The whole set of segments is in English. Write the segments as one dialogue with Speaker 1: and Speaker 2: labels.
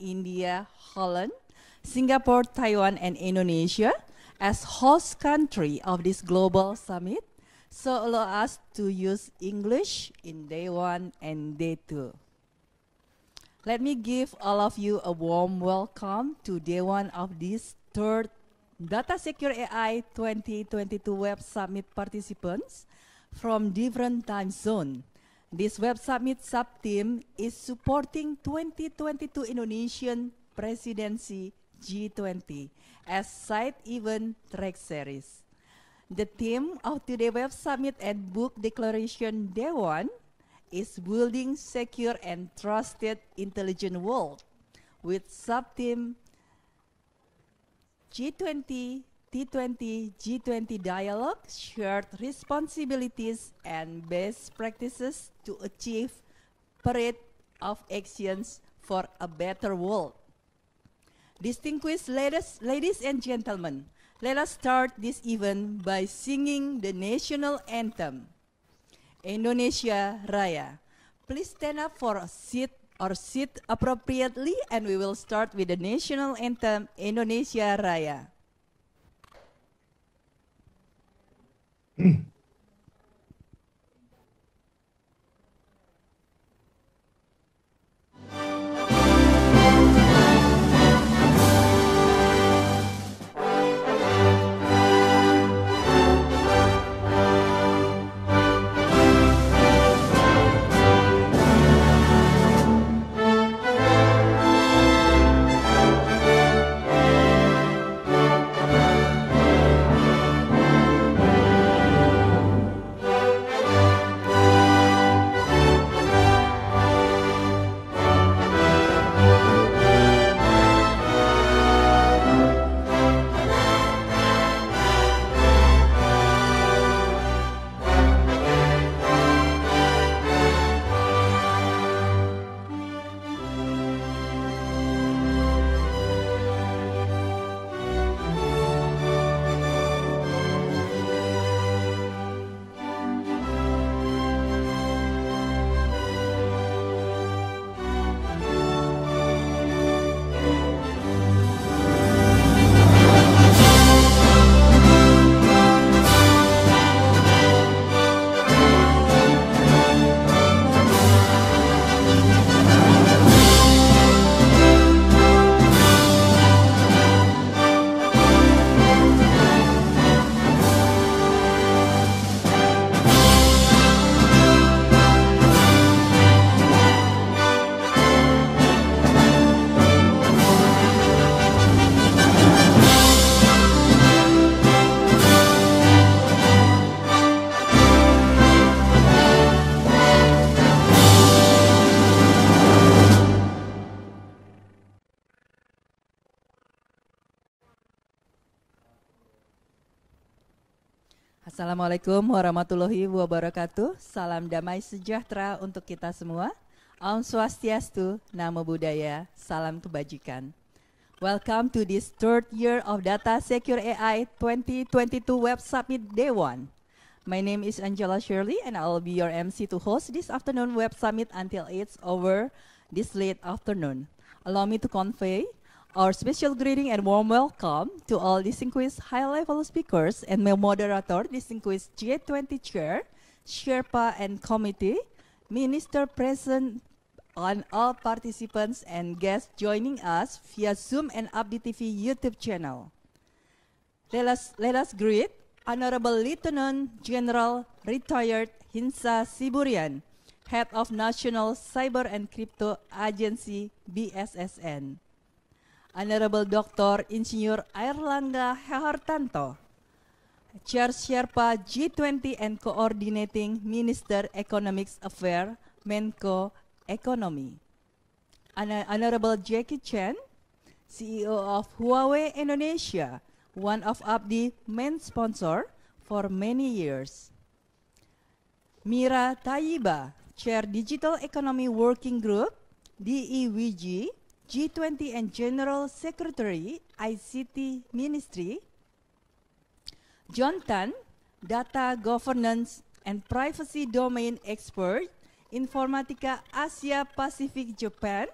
Speaker 1: India, Holland, Singapore, Taiwan, and Indonesia as host country of this global summit. So allow us to use English in day one and day two. Let me give all of you a warm welcome to day one of this third Data Secure AI 2022 Web Summit participants from different time zone. This Web Summit sub team is supporting 2022 Indonesian Presidency G20 as side event track series. The theme of today's Web Summit and Book Declaration Day 1 is Building Secure and Trusted Intelligent World with sub team G20 T20 G20 dialogue, shared responsibilities, and best practices to achieve parade of actions for a better world. Distinguished ladies, ladies and gentlemen, let us start this event by singing the national anthem, Indonesia Raya. Please stand up for a seat or sit appropriately and we will start with the national anthem, Indonesia Raya. Mm. Assalamualaikum warahmatullahi wabarakatuh. Salam damai sejahtera untuk kita semua. Om Swastiastu, Namo Buddhaya, Salam Kebajikan. Welcome to this third year of Data Secure AI 2022 Web Summit Day 1. My name is Angela Shirley and I'll be your MC to host this afternoon Web Summit until it's over this late afternoon. Allow me to convey Our special greeting and warm welcome to all distinguished high-level speakers and my moderator, distinguished G20 Chair, Sherpa and Committee, Minister present on all participants and guests joining us via Zoom and Abdi TV YouTube channel. Let us, let us greet Honorable Lieutenant General Retired Hinsa Siburian, Head of National Cyber and Crypto Agency, BSSN. Honorable Dr. Insinyur Airlangga Hartanto, Chair Sherpa G20 and Coordinating Minister Economics Affairs, Menko Ekonomi, Honorable Jackie Chen, CEO of Huawei Indonesia, one of Abdi main sponsor for many years. Mira Taiba, Chair Digital Economy Working Group, DEWG, G20 and General Secretary ICT Ministry, John Tan, Data Governance and Privacy Domain Expert, Informatica Asia Pacific Japan,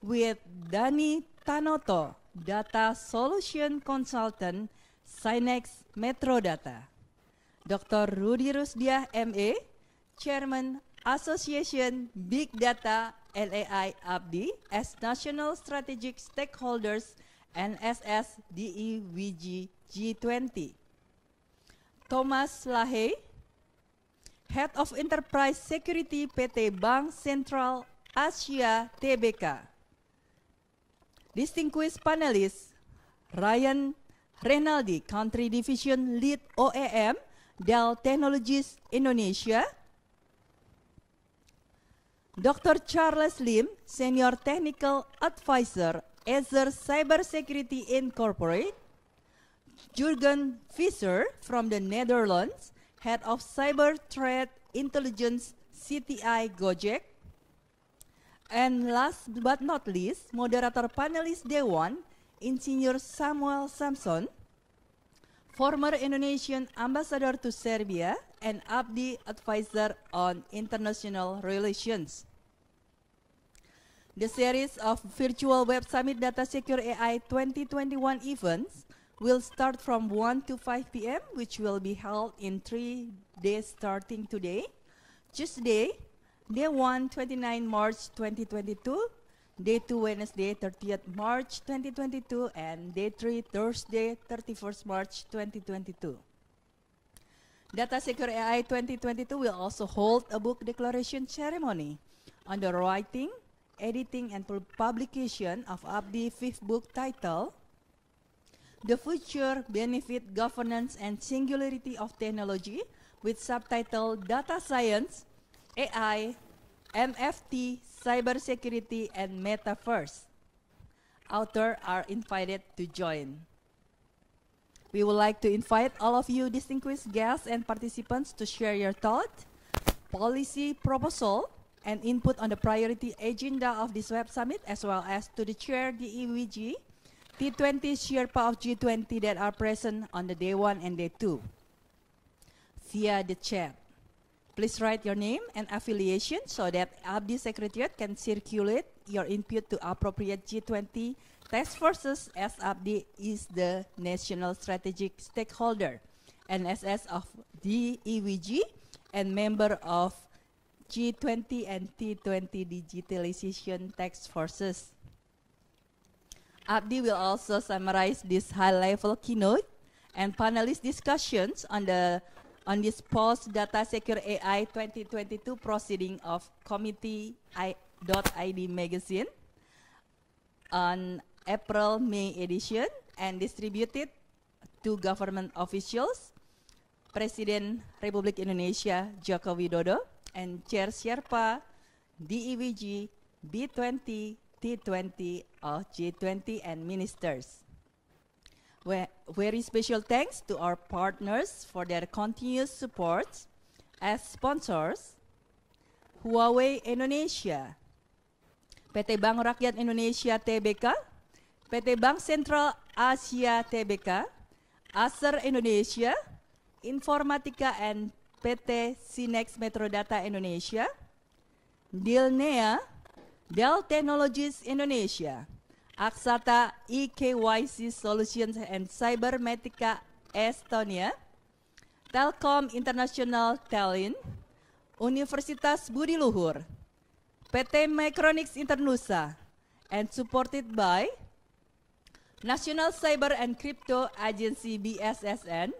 Speaker 1: with Dani Tanoto, Data Solution Consultant, Sinex Metrodata. Dr. Rudi Rusdiah, MA, Chairman Association Big Data LAI Abdi as National Strategic Stakeholders NSS DEWG G20. Thomas Lahey, Head of Enterprise Security PT Bank Central Asia TBK. Distinguished panelists, Ryan Renaldi, Country Division Lead OEM, Dell Technologies Indonesia, Dr. Charles Lim, Senior Technical Advisor, Azure Cybersecurity Incorporated. Jurgen Visser from the Netherlands, Head of Cyber Threat Intelligence, CTI Gojek. And last but not least, moderator panelist Day One, Engineer Samuel Samson, former Indonesian ambassador to Serbia and Abdi advisor on international relations. The series of virtual Web Summit Data Secure AI 2021 events will start from 1 to 5 p.m., which will be held in three days starting today. Tuesday, day 1, 29 March 2022, day 2 Wednesday 30th March 2022 and day 3 Thursday 31st March 2022. Data Secure AI 2022 will also hold a book declaration ceremony on the writing, editing and publication of Abdi's fifth book title, The Future Benefit Governance and Singularity of Technology with subtitle Data Science, AI, MFT, Cybersecurity, and Metaverse. Authors are invited to join. We would like to invite all of you distinguished guests and participants to share your thought, policy proposal, and input on the priority agenda of this Web Summit, as well as to the chair DEVG, T20 Sherpa of G20 that are present on the day one and day two via the chat. Please write your name and affiliation so that Abdi Secretariat can circulate your input to appropriate G20 task forces as Abdi is the national strategic stakeholder, NSS of EWG and member of G20 and T20 digitalization task forces. Abdi will also summarize this high-level keynote and panelist discussions on the on this post data secure AI 2022 proceeding of committee .id magazine on April May edition and distributed to government officials President Republic Indonesia Joko Widodo and Chair Sherpa, DEVG, B20, T20 or G20 and ministers. very special thanks to our partners for their continuous support as sponsors, Huawei Indonesia, PT Bank Rakyat Indonesia TBK, PT Bank Central Asia TBK, Acer Indonesia, Informatica and PT Sinex Metrodata Indonesia, Dilnea, Dell Technologies Indonesia, Aksata EKYC Solutions and Cybermetica Estonia, Telkom International Tallinn, Universitas Budi Luhur, PT Micronics Internusa, and supported by National Cyber and Crypto Agency BSSN,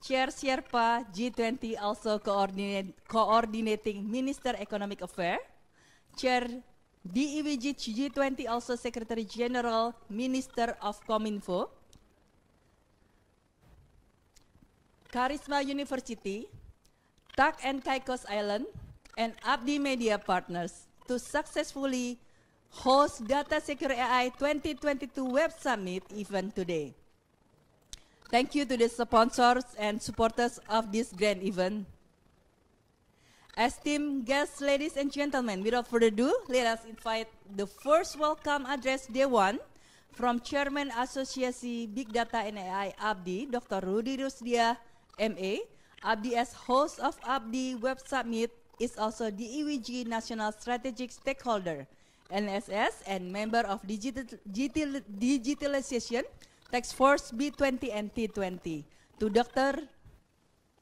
Speaker 1: Chair Sherpa G20 also coordinate, coordinating Minister Economic Affairs. Chair DEWG G20 also Secretary General Minister of Kominfo, Karisma University, Tak and Kaikos Island, and Abdi Media Partners to successfully host Data Secure AI 2022 Web Summit event today. Thank you to the sponsors and supporters of this grand event. Esteemed guests, ladies and gentlemen, without further ado, let us invite the first welcome address day one from Chairman Asosiasi Big Data and AI Abdi, Dr. Rudi Rusdia, MA. Abdi as host of Abdi Web Summit is also the EWG National Strategic Stakeholder, NSS, and member of digital, digital, Digitalization Tax Force B20 and T20. To Dr.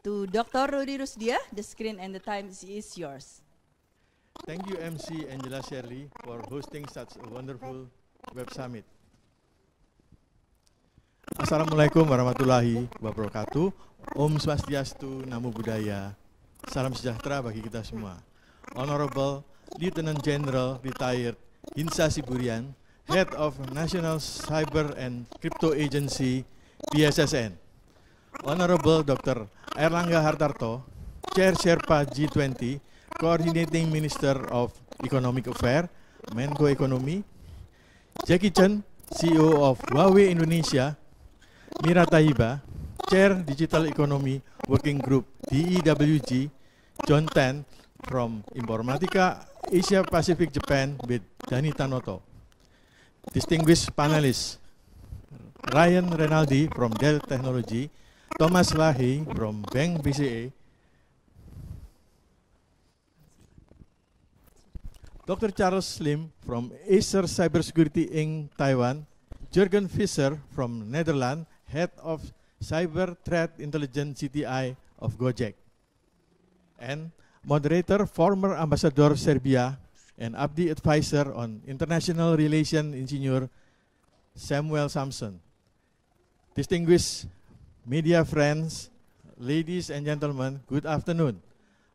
Speaker 1: To Dr. Rudi Rusdia, the screen and the time is yours.
Speaker 2: Thank you, MC Angela Shirley, for hosting such a wonderful web summit. Assalamualaikum warahmatullahi wabarakatuh. Om Swastiastu, Namo Buddhaya. Salam sejahtera bagi kita semua. Honorable Lieutenant General Retired Hinsa Siburian, Head of National Cyber and Crypto Agency, BSSN. Honorable Dr. Erlangga Hartarto, Chair Sherpa G20, Coordinating Minister of Economic Affairs, Menko Ekonomi, Jackie Chen, CEO of Huawei Indonesia, Mira Tahiba, Chair Digital Economy Working Group DEWG, John Tan from Informatica Asia Pacific Japan with Dani Tanoto distinguished panelists Ryan Renaldi from Dell Technology, Thomas Lahi from Bank BCA, Dr. Charles Slim from Acer Cybersecurity Inc. Taiwan, Jürgen Fischer from Netherlands, Head of Cyber Threat Intelligence CTI of Gojek, and moderator former Ambassador Serbia and Abdi Advisor on International Relations Engineer Samuel Sampson, Distinguished media friends, ladies and gentlemen, good afternoon.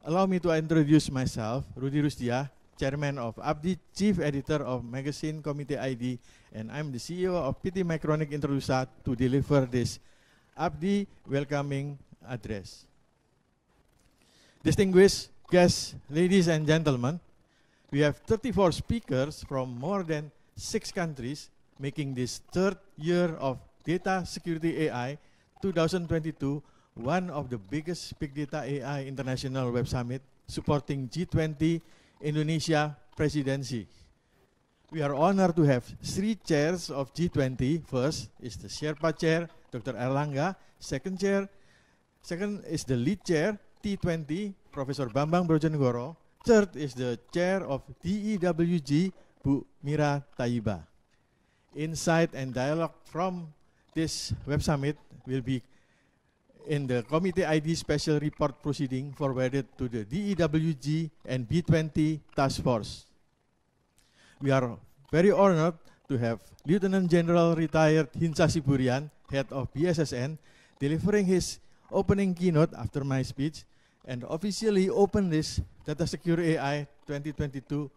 Speaker 2: Allow me to introduce myself, Rudy Rustia, Chairman of Abdi, Chief Editor of Magazine Committee ID, and I'm the CEO of PT Micronic Introdusa to deliver this Abdi welcoming address. Distinguished guests, ladies and gentlemen, We have 34 speakers from more than six countries making this third year of Data Security AI 2022 one of the biggest Big Data AI International Web Summit supporting G20 Indonesia presidency. We are honored to have three chairs of G20. First is the Sherpa chair, Dr. Erlangga. Second chair, second is the lead chair, T20, Professor Bambang Brojonegoro. Third is the chair of DEWG, Bu Mira Taiba. Insight and dialogue from this web summit will be in the Committee ID Special Report proceeding forwarded to the DEWG and B20 Task Force. We are very honored to have Lieutenant General retired Hinsa Siburian, head of BSSN, delivering his opening keynote after my speech and officially open this Data Secure AI 2022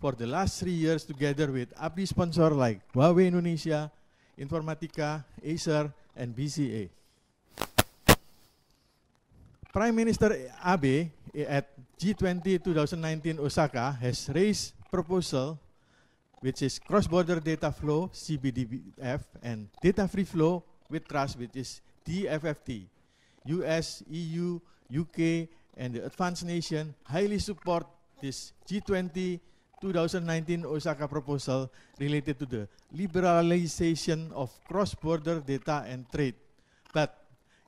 Speaker 2: for the last three years together with APRI sponsor like Huawei Indonesia, Informatica, Acer, and BCA. Prime Minister Abe at G20 2019 Osaka has raised proposal which is cross-border data flow, CBDF, and data-free flow with trust, which is DFFT. US, EU, UK, and the advanced nation highly support this G20 2019 Osaka proposal related to the liberalization of cross-border data and trade. But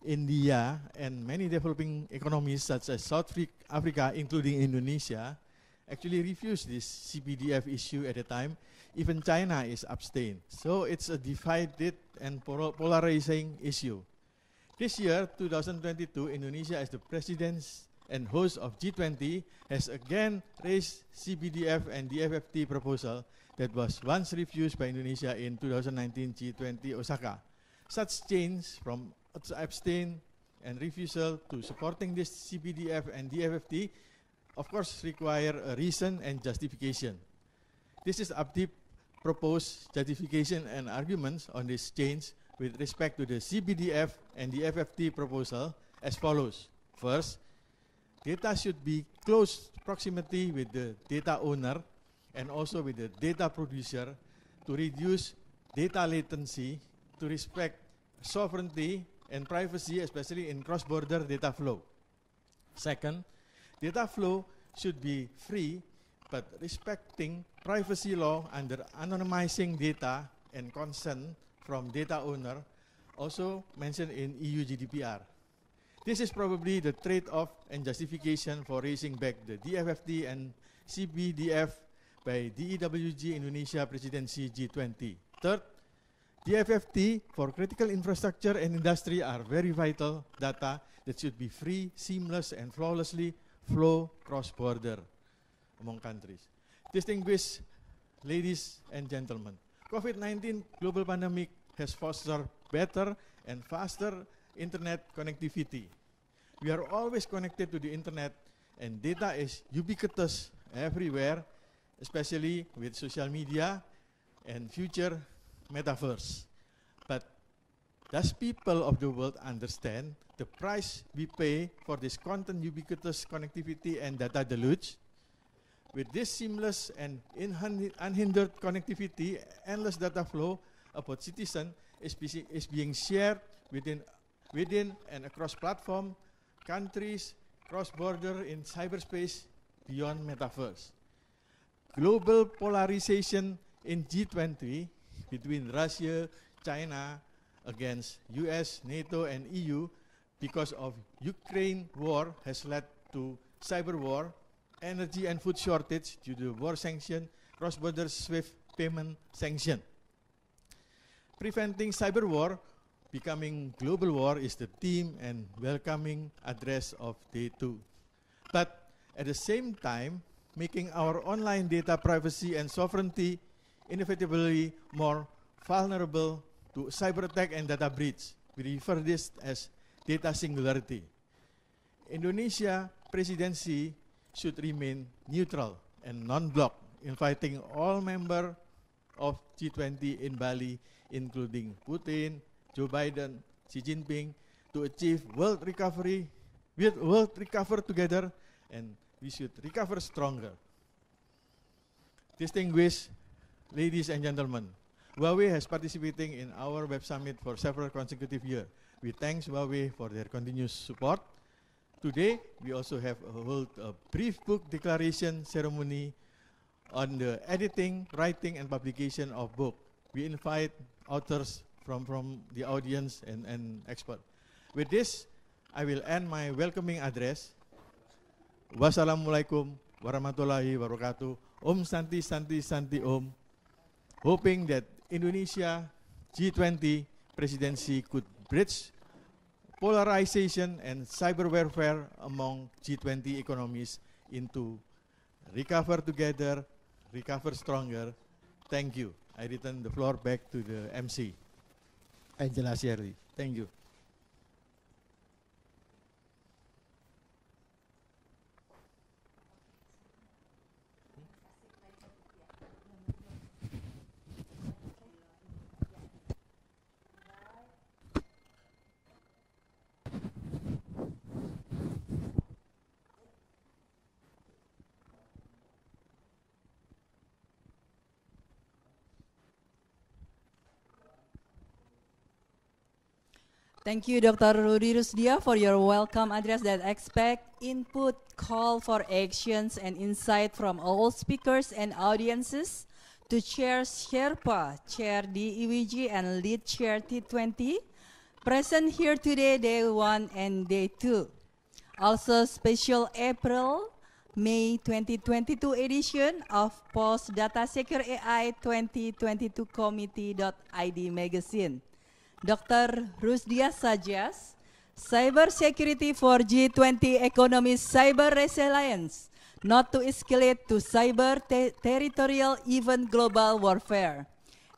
Speaker 2: India and many developing economies such as South Africa, including Indonesia, actually refused this CPDF issue at the time. Even China is abstained. So it's a divided and polarizing issue. This year, 2022, Indonesia as the president's and host of G20 has again raised CBDF and DFFT proposal that was once refused by Indonesia in 2019 G20 Osaka. Such change from abstain and refusal to supporting this CBDF and DFFT of course require a reason and justification. This is Abdi proposed justification and arguments on this change with respect to the CBDF and the FFT proposal as follows. First, data should be close proximity with the data owner and also with the data producer to reduce data latency to respect sovereignty and privacy, especially in cross-border data flow. Second, data flow should be free but respecting privacy law under anonymizing data and consent from data owner, also mentioned in EU GDPR. This is probably the trade-off and justification for raising back the DFFT and CBDF by DEWG Indonesia Presidency G20. Third, DFFT for critical infrastructure and industry are very vital data that should be free, seamless, and flawlessly flow cross-border among countries. Distinguished ladies and gentlemen, COVID-19 global pandemic has fostered better and faster internet connectivity. We are always connected to the internet and data is ubiquitous everywhere, especially with social media and future metaverse. But does people of the world understand the price we pay for this content ubiquitous connectivity and data deluge? With this seamless and unhindered connectivity, endless data flow, about citizen is, is being shared within, within and across platform, countries, cross-border in cyberspace, beyond metaverse. Global polarization in G20 between Russia, China, against US, NATO, and EU because of Ukraine war has led to cyber war, energy and food shortage due to war sanction, cross-border swift payment sanction. Preventing cyber war, becoming global war is the theme and welcoming address of day two. But at the same time, making our online data privacy and sovereignty inevitably more vulnerable to cyber attack and data breach. We refer this as data singularity. Indonesia presidency should remain neutral and non block inviting all members of G20 in Bali including Putin, Joe Biden, Xi Jinping, to achieve world recovery, we world recover together, and we should recover stronger. Distinguished ladies and gentlemen, Huawei has participating in our web summit for several consecutive years. We thank Huawei for their continuous support. Today, we also have a, hold a brief book declaration ceremony on the editing, writing, and publication of book we invite authors from, from the audience and, and expert. With this, I will end my welcoming address. Wassalamualaikum warahmatullahi wabarakatuh. Om Santi Santi Santi Om. Hoping that Indonesia G20 presidency could bridge polarization and cyber warfare among G20 economies into recover together, recover stronger. Thank you. I return the floor back to the MC, Angela Sherry. Thank you.
Speaker 1: Thank you, Dr. Rudi Rusdia, for your welcome address that expect input, call for actions, and insight from all speakers and audiences to Chair Sherpa, Chair DEVG, and Lead Chair T20, present here today, day one and day two. Also, special April, May 2022 edition of Post Data Secure AI 2022 Committee.id magazine. Dr. Rusdia Sajas, Cyber Security for G20 Economies Cyber Resilience, not to escalate to cyber te territorial even global warfare.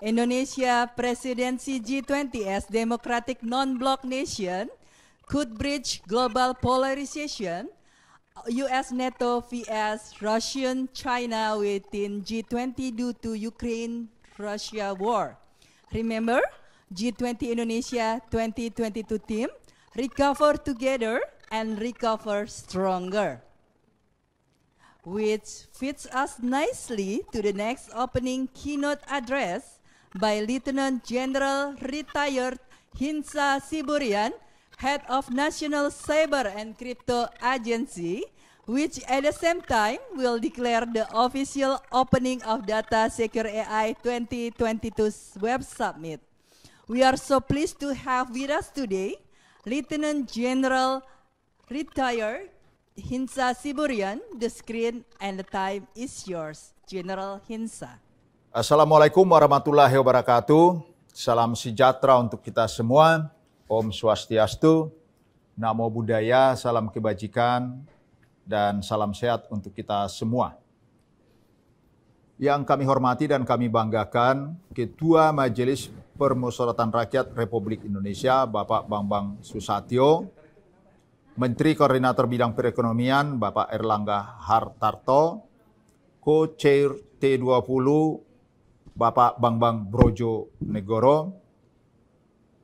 Speaker 1: Indonesia presidency G20 as democratic non block nation could bridge global polarization, US NATO vs Russian China within G20 due to Ukraine Russia war. Remember, G20 Indonesia 2022 team, recover together and recover stronger. Which fits us nicely to the next opening keynote address by Lieutenant General Retired Hinsa Siburian, Head of National Cyber and Crypto Agency, which at the same time will declare the official opening of Data Secure AI 2022 Web Summit. We are so pleased to have with us today Lieutenant General Retired Hinsa Siburian. The screen and the time is yours, General Hinsa.
Speaker 3: Assalamualaikum warahmatullahi wabarakatuh. Salam sejahtera untuk kita semua. Om Swastiastu, Namo Buddhaya, salam kebajikan, dan salam sehat untuk kita semua. Yang kami hormati dan kami banggakan, Ketua Majelis Permusyawaratan Rakyat Republik Indonesia Bapak Bambang Susatyo, Menteri Koordinator Bidang Perekonomian Bapak Erlangga Hartarto, Co-Chair T20 Bapak Bambang Brojo Negoro,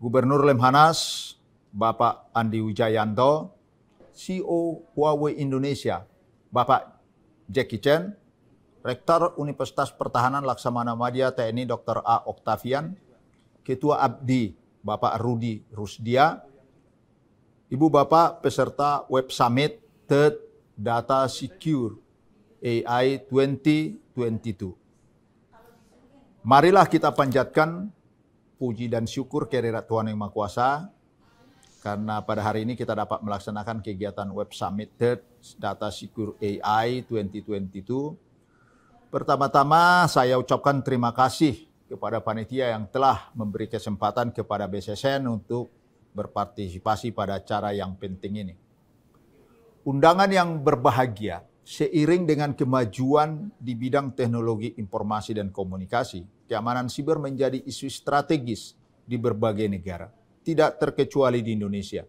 Speaker 3: Gubernur Lemhanas Bapak Andi Wijayanto, CEO Huawei Indonesia Bapak Jackie Chen, Rektor Universitas Pertahanan Laksamana Madya TNI Dr. A. Oktavian, Ketua Abdi, Bapak Rudi Rusdia, Ibu Bapak peserta Web Summit Third Data Secure AI 2022. Marilah kita panjatkan puji dan syukur kehadirat Tuhan Yang Maha Kuasa karena pada hari ini kita dapat melaksanakan kegiatan Web Summit Third Data Secure AI 2022. Pertama-tama saya ucapkan terima kasih kepada panitia yang telah memberi kesempatan kepada BCSN untuk berpartisipasi pada acara yang penting ini. Undangan yang berbahagia seiring dengan kemajuan di bidang teknologi informasi dan komunikasi, keamanan siber menjadi isu strategis di berbagai negara, tidak terkecuali di Indonesia.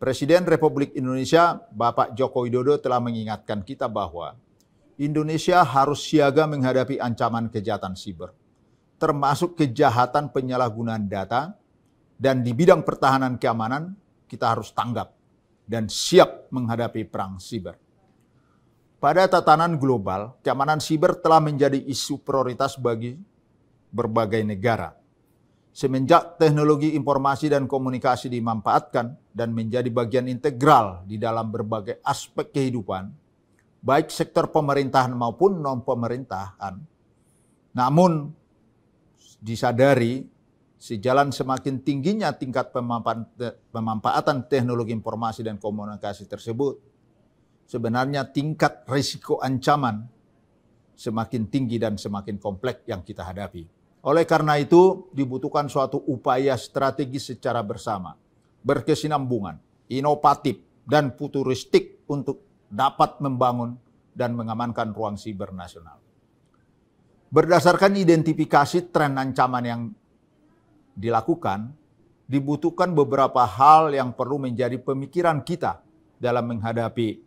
Speaker 3: Presiden Republik Indonesia, Bapak Joko Widodo telah mengingatkan kita bahwa Indonesia harus siaga menghadapi ancaman kejahatan siber termasuk kejahatan penyalahgunaan data, dan di bidang pertahanan keamanan kita harus tanggap dan siap menghadapi perang siber. Pada tatanan global, keamanan siber telah menjadi isu prioritas bagi berbagai negara. Semenjak teknologi informasi dan komunikasi dimanfaatkan dan menjadi bagian integral di dalam berbagai aspek kehidupan, baik sektor pemerintahan maupun non-pemerintahan. Namun, disadari sejalan semakin tingginya tingkat pemanfaatan teknologi informasi dan komunikasi tersebut, sebenarnya tingkat risiko ancaman semakin tinggi dan semakin kompleks yang kita hadapi. Oleh karena itu, dibutuhkan suatu upaya strategis secara bersama, berkesinambungan, inovatif, dan futuristik untuk dapat membangun dan mengamankan ruang siber nasional. Berdasarkan identifikasi tren ancaman yang dilakukan, dibutuhkan beberapa hal yang perlu menjadi pemikiran kita dalam menghadapi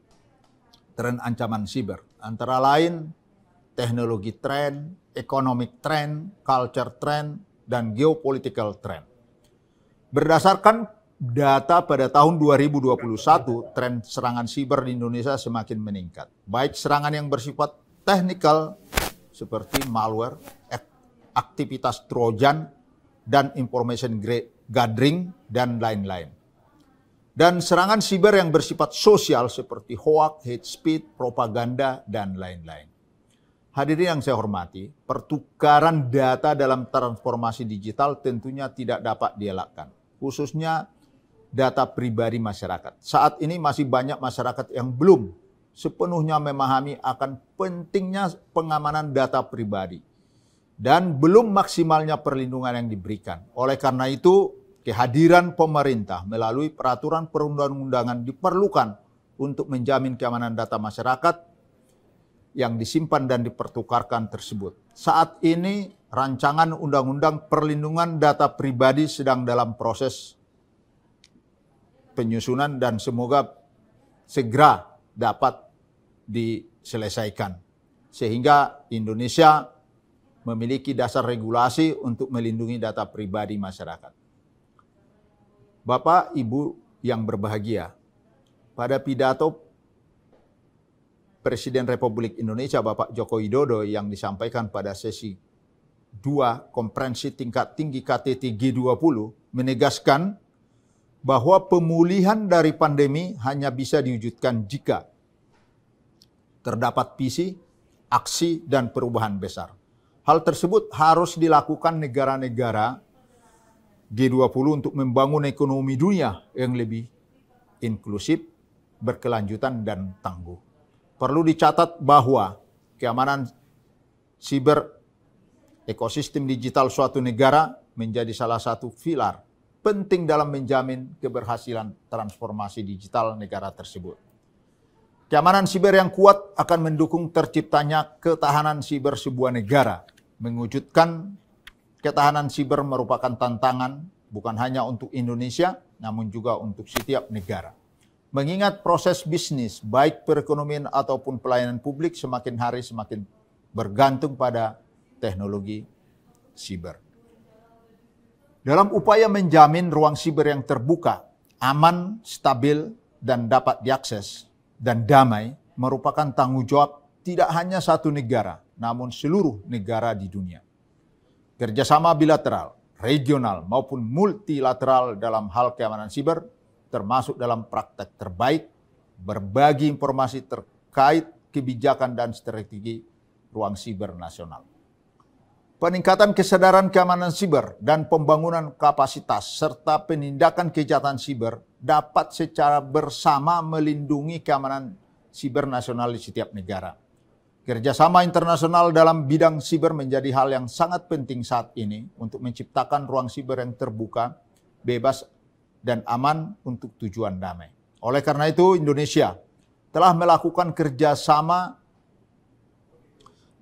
Speaker 3: tren ancaman siber. Antara lain, teknologi tren, economic tren culture trend, dan geopolitical tren Berdasarkan data pada tahun 2021, tren serangan siber di Indonesia semakin meningkat. Baik serangan yang bersifat teknikal seperti malware, aktivitas trojan, dan information gathering, dan lain-lain. Dan serangan siber yang bersifat sosial seperti hoax, hate speech, propaganda, dan lain-lain. Hadirin yang saya hormati, pertukaran data dalam transformasi digital tentunya tidak dapat dielakkan, khususnya data pribadi masyarakat. Saat ini masih banyak masyarakat yang belum sepenuhnya memahami akan pentingnya pengamanan data pribadi dan belum maksimalnya perlindungan yang diberikan. Oleh karena itu, kehadiran pemerintah melalui peraturan perundang-undangan diperlukan untuk menjamin keamanan data masyarakat yang disimpan dan dipertukarkan tersebut. Saat ini, rancangan undang-undang perlindungan data pribadi sedang dalam proses penyusunan dan semoga segera dapat diselesaikan. Sehingga Indonesia memiliki dasar regulasi untuk melindungi data pribadi masyarakat. Bapak, Ibu yang berbahagia, pada pidato Presiden Republik Indonesia Bapak Joko Widodo yang disampaikan pada sesi dua konferensi tingkat tinggi KTT G20 menegaskan bahwa pemulihan dari pandemi hanya bisa diwujudkan jika terdapat visi, aksi, dan perubahan besar. Hal tersebut harus dilakukan negara-negara G20 untuk membangun ekonomi dunia yang lebih inklusif, berkelanjutan, dan tangguh. Perlu dicatat bahwa keamanan siber ekosistem digital suatu negara menjadi salah satu filar penting dalam menjamin keberhasilan transformasi digital negara tersebut. Keamanan siber yang kuat akan mendukung terciptanya ketahanan siber sebuah negara. Mengwujudkan ketahanan siber merupakan tantangan bukan hanya untuk Indonesia, namun juga untuk setiap negara. Mengingat proses bisnis, baik perekonomian ataupun pelayanan publik, semakin hari semakin bergantung pada teknologi siber dalam upaya menjamin ruang siber yang terbuka, aman, stabil, dan dapat diakses, dan damai merupakan tanggung jawab tidak hanya satu negara, namun seluruh negara di dunia. Kerjasama bilateral, regional, maupun multilateral dalam hal keamanan siber, termasuk dalam praktek terbaik, berbagi informasi terkait kebijakan dan strategi ruang siber nasional peningkatan kesadaran keamanan siber dan pembangunan kapasitas serta penindakan kejahatan siber dapat secara bersama melindungi keamanan siber nasional di setiap negara. Kerjasama internasional dalam bidang siber menjadi hal yang sangat penting saat ini untuk menciptakan ruang siber yang terbuka, bebas, dan aman untuk tujuan damai. Oleh karena itu, Indonesia telah melakukan kerjasama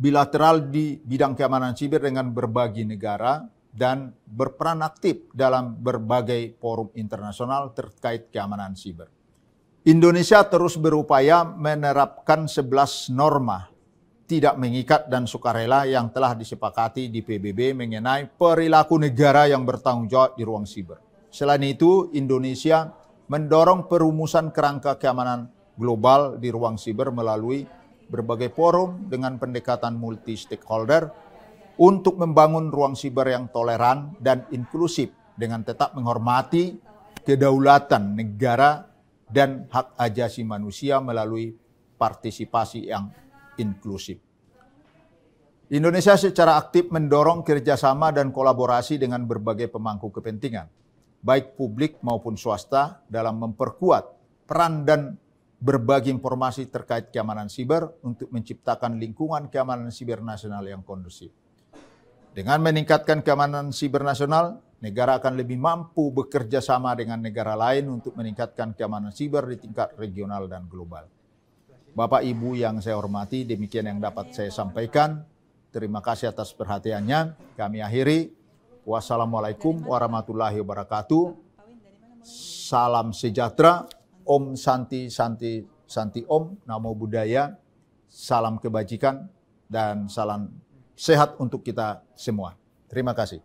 Speaker 3: bilateral di bidang keamanan siber dengan berbagai negara dan berperan aktif dalam berbagai forum internasional terkait keamanan siber. Indonesia terus berupaya menerapkan 11 norma tidak mengikat dan sukarela yang telah disepakati di PBB mengenai perilaku negara yang bertanggung jawab di ruang siber. Selain itu, Indonesia mendorong perumusan kerangka keamanan global di ruang siber melalui berbagai forum dengan pendekatan multi stakeholder untuk membangun ruang siber yang toleran dan inklusif dengan tetap menghormati kedaulatan negara dan hak ajasi manusia melalui partisipasi yang inklusif. Indonesia secara aktif mendorong kerjasama dan kolaborasi dengan berbagai pemangku kepentingan, baik publik maupun swasta, dalam memperkuat peran dan berbagi informasi terkait keamanan siber untuk menciptakan lingkungan keamanan siber nasional yang kondusif. Dengan meningkatkan keamanan siber nasional, negara akan lebih mampu bekerja sama dengan negara lain untuk meningkatkan keamanan siber di tingkat regional dan global. Bapak Ibu yang saya hormati, demikian yang dapat saya sampaikan. Terima kasih atas perhatiannya. Kami akhiri. Wassalamualaikum warahmatullahi wabarakatuh. Salam sejahtera. Om Santi Santi Santi Om, Namo Buddhaya, salam kebajikan dan salam sehat untuk kita semua. Terima kasih.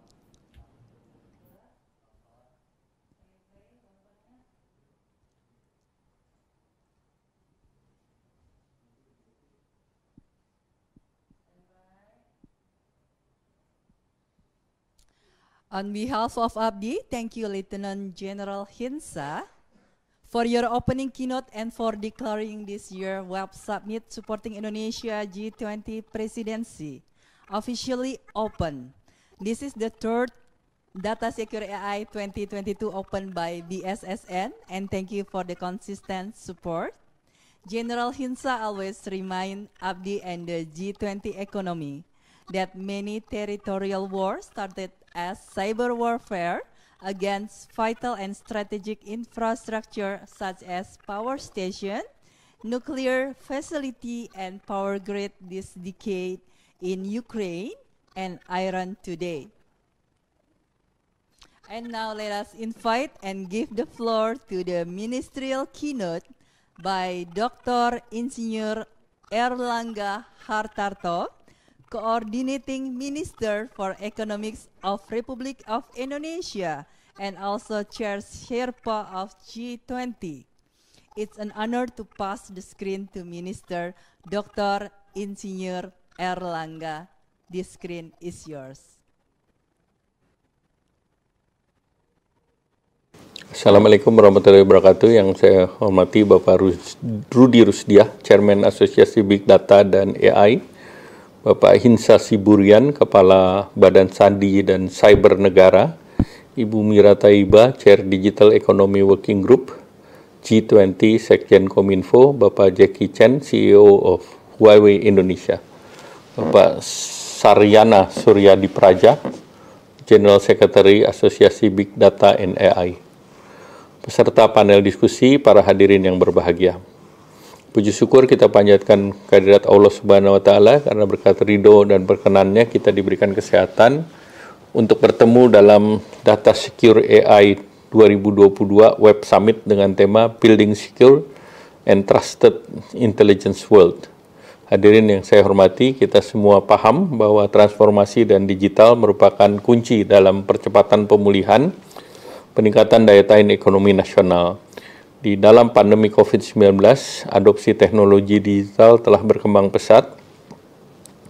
Speaker 1: On behalf of Abdi, thank you Lieutenant General Hinsa for your opening keynote and for declaring this year Web Summit Supporting Indonesia G20 Presidency officially open. This is the third Data Secure AI 2022 opened by BSSN and thank you for the consistent support. General Hinsa always remind Abdi and the G20 economy that many territorial wars started as cyber warfare against vital and strategic infrastructure such as power station, nuclear facility and power grid this decade in Ukraine and Iran today. And now let us invite and give the floor to the ministerial keynote by Dr. Insinyur Erlangga Hartarto, Coordinating Minister for Economics of Republic of Indonesia and also Chair Sherpa of G20. It's an honor to pass the screen to Minister Dr. Insinyur Erlangga. This screen is yours.
Speaker 4: Assalamualaikum warahmatullahi wabarakatuh. Yang saya hormati Bapak Rudi Rusdiah, Chairman Asosiasi Big Data dan AI. Bapak Hinsa Siburian, Kepala Badan Sandi dan Cyber Negara. Ibu Mira Taiba, Chair Digital Economy Working Group, G20 Sekjen Kominfo, Bapak Jackie Chen, CEO of Huawei Indonesia, Bapak Saryana Suryadi Praja, General Secretary Asosiasi Big Data and AI, peserta panel diskusi, para hadirin yang berbahagia. Puji syukur kita panjatkan kehadirat Allah Subhanahu wa taala karena berkat ridho dan berkenannya kita diberikan kesehatan, untuk bertemu dalam Data Secure AI 2022 Web Summit dengan tema Building Secure and Trusted Intelligence World. Hadirin yang saya hormati, kita semua paham bahwa transformasi dan digital merupakan kunci dalam percepatan pemulihan, peningkatan daya tahan ekonomi nasional. Di dalam pandemi COVID-19, adopsi teknologi digital telah berkembang pesat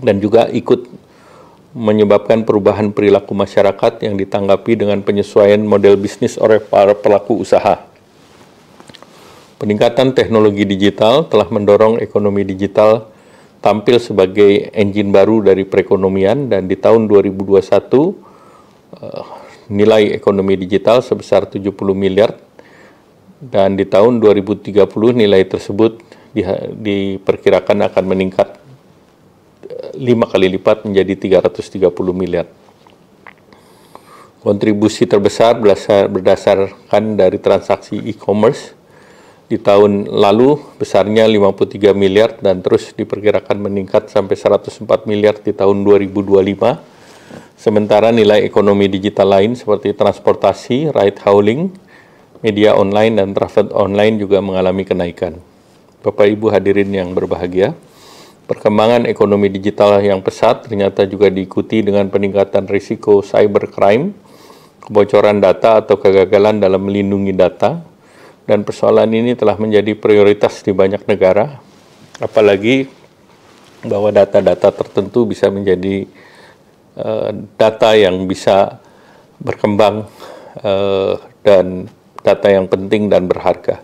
Speaker 4: dan juga ikut menyebabkan perubahan perilaku masyarakat yang ditanggapi dengan penyesuaian model bisnis oleh para pelaku usaha. Peningkatan teknologi digital telah mendorong ekonomi digital tampil sebagai engine baru dari perekonomian dan di tahun 2021 eh, nilai ekonomi digital sebesar 70 miliar dan di tahun 2030 nilai tersebut diperkirakan akan meningkat lima kali lipat menjadi 330 miliar. Kontribusi terbesar berdasarkan dari transaksi e-commerce di tahun lalu besarnya 53 miliar dan terus diperkirakan meningkat sampai 104 miliar di tahun 2025. Sementara nilai ekonomi digital lain seperti transportasi, ride hailing, media online dan travel online juga mengalami kenaikan. Bapak Ibu hadirin yang berbahagia, Perkembangan ekonomi digital yang pesat ternyata juga diikuti dengan peningkatan risiko cybercrime, kebocoran data atau kegagalan dalam melindungi data, dan persoalan ini telah menjadi prioritas di banyak negara, apalagi bahwa data-data tertentu bisa menjadi uh, data yang bisa berkembang uh, dan data yang penting dan berharga.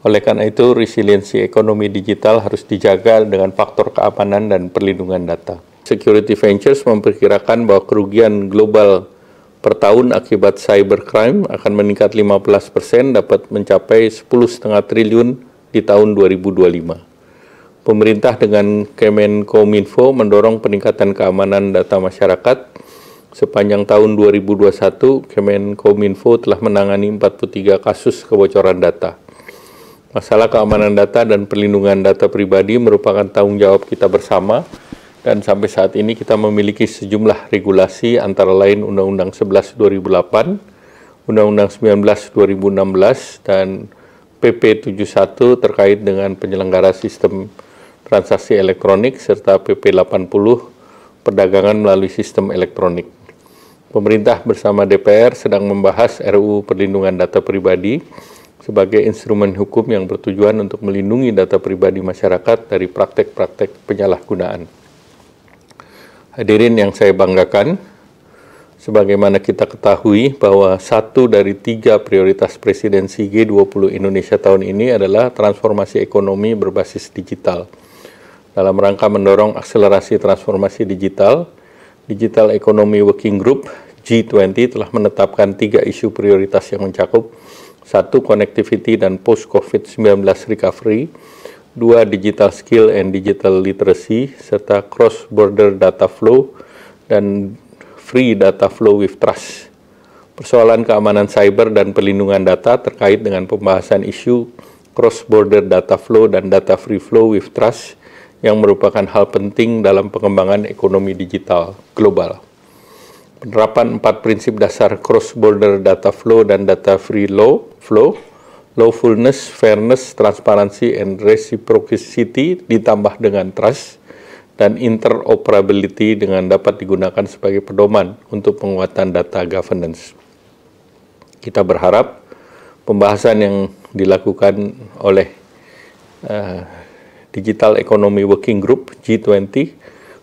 Speaker 4: Oleh karena itu, resiliensi ekonomi digital harus dijaga dengan faktor keamanan dan perlindungan data. Security Ventures memperkirakan bahwa kerugian global per tahun akibat cybercrime akan meningkat 15% dapat mencapai 10,5 triliun di tahun 2025. Pemerintah dengan Kemenkominfo mendorong peningkatan keamanan data masyarakat. Sepanjang tahun 2021, Kemenkominfo telah menangani 43 kasus kebocoran data. Masalah keamanan data dan perlindungan data pribadi merupakan tanggung jawab kita bersama dan sampai saat ini kita memiliki sejumlah regulasi antara lain Undang-Undang 11 2008, Undang-Undang 19 2016 dan PP 71 terkait dengan penyelenggara sistem transaksi elektronik serta PP 80 perdagangan melalui sistem elektronik. Pemerintah bersama DPR sedang membahas RUU perlindungan data pribadi sebagai instrumen hukum yang bertujuan untuk melindungi data pribadi masyarakat dari praktek-praktek penyalahgunaan. Hadirin yang saya banggakan, sebagaimana kita ketahui bahwa satu dari tiga prioritas presidensi G20 Indonesia tahun ini adalah transformasi ekonomi berbasis digital. Dalam rangka mendorong akselerasi transformasi digital, Digital Economy Working Group G20 telah menetapkan tiga isu prioritas yang mencakup satu, connectivity dan post-COVID-19 recovery. Dua, digital skill and digital literacy, serta cross-border data flow dan free data flow with trust. Persoalan keamanan cyber dan perlindungan data terkait dengan pembahasan isu cross-border data flow dan data free flow with trust yang merupakan hal penting dalam pengembangan ekonomi digital global. Penerapan empat prinsip dasar cross-border data flow dan data free flow flow, lawfulness, fairness, transparansi, and reciprocity ditambah dengan trust dan interoperability dengan dapat digunakan sebagai pedoman untuk penguatan data governance. Kita berharap pembahasan yang dilakukan oleh uh, Digital Economy Working Group G20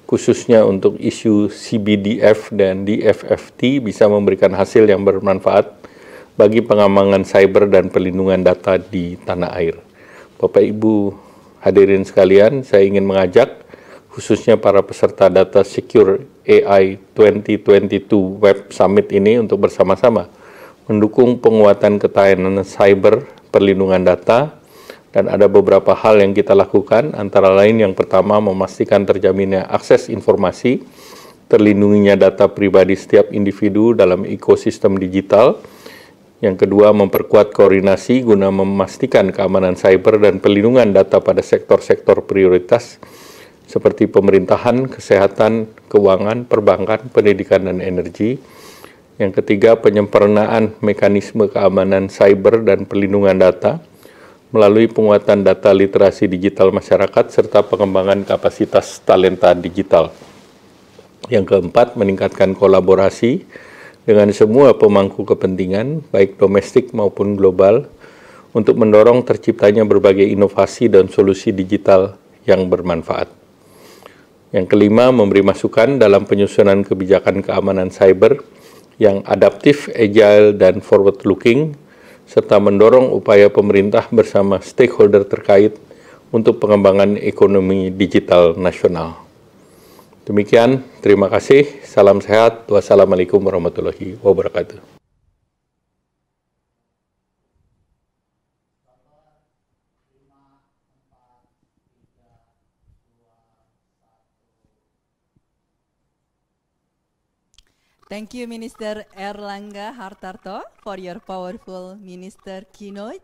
Speaker 4: khususnya untuk isu CBDF dan DFFT bisa memberikan hasil yang bermanfaat bagi pengamangan cyber dan perlindungan data di tanah air. Bapak Ibu hadirin sekalian, saya ingin mengajak khususnya para peserta Data Secure AI 2022 Web Summit ini untuk bersama-sama mendukung penguatan ketahanan cyber, perlindungan data, dan ada beberapa hal yang kita lakukan, antara lain yang pertama memastikan terjaminnya akses informasi, terlindunginya data pribadi setiap individu dalam ekosistem digital, yang kedua, memperkuat koordinasi guna memastikan keamanan cyber dan pelindungan data pada sektor-sektor prioritas seperti pemerintahan, kesehatan, keuangan, perbankan, pendidikan, dan energi. Yang ketiga, penyempurnaan mekanisme keamanan cyber dan pelindungan data melalui penguatan data literasi digital masyarakat serta pengembangan kapasitas talenta digital. Yang keempat, meningkatkan kolaborasi dengan semua pemangku kepentingan, baik domestik maupun global, untuk mendorong terciptanya berbagai inovasi dan solusi digital yang bermanfaat. Yang kelima, memberi masukan dalam penyusunan kebijakan keamanan cyber yang adaptif, agile, dan forward-looking, serta mendorong upaya pemerintah bersama stakeholder terkait untuk pengembangan ekonomi digital nasional. Demikian, terima kasih. Salam sehat. Wassalamualaikum warahmatullahi wabarakatuh.
Speaker 1: Thank you, Minister Erlangga Hartarto, for your powerful minister keynote.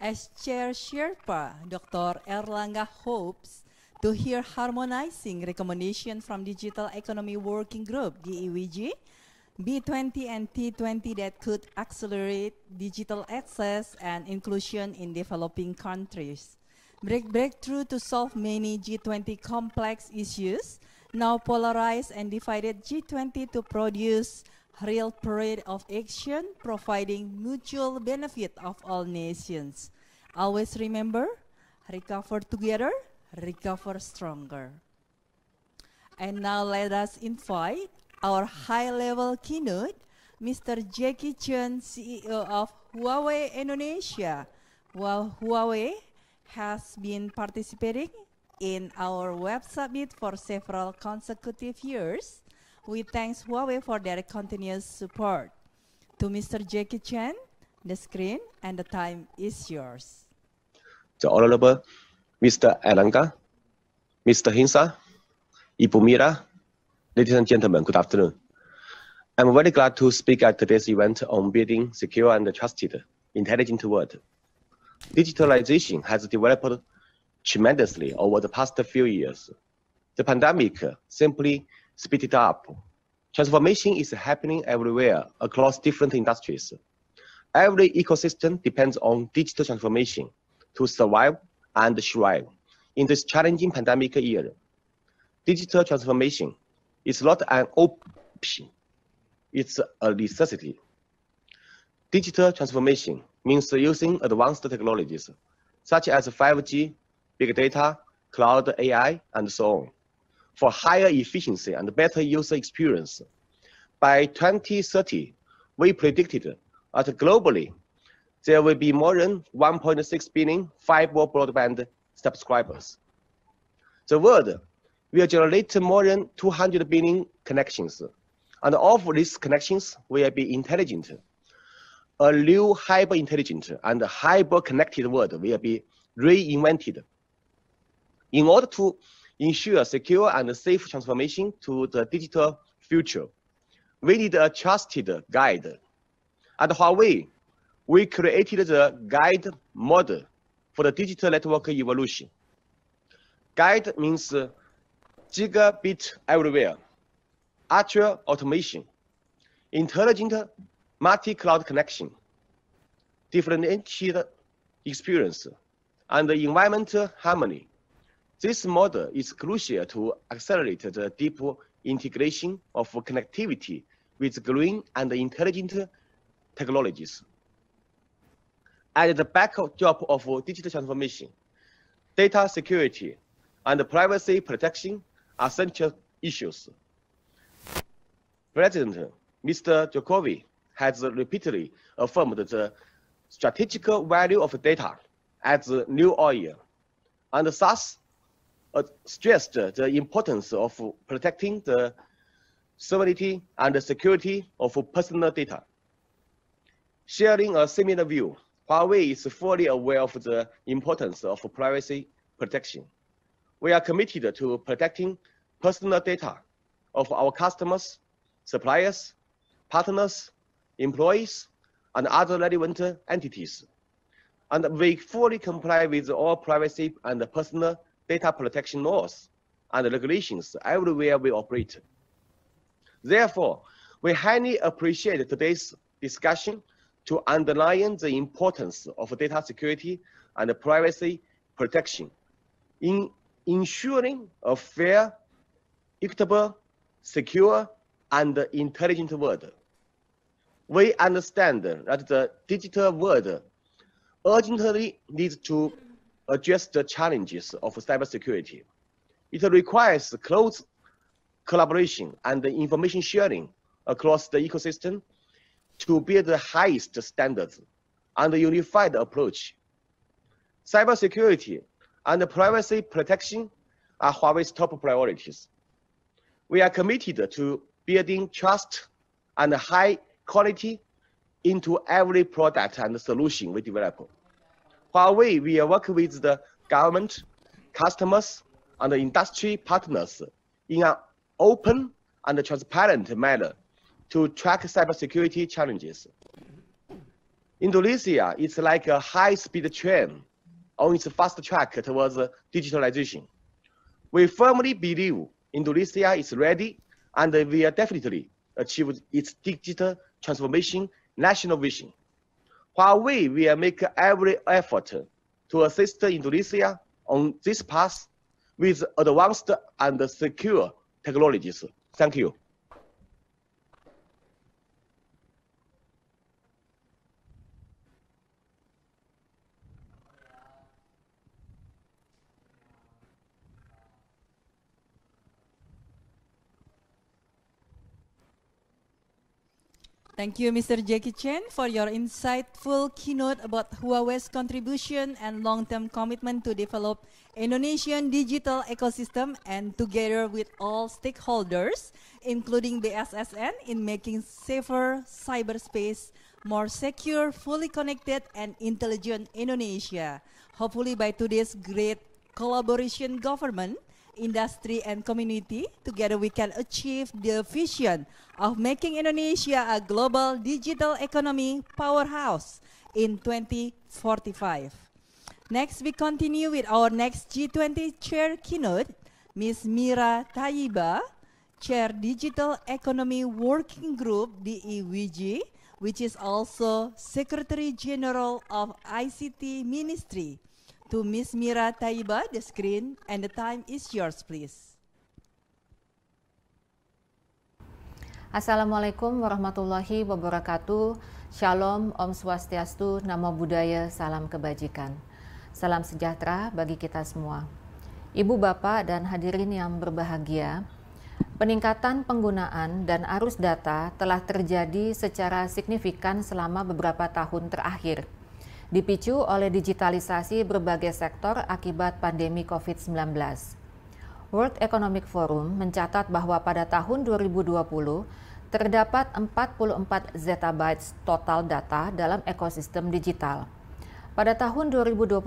Speaker 1: As Chair Sherpa, Dr. Erlangga hopes to hear harmonizing recommendation from Digital Economy Working Group, DEWG, B20 and T20 that could accelerate digital access and inclusion in developing countries. Break breakthrough to solve many G20 complex issues, now polarized and divided G20 to produce real parade of action providing mutual benefit of all nations. Always remember, recover together, recover stronger. And now let us invite our high-level keynote, Mr. Jackie Chen, CEO of Huawei Indonesia. Well, Huawei has been participating in our web summit for several consecutive years. We thank Huawei for their continuous support. To Mr. Jackie Chen, the screen and the time is yours.
Speaker 5: The Honorable Mr. Aranga, Mr. Hinsa, Ipumira, ladies and gentlemen, good afternoon. I'm very glad to speak at today's event on building secure and trusted intelligent world. Digitalization has developed tremendously over the past few years. The pandemic simply speeded up. Transformation is happening everywhere across different industries. Every ecosystem depends on digital transformation to survive and thrive in this challenging pandemic year. Digital transformation is not an option, it's a necessity. Digital transformation means using advanced technologies such as 5G, big data, cloud AI, and so on for higher efficiency and better user experience. By 2030, we predicted that globally, there will be more than 1.6 billion fiber broadband subscribers. The world will generate more than 200 billion connections, and all of these connections will be intelligent. A new hyper intelligent and hyper connected world will be reinvented. In order to ensure secure and safe transformation to the digital future, we need a trusted guide. At Huawei, we created the guide model for the digital network evolution. Guide means uh, gigabit everywhere, ultra automation, intelligent multi-cloud connection, differentiated experience, and environmental harmony. This model is crucial to accelerate the deep integration of connectivity with green and intelligent technologies at the backdrop of digital transformation, data security and privacy protection are central issues. President Mr. Jokowi has repeatedly affirmed the strategic value of data as new oil, and thus uh, stressed the importance of protecting the sovereignty and security of personal data. Sharing a similar view Huawei is fully aware of the importance of privacy protection. We are committed to protecting personal data of our customers, suppliers, partners, employees, and other relevant entities. And we fully comply with all privacy and personal data protection laws and regulations everywhere we operate. Therefore, we highly appreciate today's discussion to underline the importance of data security and privacy protection in ensuring a fair, equitable, secure, and intelligent world. We understand that the digital world urgently needs to address the challenges of cybersecurity. It requires close collaboration and information sharing across the ecosystem to build the highest standards and unified approach. Cybersecurity and privacy protection are Huawei's top priorities. We are committed to building trust and high quality into every product and solution we develop. Huawei will work with the government, customers, and industry partners in an open and transparent manner to track cybersecurity challenges. Indonesia is like a high-speed train on its fast track towards digitalization. We firmly believe Indonesia is ready and we are definitely achieved its digital transformation national vision. While we will make every effort to assist Indonesia on this path with advanced and secure technologies. Thank you.
Speaker 1: Thank you, Mr. Jackie Chen, for your insightful keynote about Huawei's contribution and long-term commitment to develop Indonesian digital ecosystem and together with all stakeholders, including the SSN, in making safer cyberspace, more secure, fully connected, and intelligent Indonesia. Hopefully by today's great collaboration government, industry and community. Together we can achieve the vision of making Indonesia a global digital economy powerhouse in 2045. Next, we continue with our next G20 chair keynote, Ms. Mira Taiba, Chair Digital Economy Working Group, DEWG, which is also Secretary General of ICT Ministry. To Miss Mira Taiba, the screen and the time is yours please.
Speaker 6: Assalamualaikum warahmatullahi wabarakatuh. Shalom, Om Swastiastu, Namo Buddhaya, Salam Kebajikan. Salam sejahtera bagi kita semua. Ibu Bapak dan hadirin yang berbahagia, peningkatan penggunaan dan arus data telah terjadi secara signifikan selama beberapa tahun terakhir – dipicu oleh digitalisasi berbagai sektor akibat pandemi COVID-19. World Economic Forum mencatat bahwa pada tahun 2020 terdapat 44 zettabytes total data dalam ekosistem digital. Pada tahun 2021,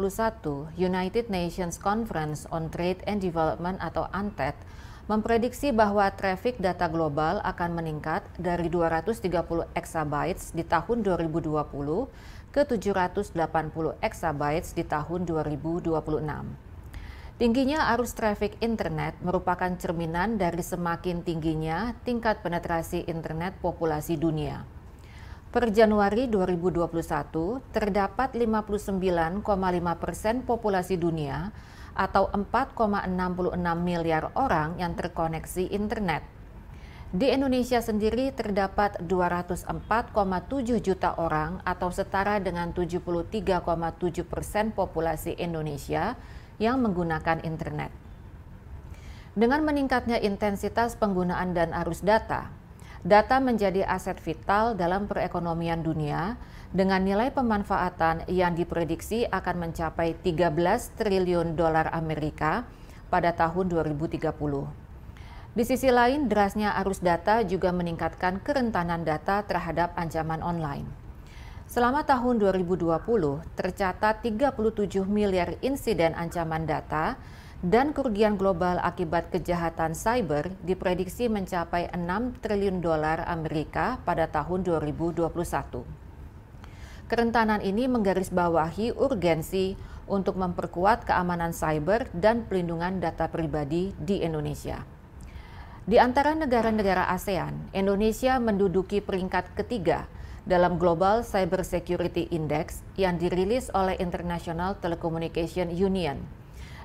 Speaker 6: United Nations Conference on Trade and Development atau UNTED memprediksi bahwa trafik data global akan meningkat dari 230 exabytes di tahun 2020 ke 780 exabytes di tahun 2026. Tingginya arus trafik internet merupakan cerminan dari semakin tingginya tingkat penetrasi internet populasi dunia. Per Januari 2021, terdapat 59,5 persen populasi dunia atau 4,66 miliar orang yang terkoneksi internet di Indonesia sendiri terdapat 204,7 juta orang atau setara dengan 73,7 persen populasi Indonesia yang menggunakan internet. Dengan meningkatnya intensitas penggunaan dan arus data, data menjadi aset vital dalam perekonomian dunia dengan nilai pemanfaatan yang diprediksi akan mencapai 13 triliun dolar Amerika pada tahun 2030. Di sisi lain, derasnya arus data juga meningkatkan kerentanan data terhadap ancaman online. Selama tahun 2020, tercatat 37 miliar insiden ancaman data dan kerugian global akibat kejahatan cyber diprediksi mencapai 6 triliun dolar Amerika pada tahun 2021. Kerentanan ini menggarisbawahi urgensi untuk memperkuat keamanan cyber dan pelindungan data pribadi di Indonesia. Di antara negara-negara ASEAN, Indonesia menduduki peringkat ketiga dalam Global Cyber Security Index yang dirilis oleh International Telecommunication Union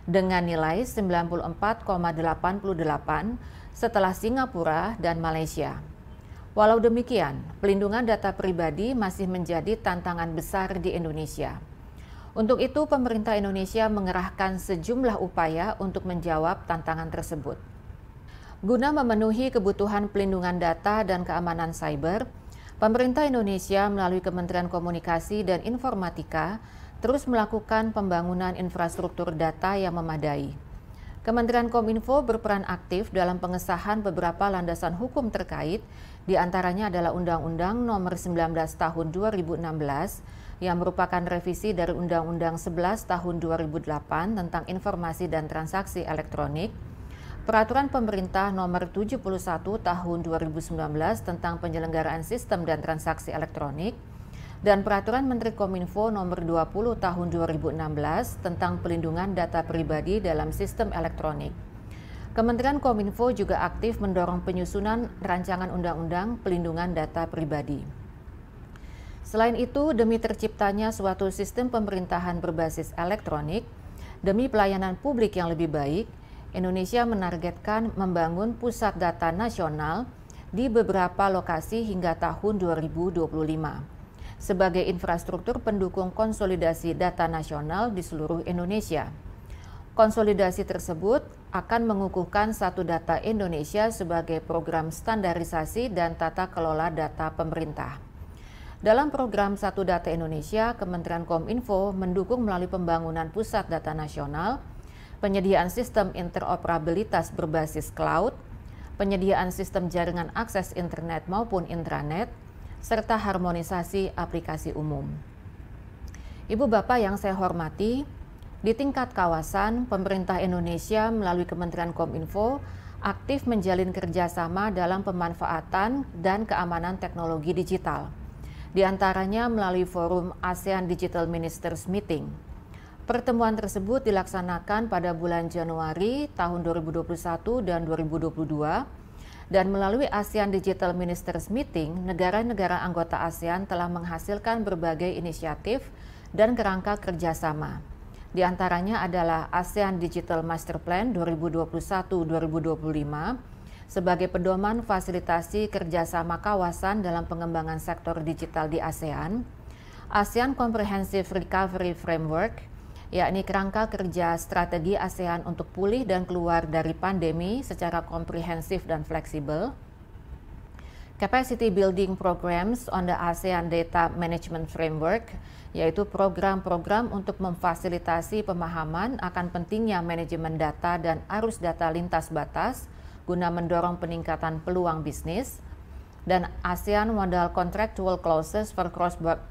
Speaker 6: dengan nilai 94,88 setelah Singapura dan Malaysia. Walau demikian, pelindungan data pribadi masih menjadi tantangan besar di Indonesia. Untuk itu, pemerintah Indonesia mengerahkan sejumlah upaya untuk menjawab tantangan tersebut. Guna memenuhi kebutuhan pelindungan data dan keamanan cyber, pemerintah Indonesia melalui Kementerian Komunikasi dan Informatika terus melakukan pembangunan infrastruktur data yang memadai. Kementerian Kominfo berperan aktif dalam pengesahan beberapa landasan hukum terkait, diantaranya adalah Undang-Undang Nomor 19 Tahun 2016 yang merupakan revisi dari Undang-Undang 11 Tahun 2008 tentang Informasi dan Transaksi Elektronik, Peraturan Pemerintah Nomor 71 Tahun 2019 tentang penyelenggaraan sistem dan transaksi elektronik dan Peraturan Menteri Kominfo Nomor 20 Tahun 2016 tentang pelindungan data pribadi dalam sistem elektronik. Kementerian Kominfo juga aktif mendorong penyusunan rancangan undang-undang pelindungan data pribadi. Selain itu, demi terciptanya suatu sistem pemerintahan berbasis elektronik, demi pelayanan publik yang lebih baik, Indonesia menargetkan membangun pusat data nasional di beberapa lokasi hingga tahun 2025 sebagai infrastruktur pendukung konsolidasi data nasional di seluruh Indonesia. Konsolidasi tersebut akan mengukuhkan satu data Indonesia sebagai program standarisasi dan tata kelola data pemerintah. Dalam program Satu Data Indonesia, Kementerian Kominfo mendukung melalui pembangunan Pusat Data Nasional, penyediaan sistem interoperabilitas berbasis cloud, penyediaan sistem jaringan akses internet maupun intranet, serta harmonisasi aplikasi umum. Ibu bapak yang saya hormati, di tingkat kawasan, pemerintah Indonesia melalui Kementerian Kominfo aktif menjalin kerjasama dalam pemanfaatan dan keamanan teknologi digital, di antaranya melalui forum ASEAN Digital Ministers Meeting. Pertemuan tersebut dilaksanakan pada bulan Januari tahun 2021 dan 2022 dan melalui ASEAN Digital Ministers Meeting, negara-negara anggota ASEAN telah menghasilkan berbagai inisiatif dan kerangka kerjasama. Di antaranya adalah ASEAN Digital Master Plan 2021-2025 sebagai pedoman fasilitasi kerjasama kawasan dalam pengembangan sektor digital di ASEAN, ASEAN Comprehensive Recovery Framework, yakni kerangka kerja strategi ASEAN untuk pulih dan keluar dari pandemi secara komprehensif dan fleksibel, Capacity Building Programs on the ASEAN Data Management Framework, yaitu program-program untuk memfasilitasi pemahaman akan pentingnya manajemen data dan arus data lintas batas guna mendorong peningkatan peluang bisnis, dan ASEAN Modal Contractual Clauses for Cross-Border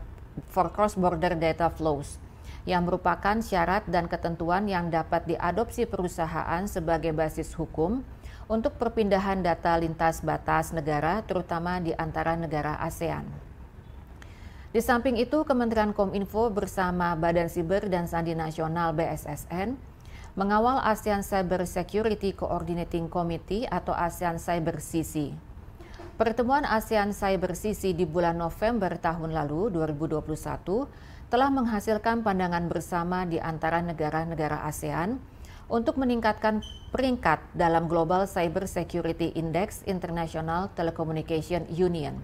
Speaker 6: for cross -border Data Flows, yang merupakan syarat dan ketentuan yang dapat diadopsi perusahaan sebagai basis hukum untuk perpindahan data lintas batas negara, terutama di antara negara ASEAN. Di samping itu, Kementerian Kominfo bersama Badan Siber dan Sandi Nasional BSSN mengawal ASEAN Cyber Security Coordinating Committee atau ASEAN Cyber CC. Pertemuan ASEAN Cyber CC di bulan November tahun lalu 2021 telah menghasilkan pandangan bersama di antara negara-negara ASEAN untuk meningkatkan peringkat dalam Global Cyber Security Index International Telecommunication Union,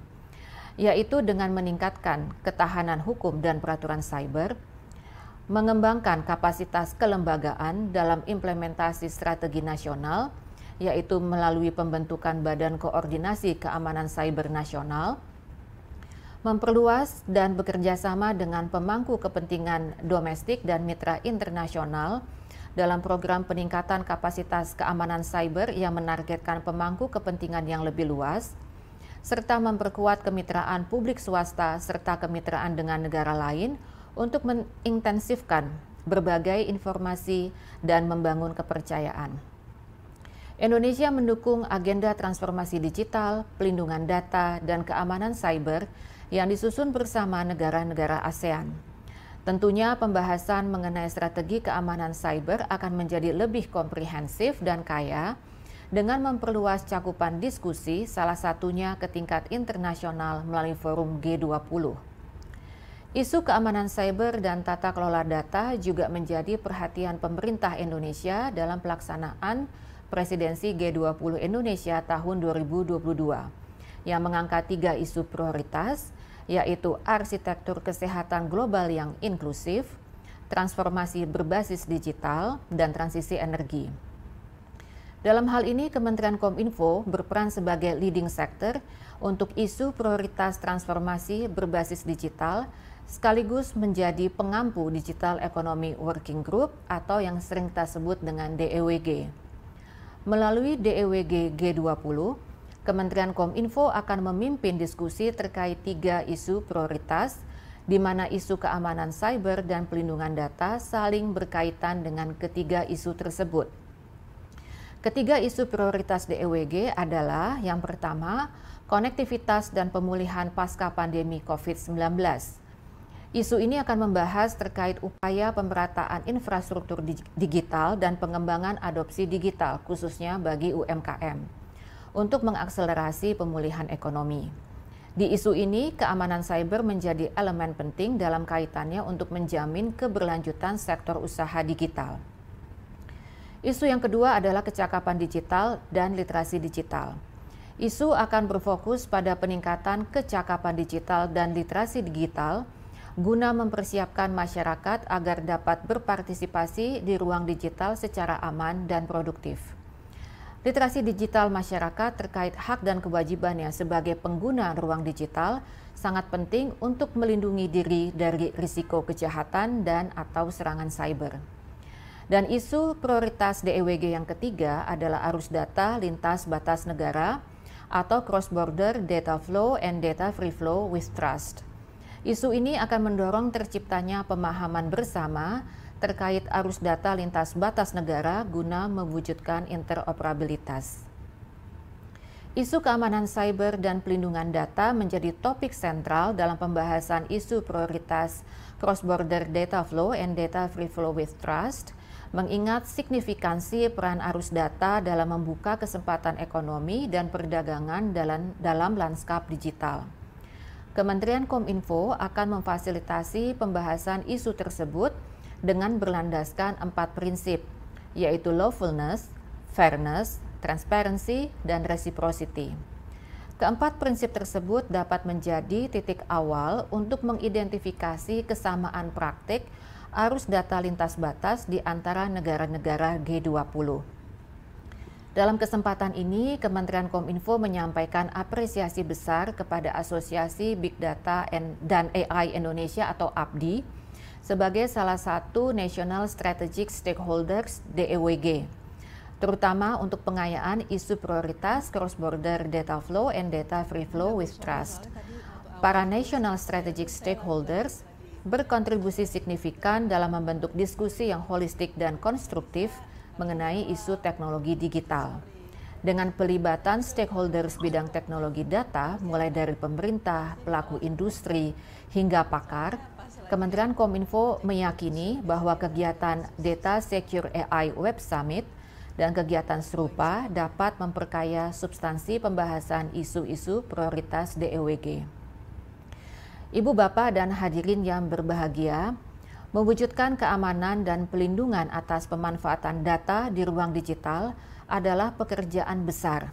Speaker 6: yaitu dengan meningkatkan ketahanan hukum dan peraturan cyber, mengembangkan kapasitas kelembagaan dalam implementasi strategi nasional, yaitu melalui pembentukan Badan Koordinasi Keamanan Cyber Nasional memperluas dan bekerja sama dengan pemangku kepentingan domestik dan mitra internasional dalam program peningkatan kapasitas keamanan cyber yang menargetkan pemangku kepentingan yang lebih luas, serta memperkuat kemitraan publik swasta serta kemitraan dengan negara lain untuk mengintensifkan berbagai informasi dan membangun kepercayaan. Indonesia mendukung agenda transformasi digital, pelindungan data, dan keamanan cyber yang disusun bersama negara-negara ASEAN. Tentunya pembahasan mengenai strategi keamanan cyber akan menjadi lebih komprehensif dan kaya dengan memperluas cakupan diskusi salah satunya ke tingkat internasional melalui forum G20. Isu keamanan cyber dan tata kelola data juga menjadi perhatian pemerintah Indonesia dalam pelaksanaan Presidensi G20 Indonesia tahun 2022 yang mengangkat tiga isu prioritas, yaitu arsitektur kesehatan global yang inklusif, transformasi berbasis digital, dan transisi energi. Dalam hal ini, Kementerian Kominfo berperan sebagai leading sector untuk isu prioritas transformasi berbasis digital, sekaligus menjadi pengampu Digital Economy Working Group atau yang sering kita sebut dengan DEWG. Melalui DEWG G20, Kementerian Kominfo akan memimpin diskusi terkait tiga isu prioritas, di mana isu keamanan cyber dan pelindungan data saling berkaitan dengan ketiga isu tersebut. Ketiga isu prioritas DEWG adalah yang pertama, konektivitas dan pemulihan pasca pandemi COVID-19. Isu ini akan membahas terkait upaya pemerataan infrastruktur digital dan pengembangan adopsi digital, khususnya bagi UMKM untuk mengakselerasi pemulihan ekonomi. Di isu ini, keamanan cyber menjadi elemen penting dalam kaitannya untuk menjamin keberlanjutan sektor usaha digital. Isu yang kedua adalah kecakapan digital dan literasi digital. Isu akan berfokus pada peningkatan kecakapan digital dan literasi digital guna mempersiapkan masyarakat agar dapat berpartisipasi di ruang digital secara aman dan produktif. Literasi digital masyarakat terkait hak dan kewajibannya sebagai pengguna ruang digital sangat penting untuk melindungi diri dari risiko kejahatan dan atau serangan cyber. Dan isu prioritas DEWG yang ketiga adalah arus data lintas batas negara atau cross-border data flow and data free flow with trust. Isu ini akan mendorong terciptanya pemahaman bersama terkait arus data lintas batas negara guna mewujudkan interoperabilitas. Isu keamanan cyber dan pelindungan data menjadi topik sentral dalam pembahasan isu prioritas cross-border data flow and data free flow with trust, mengingat signifikansi peran arus data dalam membuka kesempatan ekonomi dan perdagangan dalam, dalam lanskap digital. Kementerian Kominfo akan memfasilitasi pembahasan isu tersebut dengan berlandaskan empat prinsip, yaitu lawfulness, fairness, transparency, dan reciprocity. Keempat prinsip tersebut dapat menjadi titik awal untuk mengidentifikasi kesamaan praktik arus data lintas batas di antara negara-negara G20. Dalam kesempatan ini, Kementerian Kominfo menyampaikan apresiasi besar kepada Asosiasi Big Data dan AI Indonesia atau APDI sebagai salah satu National Strategic Stakeholders DEWG, terutama untuk pengayaan isu prioritas cross-border data flow and data free flow with trust. Para National Strategic Stakeholders berkontribusi signifikan dalam membentuk diskusi yang holistik dan konstruktif mengenai isu teknologi digital. Dengan pelibatan stakeholders bidang teknologi data, mulai dari pemerintah, pelaku industri, hingga pakar, Kementerian Kominfo meyakini bahwa kegiatan Data Secure AI Web Summit dan kegiatan serupa dapat memperkaya substansi pembahasan isu-isu prioritas DEWG. Ibu bapak dan hadirin yang berbahagia, mewujudkan keamanan dan pelindungan atas pemanfaatan data di ruang digital adalah pekerjaan besar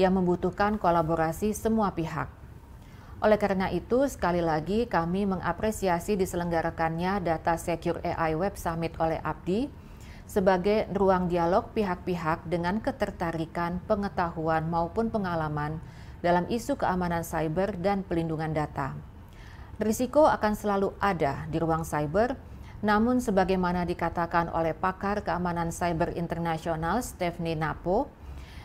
Speaker 6: yang membutuhkan kolaborasi semua pihak oleh karena itu, sekali lagi kami mengapresiasi diselenggarakannya Data Secure AI Web Summit oleh Abdi sebagai ruang dialog pihak-pihak dengan ketertarikan, pengetahuan maupun pengalaman dalam isu keamanan cyber dan pelindungan data. Risiko akan selalu ada di ruang cyber, namun sebagaimana dikatakan oleh pakar keamanan cyber internasional Stephanie Napo,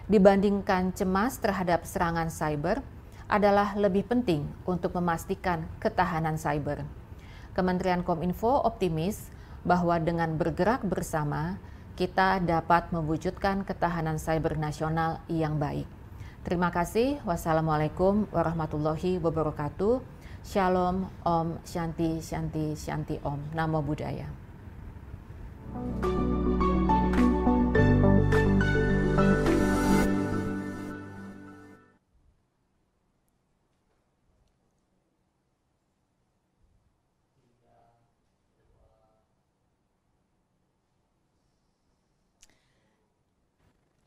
Speaker 6: dibandingkan cemas terhadap serangan cyber, adalah lebih penting untuk memastikan ketahanan cyber. Kementerian Kominfo optimis bahwa dengan bergerak bersama, kita dapat mewujudkan ketahanan cyber nasional yang baik. Terima kasih. Wassalamualaikum warahmatullahi wabarakatuh. Shalom, Om Shanti, Shanti, Shanti, Om. Namo Buddhaya. thank you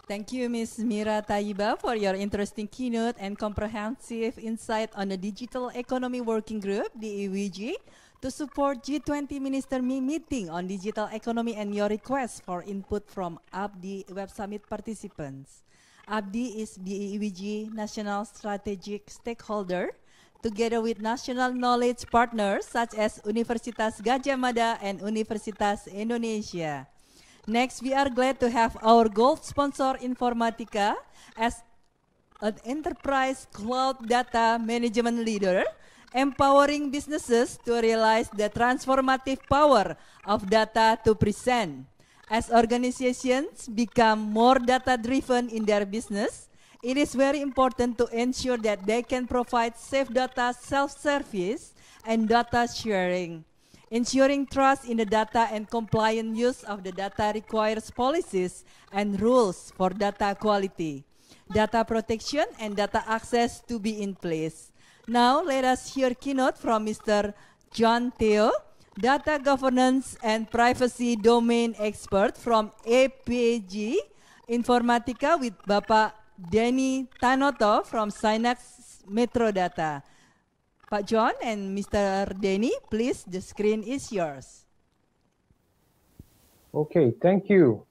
Speaker 1: Thank you, Ms. Mira Taiba, for your interesting keynote and comprehensive insight on the Digital Economy Working Group, DEWG, e to support G20 Minister meeting on digital economy and your request for input from ABDI Web Summit participants. ABDI is DEWG e National Strategic Stakeholder, together with national knowledge partners such as Universitas Gajah Mada and Universitas Indonesia. Next, we are glad to have our gold sponsor Informatica as an enterprise cloud data management leader, empowering businesses to realize the transformative power of data to present. As organizations become more data driven in their business, it is very important to ensure that they can provide safe data self service and data sharing. Ensuring trust in the data and compliant use of the data requires policies and rules for data quality, data protection, and data access to be in place. Now, let us hear keynote from Mr. John Theo, data governance and privacy domain expert from APG Informatica with Bapak Denny Tanoto from Synax Metrodata. Pak John and Mr. Denny, please, the screen is yours.
Speaker 7: Okay, thank you.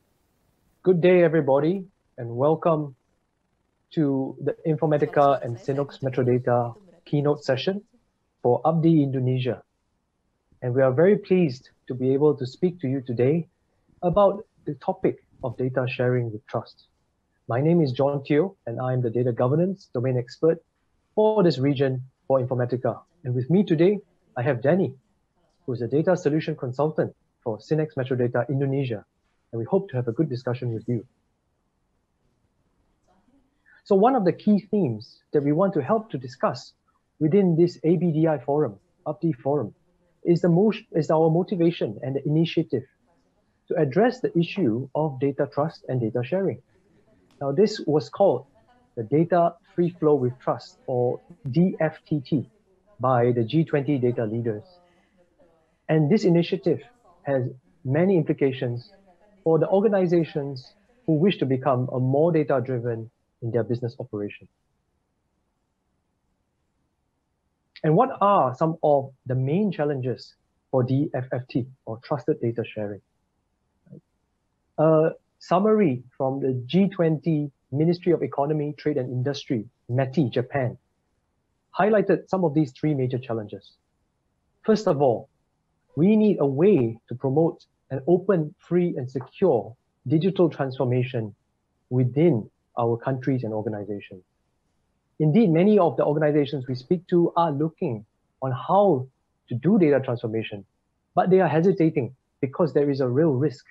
Speaker 7: Good day, everybody, and welcome to the Informatica and Synox Metrodata keynote session for Abdi Indonesia. And we are very pleased to be able to speak to you today about the topic of data sharing with trust. My name is John Teo, and I am the data governance domain expert for this region for Informatica. And with me today, I have Danny, who is a data solution consultant for Synex Metrodata Indonesia. And we hope to have a good discussion with you. So one of the key themes that we want to help to discuss within this ABDI forum, UPD forum, is, the most is our motivation and the initiative to address the issue of data trust and data sharing. Now, this was called the Data Free Flow with Trust, or DFTT, by the G20 data leaders. And this initiative has many implications for the organizations who wish to become a more data driven in their business operation. And what are some of the main challenges for DFFT or trusted data sharing? A uh, summary from the G20 Ministry of Economy, Trade and Industry, METI, Japan, highlighted some of these three major challenges. First of all, we need a way to promote an open, free, and secure digital transformation within our countries and organizations. Indeed, many of the organizations we speak to are looking on how to do data transformation, but they are hesitating because there is a real risk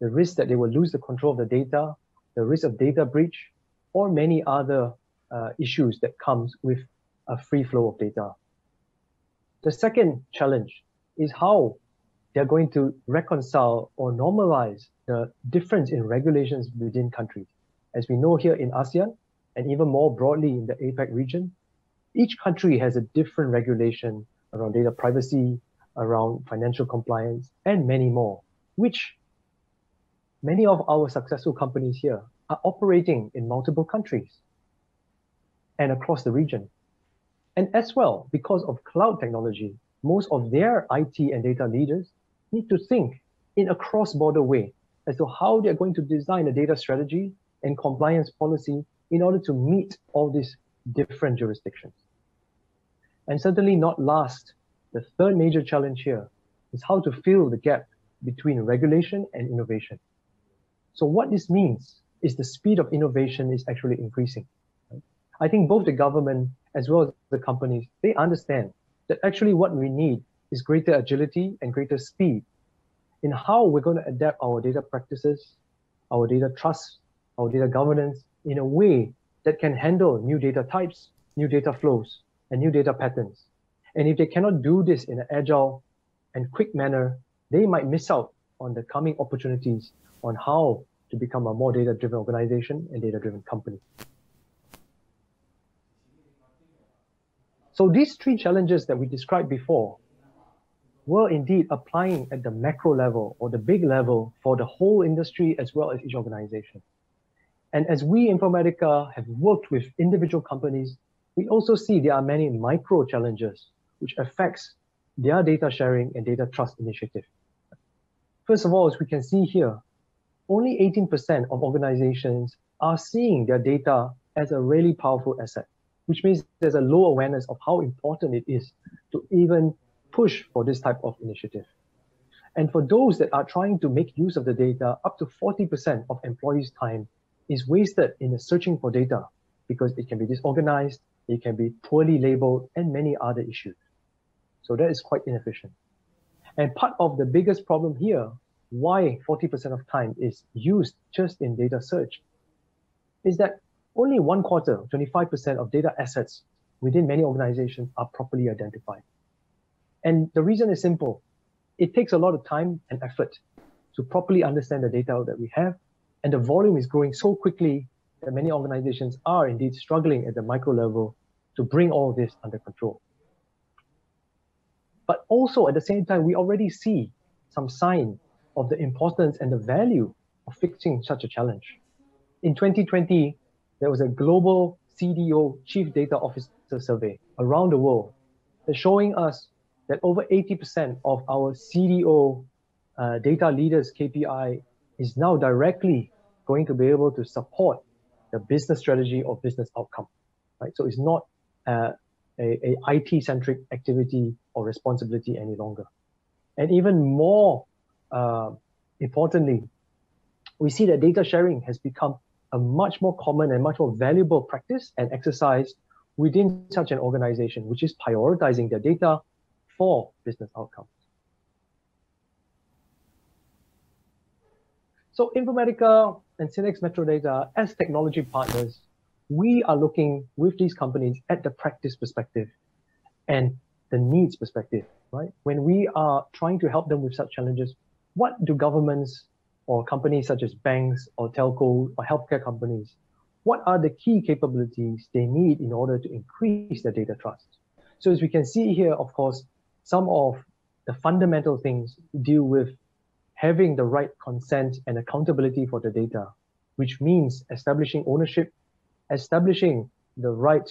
Speaker 7: the risk that they will lose the control of the data, the risk of data breach, or many other uh, issues that comes with a free flow of data. The second challenge is how they're going to reconcile or normalize the difference in regulations within countries. As we know here in ASEAN, and even more broadly in the APEC region, each country has a different regulation around data privacy, around financial compliance, and many more, which many of our successful companies here are operating in multiple countries and across the region. And as well, because of cloud technology, most of their IT and data leaders need to think in a cross border way as to how they're going to design a data strategy and compliance policy in order to meet all these different jurisdictions. And certainly not last, the third major challenge here is how to fill the gap between regulation and innovation. So what this means is the speed of innovation is actually increasing. I think both the government as well as the companies, they understand that actually what we need is greater agility and greater speed in how we're going to adapt our data practices, our data trust, our data governance in a way that can handle new data types, new data flows, and new data patterns. And if they cannot do this in an agile and quick manner, they might miss out on the coming opportunities on how to become a more data driven organization and data driven company. So these three challenges that we described before were indeed applying at the macro level or the big level for the whole industry as well as each organization. And as we Informatica have worked with individual companies, we also see there are many micro challenges which affects their data sharing and data trust initiative. First of all, as we can see here, only 18% of organizations are seeing their data as a really powerful asset, which means there's a low awareness of how important it is to even push for this type of initiative. And for those that are trying to make use of the data, up to 40% of employees' time is wasted in the searching for data because it can be disorganized, it can be poorly labeled, and many other issues. So that is quite inefficient. And part of the biggest problem here why 40% of time is used just in data search is that only one quarter, 25% of data assets within many organizations are properly identified. And the reason is simple. It takes a lot of time and effort to properly understand the data that we have. And the volume is growing so quickly that many organizations are indeed struggling at the micro level to bring all this under control. But also at the same time, we already see some sign of the importance and the value of fixing such a challenge. In 2020, there was a global CDO Chief Data Officer survey around the world that's showing us that over 80% of our CDO uh, data leaders KPI is now directly going to be able to support the business strategy or business outcome, right? So it's not uh, a, a IT centric activity or responsibility any longer. And even more uh, importantly, we see that data sharing has become a much more common and much more valuable practice and exercise within such an organization, which is prioritizing their data for business outcomes. So Informatica and Cinex Metrodata, as technology partners, we are looking with these companies at the practice perspective and the needs perspective, right? When we are trying to help them with such challenges, what do governments or companies such as banks or telco or healthcare companies, what are the key capabilities they need in order to increase their data trust? So as we can see here, of course, some of the fundamental things deal with having the right consent and accountability for the data, which means establishing ownership, establishing the right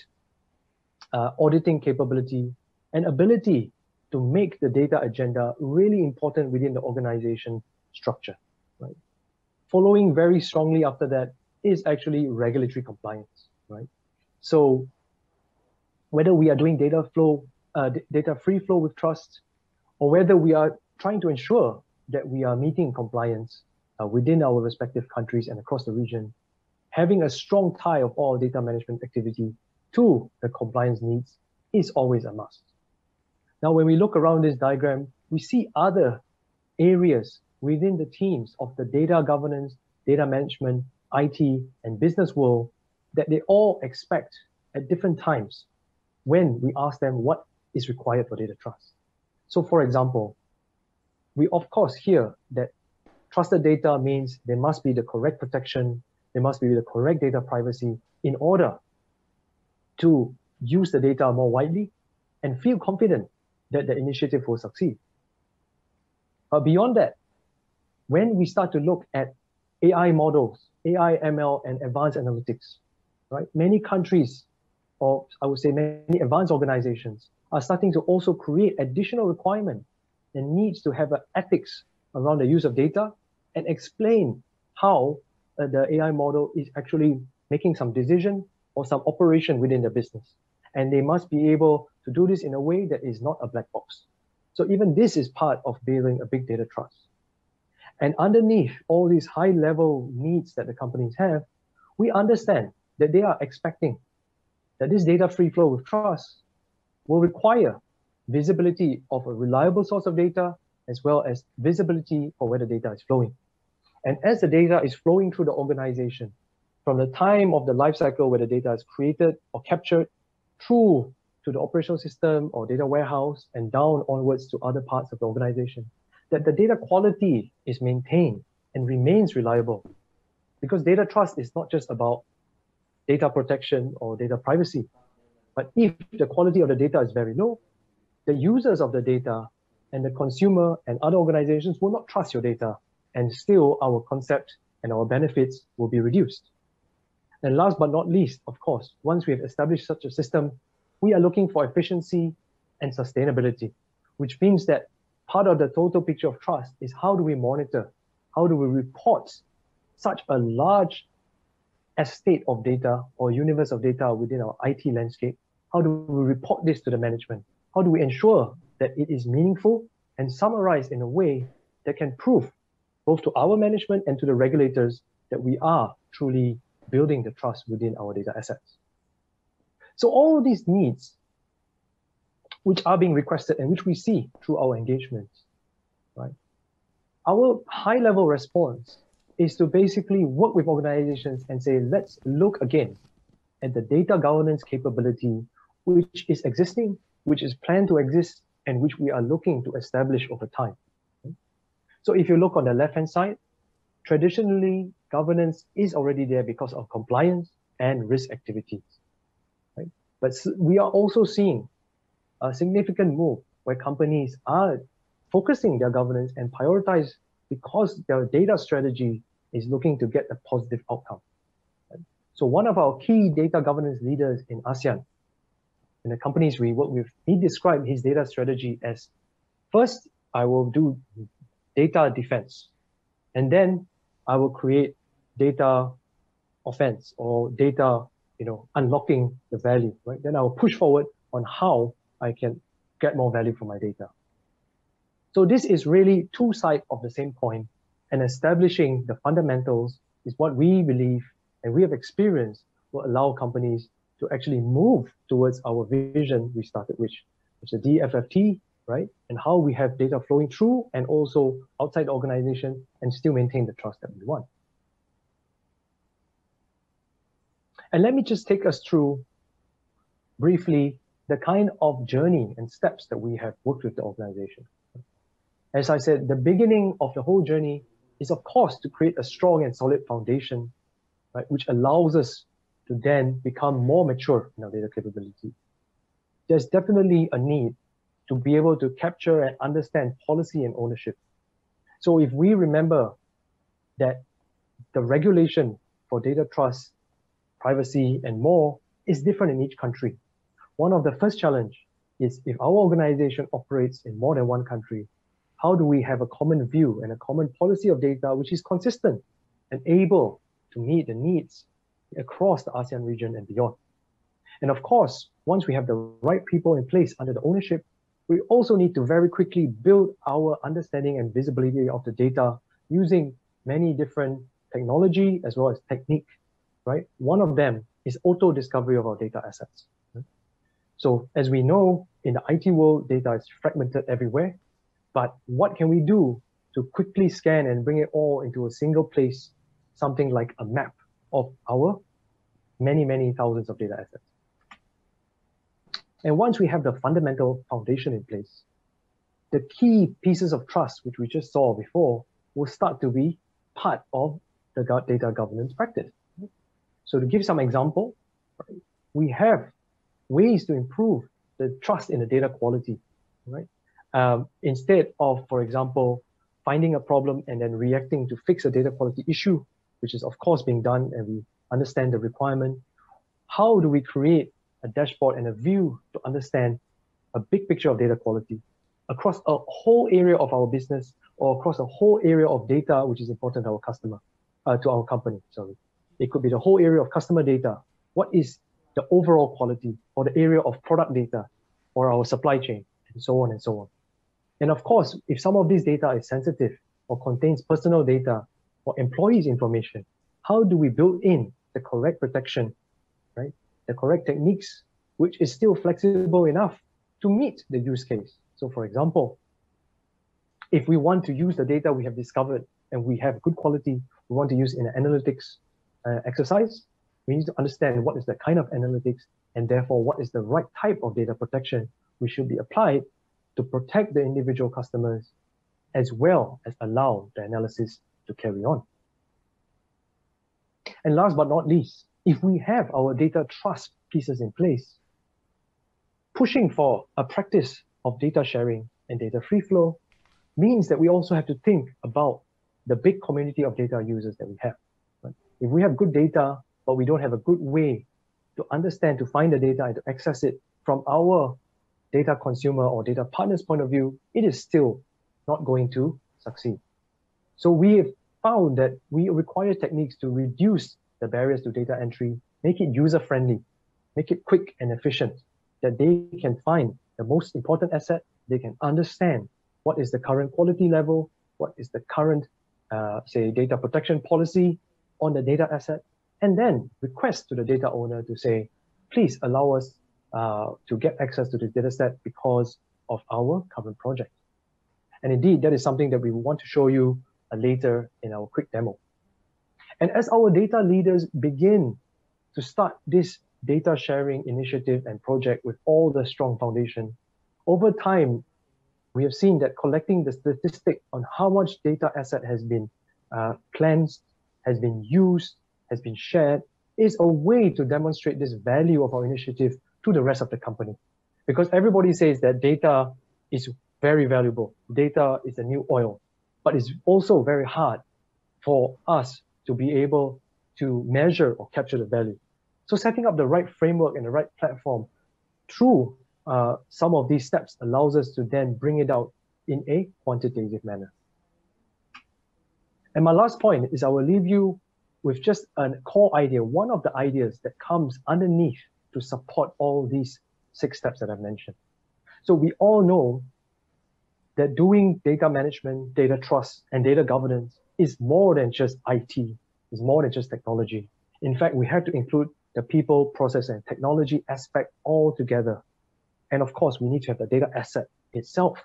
Speaker 7: uh, auditing capability and ability to make the data agenda really important within the organization structure. Right? Following very strongly after that is actually regulatory compliance. Right? So whether we are doing data flow, uh, data free flow with trust, or whether we are trying to ensure that we are meeting compliance uh, within our respective countries and across the region, having a strong tie of all data management activity to the compliance needs is always a must. Now, when we look around this diagram, we see other areas within the teams of the data governance, data management, IT, and business world that they all expect at different times when we ask them what is required for data trust. So, for example, we of course hear that trusted data means there must be the correct protection, there must be the correct data privacy in order to use the data more widely and feel confident that the initiative will succeed. But beyond that, when we start to look at AI models, AI, ML, and advanced analytics, right? Many countries, or I would say many advanced organizations, are starting to also create additional requirement and needs to have an ethics around the use of data and explain how uh, the AI model is actually making some decision or some operation within the business. And they must be able to do this in a way that is not a black box. So even this is part of building a big data trust. And underneath all these high level needs that the companies have, we understand that they are expecting that this data free flow with trust will require visibility of a reliable source of data as well as visibility for where the data is flowing. And as the data is flowing through the organization, from the time of the life cycle where the data is created or captured through to the operational system or data warehouse and down onwards to other parts of the organization, that the data quality is maintained and remains reliable. Because data trust is not just about data protection or data privacy, but if the quality of the data is very low, the users of the data and the consumer and other organizations will not trust your data, and still our concept and our benefits will be reduced. And last but not least, of course, once we have established such a system, we are looking for efficiency and sustainability, which means that part of the total picture of trust is how do we monitor, how do we report such a large estate of data or universe of data within our IT landscape? How do we report this to the management? How do we ensure that it is meaningful and summarized in a way that can prove both to our management and to the regulators that we are truly building the trust within our data assets? So all these needs, which are being requested and which we see through our engagement, right? Our high level response is to basically work with organizations and say, let's look again at the data governance capability, which is existing, which is planned to exist, and which we are looking to establish over time. So if you look on the left-hand side, traditionally, governance is already there because of compliance and risk activities. But we are also seeing a significant move where companies are focusing their governance and prioritize because their data strategy is looking to get a positive outcome. So one of our key data governance leaders in ASEAN, in the companies we work with, he described his data strategy as first, I will do data defense, and then I will create data offense or data you know, unlocking the value, right? Then I'll push forward on how I can get more value from my data. So this is really two sides of the same coin and establishing the fundamentals is what we believe and we have experienced will allow companies to actually move towards our vision we started with, which is the DFFT, right? And how we have data flowing through and also outside the organization and still maintain the trust that we want. And let me just take us through briefly the kind of journey and steps that we have worked with the organization. As I said, the beginning of the whole journey is, of course, to create a strong and solid foundation, right, which allows us to then become more mature in our data capability. There's definitely a need to be able to capture and understand policy and ownership. So if we remember that the regulation for data trust privacy, and more is different in each country. One of the first challenge is if our organization operates in more than one country, how do we have a common view and a common policy of data which is consistent and able to meet the needs across the ASEAN region and beyond? And of course, once we have the right people in place under the ownership, we also need to very quickly build our understanding and visibility of the data using many different technology as well as technique right? One of them is auto discovery of our data assets. So as we know, in the IT world, data is fragmented everywhere. But what can we do to quickly scan and bring it all into a single place, something like a map of our many, many thousands of data assets? And once we have the fundamental foundation in place, the key pieces of trust, which we just saw before, will start to be part of the data governance practice. So to give some example, right, we have ways to improve the trust in the data quality, right? Um, instead of, for example, finding a problem and then reacting to fix a data quality issue, which is of course being done and we understand the requirement, how do we create a dashboard and a view to understand a big picture of data quality across a whole area of our business or across a whole area of data which is important to our customer, uh, to our company, sorry. It could be the whole area of customer data. What is the overall quality or the area of product data or our supply chain and so on and so on. And of course, if some of this data is sensitive or contains personal data or employees information, how do we build in the correct protection, right? The correct techniques, which is still flexible enough to meet the use case. So for example, if we want to use the data we have discovered and we have good quality, we want to use in analytics uh, exercise, we need to understand what is the kind of analytics and therefore what is the right type of data protection which should be applied to protect the individual customers as well as allow the analysis to carry on. And last but not least, if we have our data trust pieces in place, pushing for a practice of data sharing and data free flow means that we also have to think about the big community of data users that we have if we have good data, but we don't have a good way to understand, to find the data and to access it from our data consumer or data partner's point of view, it is still not going to succeed. So we have found that we require techniques to reduce the barriers to data entry, make it user friendly, make it quick and efficient, that they can find the most important asset, they can understand what is the current quality level, what is the current, uh, say, data protection policy, on the data asset and then request to the data owner to say, please allow us uh, to get access to this data set because of our current project. And indeed, that is something that we want to show you uh, later in our quick demo. And as our data leaders begin to start this data sharing initiative and project with all the strong foundation, over time, we have seen that collecting the statistic on how much data asset has been uh, cleansed has been used, has been shared, is a way to demonstrate this value of our initiative to the rest of the company. Because everybody says that data is very valuable. Data is the new oil, but it's also very hard for us to be able to measure or capture the value. So setting up the right framework and the right platform through uh, some of these steps allows us to then bring it out in a quantitative manner. And my last point is I will leave you with just a core idea, one of the ideas that comes underneath to support all these six steps that I've mentioned. So we all know that doing data management, data trust, and data governance is more than just IT, is more than just technology. In fact, we have to include the people, process, and technology aspect all together. And of course, we need to have the data asset itself.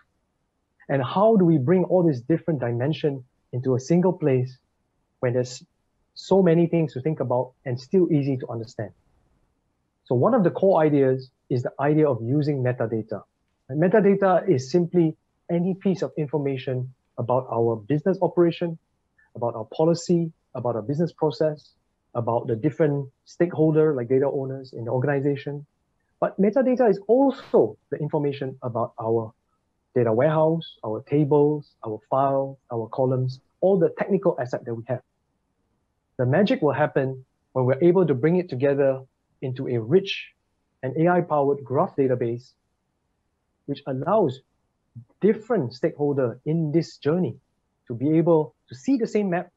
Speaker 7: And how do we bring all these different dimension into a single place when there's so many things to think about and still easy to understand. So one of the core ideas is the idea of using metadata. And metadata is simply any piece of information about our business operation, about our policy, about our business process, about the different stakeholder like data owners in the organization. But metadata is also the information about our data warehouse, our tables, our files, our columns, all the technical asset that we have. The magic will happen when we're able to bring it together into a rich and AI-powered graph database, which allows different stakeholder in this journey to be able to see the same map,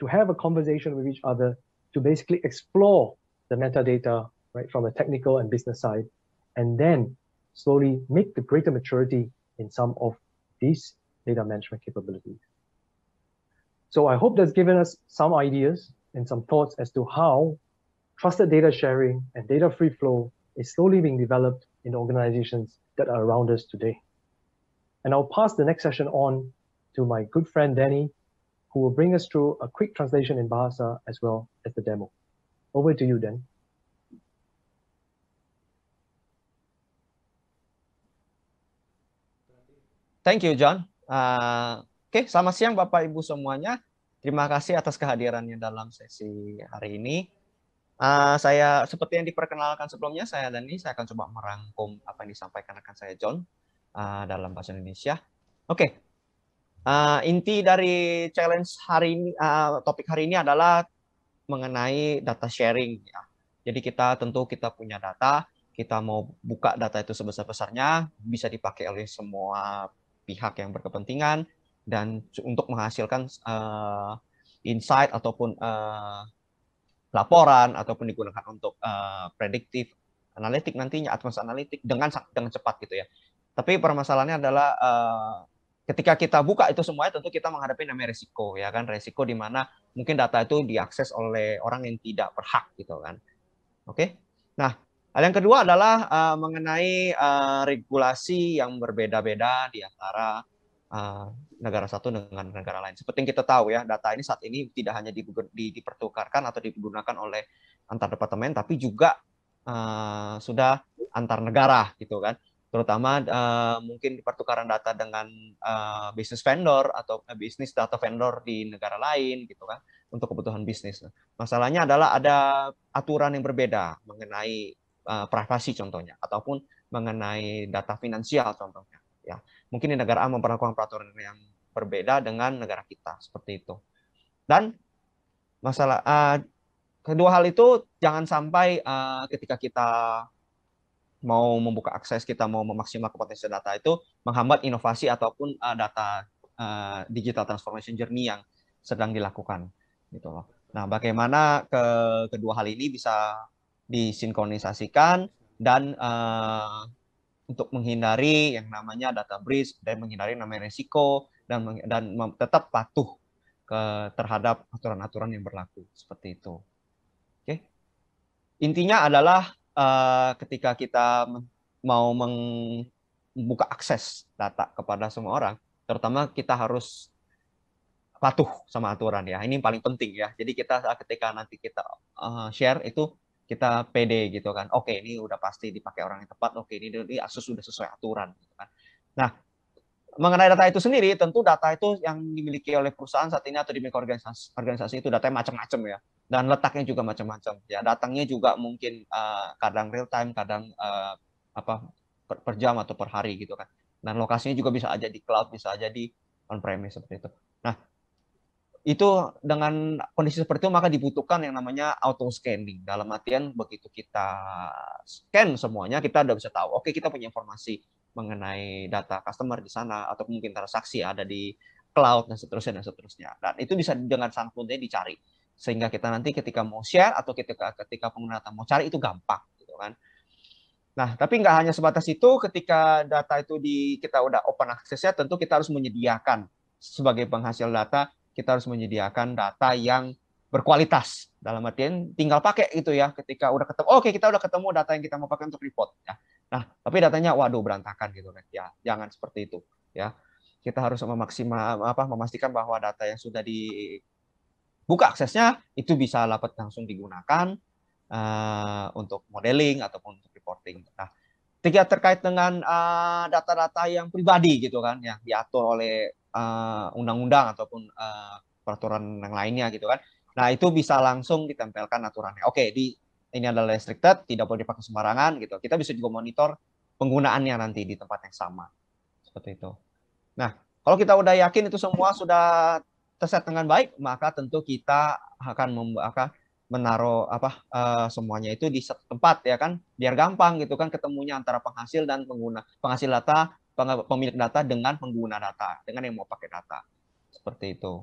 Speaker 7: to have a conversation with each other, to basically explore the metadata right from a technical and business side, and then slowly make the greater maturity in some of these data management capabilities. So I hope that's given us some ideas and some thoughts as to how trusted data sharing and data free flow is slowly being developed in organizations that are around us today. And I'll pass the next session on to my good friend Danny, who will bring us through a quick translation in Bahasa as well as the demo. Over to you, Danny.
Speaker 8: Thank you, John. Uh, Oke, okay, selamat siang Bapak Ibu semuanya. Terima kasih atas kehadirannya dalam sesi hari ini. Uh, saya seperti yang diperkenalkan sebelumnya, saya Dani, saya akan coba merangkum apa yang disampaikan rekan saya John uh, dalam bahasa Indonesia. Oke, okay. uh, inti dari challenge hari ini, uh, topik hari ini adalah mengenai data sharing. Ya. Jadi kita tentu kita punya data, kita mau buka data itu sebesar-besarnya, bisa dipakai oleh semua pihak yang berkepentingan dan untuk menghasilkan uh, insight ataupun uh, laporan ataupun digunakan untuk uh, prediktif analitik nantinya atmos analitik dengan dengan cepat gitu ya. Tapi permasalahannya adalah uh, ketika kita buka itu semuanya tentu kita menghadapi namanya resiko ya kan resiko di mana mungkin data itu diakses oleh orang yang tidak berhak gitu kan. Oke. Okay? Nah, Hal yang kedua adalah uh, mengenai uh, regulasi yang berbeda-beda di antara uh, negara satu dengan negara lain. Seperti yang kita tahu ya, data ini saat ini tidak hanya di, di, dipertukarkan atau digunakan oleh antar departemen, tapi juga uh, sudah antar negara gitu kan. Terutama uh, mungkin pertukaran data dengan uh, bisnis vendor atau uh, bisnis data vendor di negara lain gitu kan untuk kebutuhan bisnis. Nah, masalahnya adalah ada aturan yang berbeda mengenai Eh, privasi contohnya ataupun mengenai data finansial contohnya ya mungkin di negara A memperlakukan peraturan yang berbeda dengan negara kita seperti itu dan masalah uh, kedua hal itu jangan sampai uh, ketika kita mau membuka akses kita mau memaksimalkan potensi data itu menghambat inovasi ataupun uh, data uh, digital transformation journey yang sedang dilakukan gitu loh. Nah, bagaimana ke kedua hal ini bisa disinkronisasikan dan uh, untuk menghindari yang namanya data breach dan menghindari namanya resiko dan dan tetap patuh ke terhadap aturan-aturan yang berlaku seperti itu. Oke. Okay. Intinya adalah uh, ketika kita mau membuka akses data kepada semua orang, terutama kita harus patuh sama aturan ya. Ini yang paling penting ya. Jadi kita ketika nanti kita eh, share itu kita pede gitu kan. Oke, ini udah pasti dipakai orang yang tepat. Oke, ini dari Asus sudah sesuai aturan gitu kan. Nah, mengenai data itu sendiri, tentu data itu yang dimiliki oleh perusahaan saat ini atau di organisasi, organisasi itu datanya macam-macam ya. Dan letaknya juga macam-macam. Ya, datangnya juga mungkin uh, kadang real time, kadang uh, apa per, per jam atau per hari gitu kan. Dan lokasinya juga bisa aja di cloud, bisa aja di on premise seperti itu. Nah, itu dengan kondisi seperti itu maka dibutuhkan yang namanya auto scanning dalam artian begitu kita scan semuanya kita udah bisa tahu oke kita punya informasi mengenai data customer di sana atau mungkin transaksi ada di cloud dan seterusnya dan seterusnya dan itu bisa dengan sangat dicari sehingga kita nanti ketika mau share atau ketika ketika pengguna data mau cari itu gampang gitu kan Nah, tapi nggak hanya sebatas itu, ketika data itu di kita udah open access ya tentu kita harus menyediakan sebagai penghasil data kita harus menyediakan data yang berkualitas dalam artian tinggal pakai gitu ya ketika udah ketemu oke okay, kita udah ketemu data yang kita mau pakai untuk report ya nah tapi datanya waduh berantakan gitu kan ya jangan seperti itu ya kita harus memaksimal apa memastikan bahwa data yang sudah dibuka aksesnya itu bisa dapat langsung digunakan uh, untuk modeling ataupun untuk reporting nah tiga terkait dengan eh, data-data uh, yang pribadi gitu kan yang diatur oleh Eh, undang-undang uh, ataupun uh, peraturan yang lainnya gitu kan. Nah, itu bisa langsung ditempelkan aturannya. Oke, di ini adalah restricted, tidak boleh dipakai sembarangan gitu. Kita bisa juga monitor penggunaannya nanti di tempat yang sama. Seperti itu. Nah, kalau kita udah yakin itu semua sudah terset dengan baik, maka tentu kita akan akan menaruh apa uh, semuanya itu di tempat ya kan biar gampang gitu kan ketemunya antara penghasil dan pengguna penghasil data pemilik data dengan pengguna data, dengan yang mau pakai data. Seperti itu.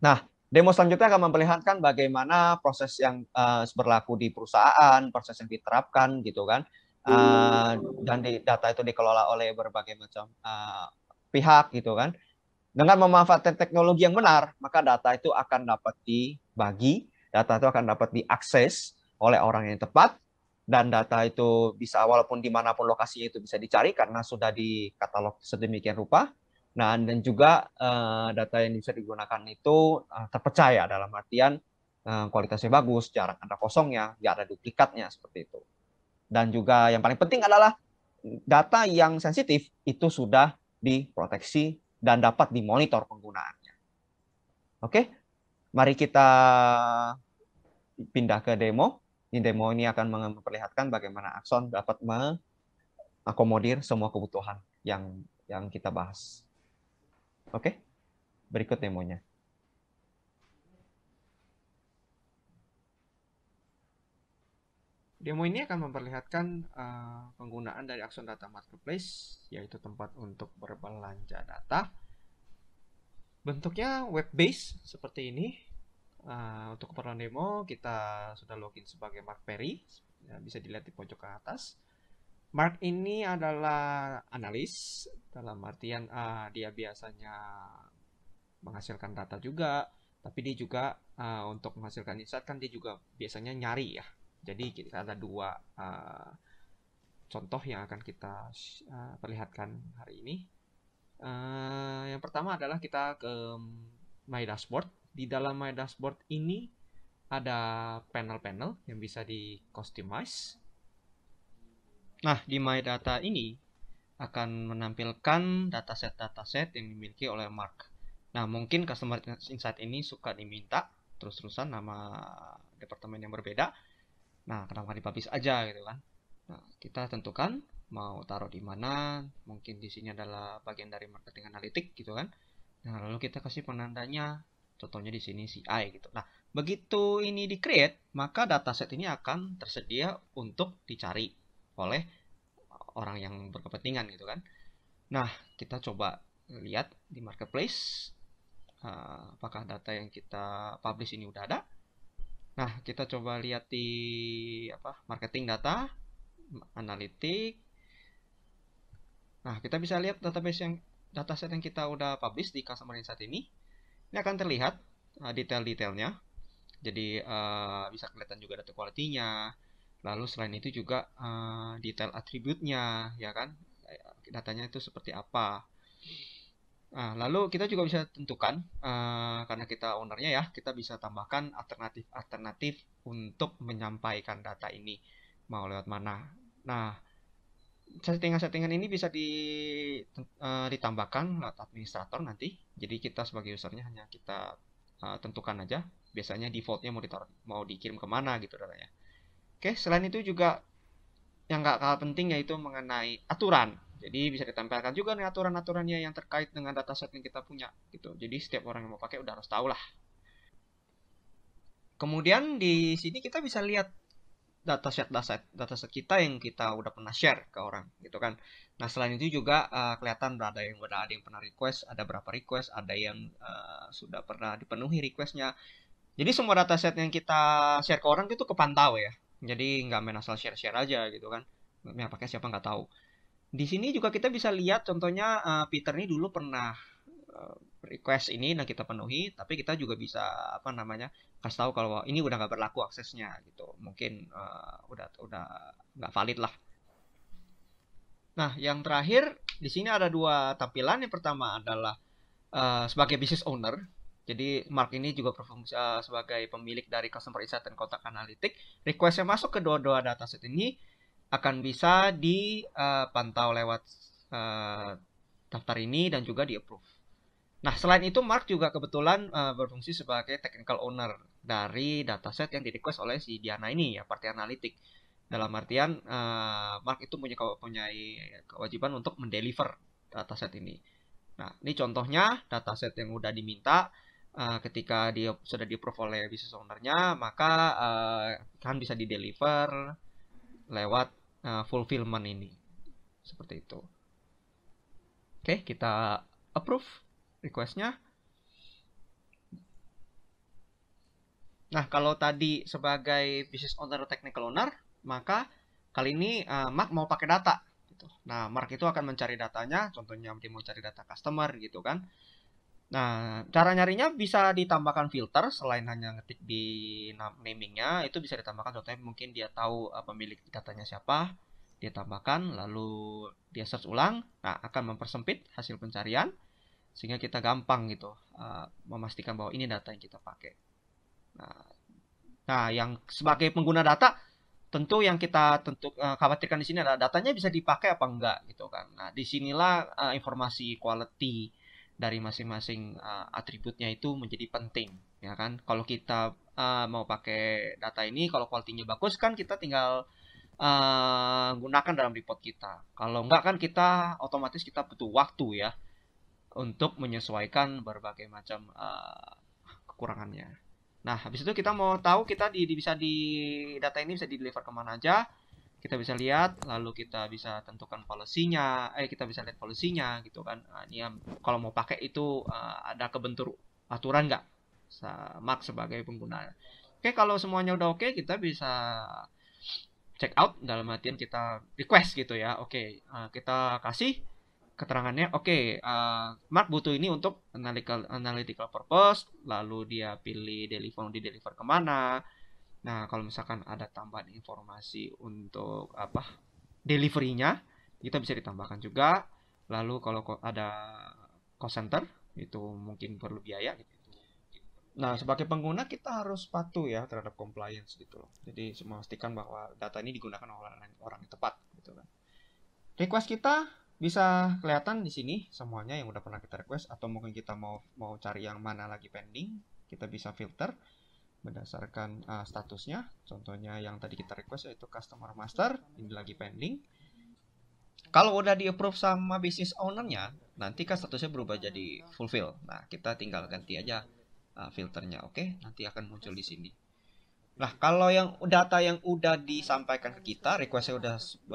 Speaker 8: Nah, demo selanjutnya akan memperlihatkan bagaimana proses yang uh, berlaku di perusahaan, proses yang diterapkan gitu kan. Uh, dan di, data itu dikelola oleh berbagai macam uh, pihak gitu kan. Dengan memanfaatkan teknologi yang benar, maka data itu akan dapat dibagi, data itu akan dapat diakses oleh orang yang tepat dan data itu bisa walaupun dimanapun lokasinya itu bisa dicari karena sudah di katalog sedemikian rupa. Nah, dan juga uh, data yang bisa digunakan itu uh, terpercaya dalam artian uh, kualitasnya bagus, jarang ada kosongnya, tidak ada duplikatnya seperti itu. Dan juga yang paling penting adalah data yang sensitif itu sudah diproteksi dan dapat dimonitor penggunaannya. Oke, mari kita pindah ke demo. Di demo ini akan memperlihatkan bagaimana Axon dapat mengakomodir semua kebutuhan yang yang kita bahas. Oke, okay? berikut demonya. Demo ini akan memperlihatkan uh, penggunaan dari Axon Data Marketplace, yaitu tempat untuk berbelanja data. Bentuknya web-based seperti ini, Nah, untuk keperluan demo kita sudah login sebagai Mark Perry, ya, bisa dilihat di pojok ke atas. Mark ini adalah analis dalam artian uh, dia biasanya menghasilkan data juga, tapi dia juga uh, untuk menghasilkan insight kan dia juga biasanya nyari ya. Jadi kita ada dua uh, contoh yang akan kita uh, perlihatkan hari ini. Uh, yang pertama adalah kita ke My Dashboard di dalam My Dashboard ini ada panel-panel yang bisa di customize. Nah, di My Data ini akan menampilkan dataset-dataset yang dimiliki oleh Mark. Nah, mungkin Customer Insight ini suka diminta terus-terusan nama departemen yang berbeda. Nah, kenapa dipublish aja gitu kan? Nah, kita tentukan mau taruh di mana, mungkin di sini adalah bagian dari marketing analitik gitu kan. Nah, lalu kita kasih penandanya Contohnya di sini si I gitu. Nah, begitu ini di-create, maka dataset ini akan tersedia untuk dicari oleh orang yang berkepentingan gitu kan. Nah, kita coba lihat di marketplace eh, apakah data yang kita publish ini udah ada. Nah, kita coba lihat di apa? marketing data, analitik. Nah, kita bisa lihat database yang dataset yang kita udah publish di customer insight ini ini akan terlihat uh, detail-detailnya. Jadi uh, bisa kelihatan juga data quality-nya. Lalu selain itu juga uh, detail atributnya, ya kan? Eh, datanya itu seperti apa. Nah, lalu kita juga bisa tentukan uh, karena kita ownernya ya, kita bisa tambahkan alternatif-alternatif untuk menyampaikan data ini mau lewat mana. Nah, settingan-settingan ini bisa di, uh, ditambahkan lewat administrator nanti. Jadi kita sebagai usernya hanya kita uh, tentukan aja. Biasanya defaultnya mau ditaruh, mau dikirim kemana gitu datanya. Oke, selain itu juga yang nggak kalah penting yaitu mengenai aturan. Jadi bisa ditempelkan juga nih aturan-aturannya yang terkait dengan dataset yang kita punya gitu. Jadi setiap orang yang mau pakai udah harus tahu lah. Kemudian di sini kita bisa lihat data data set set data set kita yang kita udah pernah share ke orang gitu kan nah selain itu juga uh, kelihatan ada yang udah ada yang pernah request ada berapa request ada yang uh, sudah pernah dipenuhi requestnya jadi semua data set yang kita share ke orang itu kepantau ya jadi nggak main asal share share aja gitu kan yang pakai siapa nggak tahu di sini juga kita bisa lihat contohnya uh, Peter ini dulu pernah uh, request ini nah kita penuhi tapi kita juga bisa apa namanya kasih tahu kalau ini udah nggak berlaku aksesnya gitu mungkin uh, udah udah nggak valid lah nah yang terakhir di sini ada dua tampilan yang pertama adalah uh, sebagai business owner jadi Mark ini juga berfungsi uh, sebagai pemilik dari customer insight dan kotak analitik request yang masuk ke dua-dua dataset ini akan bisa dipantau lewat uh, daftar ini dan juga di approve Nah, selain itu Mark juga kebetulan uh, berfungsi sebagai technical owner dari dataset yang di oleh si Diana ini ya, partai analitik. Dalam artian uh, Mark itu punya mempunyai kewajiban untuk mendeliver dataset ini. Nah, ini contohnya dataset yang sudah diminta uh, ketika dia sudah di approve oleh business ownernya, maka uh, kan bisa dideliver lewat uh, fulfillment ini. Seperti itu. Oke, okay, kita approve requestnya Nah, kalau tadi sebagai business owner atau technical owner, maka kali ini uh, Mark mau pakai data. Gitu. Nah, Mark itu akan mencari datanya, contohnya dia mau cari data customer gitu kan. Nah, cara nyarinya bisa ditambahkan filter selain hanya ngetik di namingnya, itu bisa ditambahkan contohnya mungkin dia tahu uh, pemilik datanya siapa, dia tambahkan, lalu dia search ulang, nah akan mempersempit hasil pencarian sehingga kita gampang gitu uh, memastikan bahwa ini data yang kita pakai. Nah, nah yang sebagai pengguna data tentu yang kita tentu uh, khawatirkan di sini adalah datanya bisa dipakai apa enggak gitu kan. Nah, disinilah uh, eh, informasi quality dari masing-masing uh, atributnya itu menjadi penting ya kan. Kalau kita uh, mau pakai data ini kalau kualitinya bagus kan kita tinggal uh, gunakan dalam report kita. Kalau enggak kan kita otomatis kita butuh waktu ya untuk menyesuaikan berbagai macam uh, kekurangannya. Nah, habis itu kita mau tahu kita di, di bisa di data ini bisa di deliver kemana aja. Kita bisa lihat, lalu kita bisa tentukan polisinya. Eh, kita bisa lihat polisinya gitu kan. Nah, ini kalau mau pakai itu uh, ada kebentur aturan nggak? Mark sebagai pengguna. Oke, kalau semuanya udah oke, kita bisa check out dalam artian kita request gitu ya. Oke, eh, kita kasih keterangannya oke okay, uh, eh, Mark butuh ini untuk analytical analytical purpose lalu dia pilih deliver di deliver kemana nah kalau misalkan ada tambahan informasi untuk apa deliverynya kita bisa ditambahkan juga lalu kalau ada call center itu mungkin perlu biaya gitu. Nah, iya. sebagai pengguna kita harus patuh ya terhadap compliance gitu loh. Jadi memastikan bahwa data ini digunakan oleh orang yang tepat gitu kan. Request kita bisa kelihatan di sini semuanya yang udah pernah kita request atau mungkin kita mau mau cari yang mana lagi pending kita bisa filter berdasarkan uh, statusnya contohnya yang tadi kita request yaitu customer master ini lagi pending kalau udah di approve sama business ownernya nanti kan statusnya berubah jadi fulfill nah kita tinggal ganti aja uh, filternya oke okay? nanti akan muncul di sini Nah, kalau yang data yang udah disampaikan ke kita, requestnya udah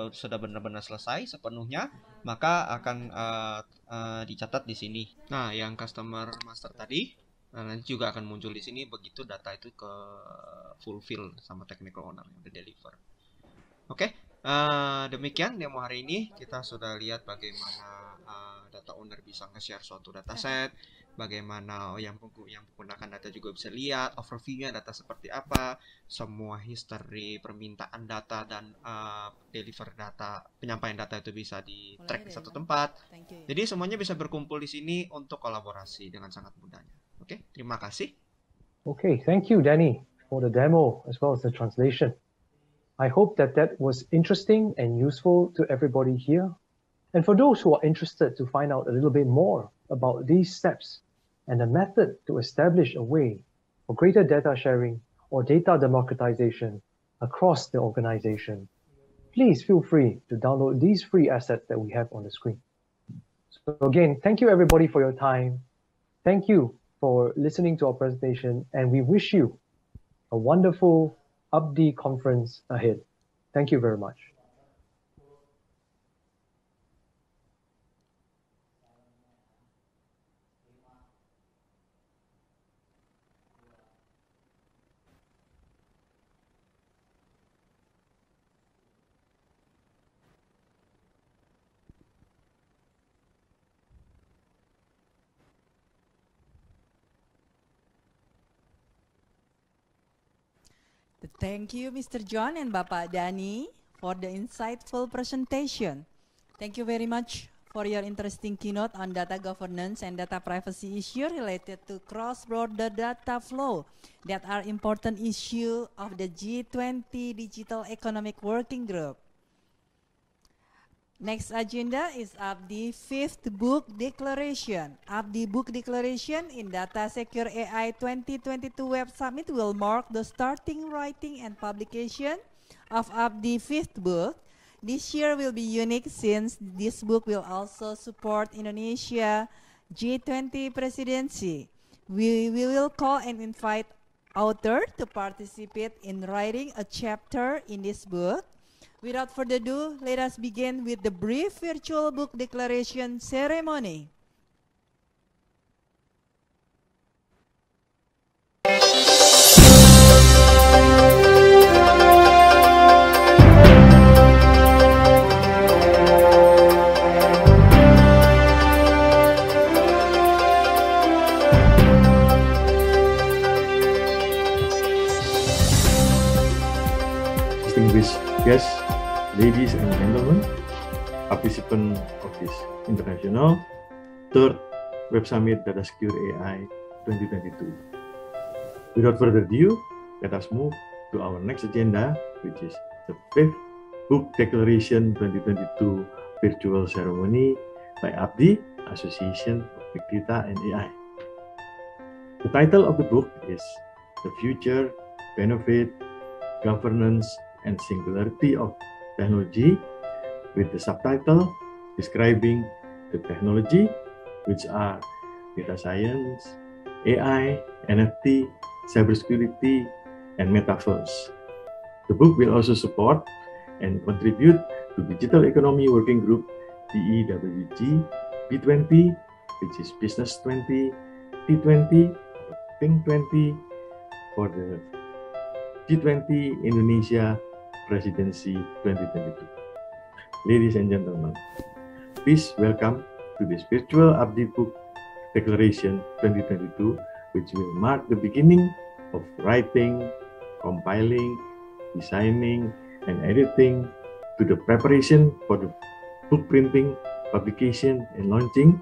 Speaker 8: sudah benar-benar selesai sepenuhnya, maka akan uh, uh, dicatat di sini. Nah, yang customer master tadi nah, nanti juga akan muncul di sini begitu data itu ke fulfill sama technical owner yang deliver. Oke, okay? uh, eh, demikian demo hari ini kita sudah lihat bagaimana uh, data owner bisa nge-share suatu dataset bagaimana yang yang menggunakan data juga bisa lihat overviewnya data seperti apa semua history permintaan data dan uh, deliver data penyampaian data itu bisa di track di satu tempat ya. jadi semuanya bisa berkumpul di sini untuk kolaborasi dengan sangat mudahnya oke okay, terima kasih
Speaker 7: oke okay, thank you Danny for the demo as well as the translation I hope that that was interesting and useful to everybody here. And for those who are interested to find out a little bit more about these steps and the method to establish a way for greater data sharing or data democratization across the organization, please feel free to download these free assets that we have on the screen. So again, thank you everybody for your time. Thank you for listening to our presentation and we wish you a wonderful UPD conference ahead. Thank you very much.
Speaker 1: Thank you, Mr. John and Bapak Dani, for the insightful presentation. Thank you very much for your interesting keynote on data governance and data privacy issue related to cross-border data flow that are important issue of the G20 Digital Economic Working Group. Next agenda is the Fifth Book Declaration. the Book Declaration in Data Secure AI 2022 Web Summit will mark the starting writing and publication of the Fifth Book. This year will be unique since this book will also support Indonesia G20 presidency. We, we will call and invite author to participate in writing a chapter in this book. Without further ado, let us begin with the brief virtual book declaration ceremony.
Speaker 9: Yes, ladies and gentlemen, participant of this international third Web Summit Data Secure AI 2022. Without further ado, let us move to our next agenda, which is the fifth Book Declaration 2022 virtual ceremony by ABDI, Association of Big Data and AI. The title of the book is The Future, Benefit, Governance, and Singularity of Technology with the subtitle describing the technology which are data science, AI, NFT, cybersecurity, and metaverse. The book will also support and contribute to Digital Economy Working Group DEWG B20, which is Business 20, T20, Think 20 for the G20 Indonesia presidency 2022. Ladies and gentlemen, please welcome to the Spiritual Update Book Declaration 2022, which will mark the beginning of writing, compiling, designing, and editing to the preparation for the book printing, publication, and launching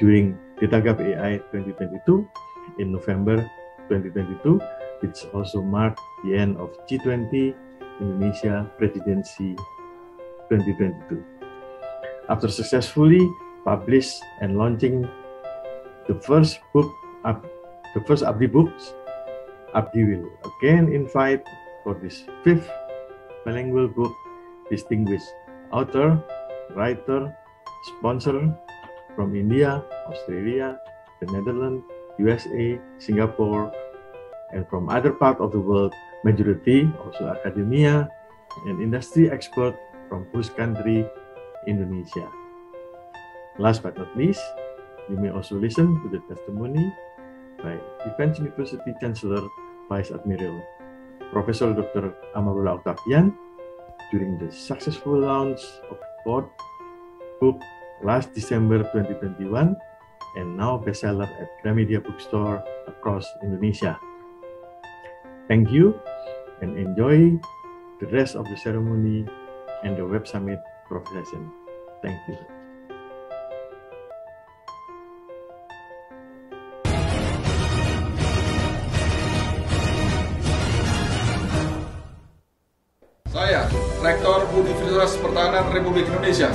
Speaker 9: during Ditagap AI 2022 in November 2022, which also marked the end of G20 Indonesia Presidency 2022. After successfully published and launching the first book, the first Abdi books, Abdi will again invite for this fifth bilingual book distinguished author, writer, sponsor from India, Australia, the Netherlands, USA, Singapore, and from other part of the world majority also academia and industry expert from host country, Indonesia. Last but not least, you may also listen to the testimony by Defense University Chancellor Vice Admiral Professor Dr. Amarullah Octavian during the successful launch of the fourth book last December 2021 and now bestseller at Gramedia Bookstore across Indonesia. Thank you and enjoy the rest of the ceremony and the Web Summit procession. Thank you.
Speaker 10: Saya, Rektor Universitas Pertahanan Republik Indonesia,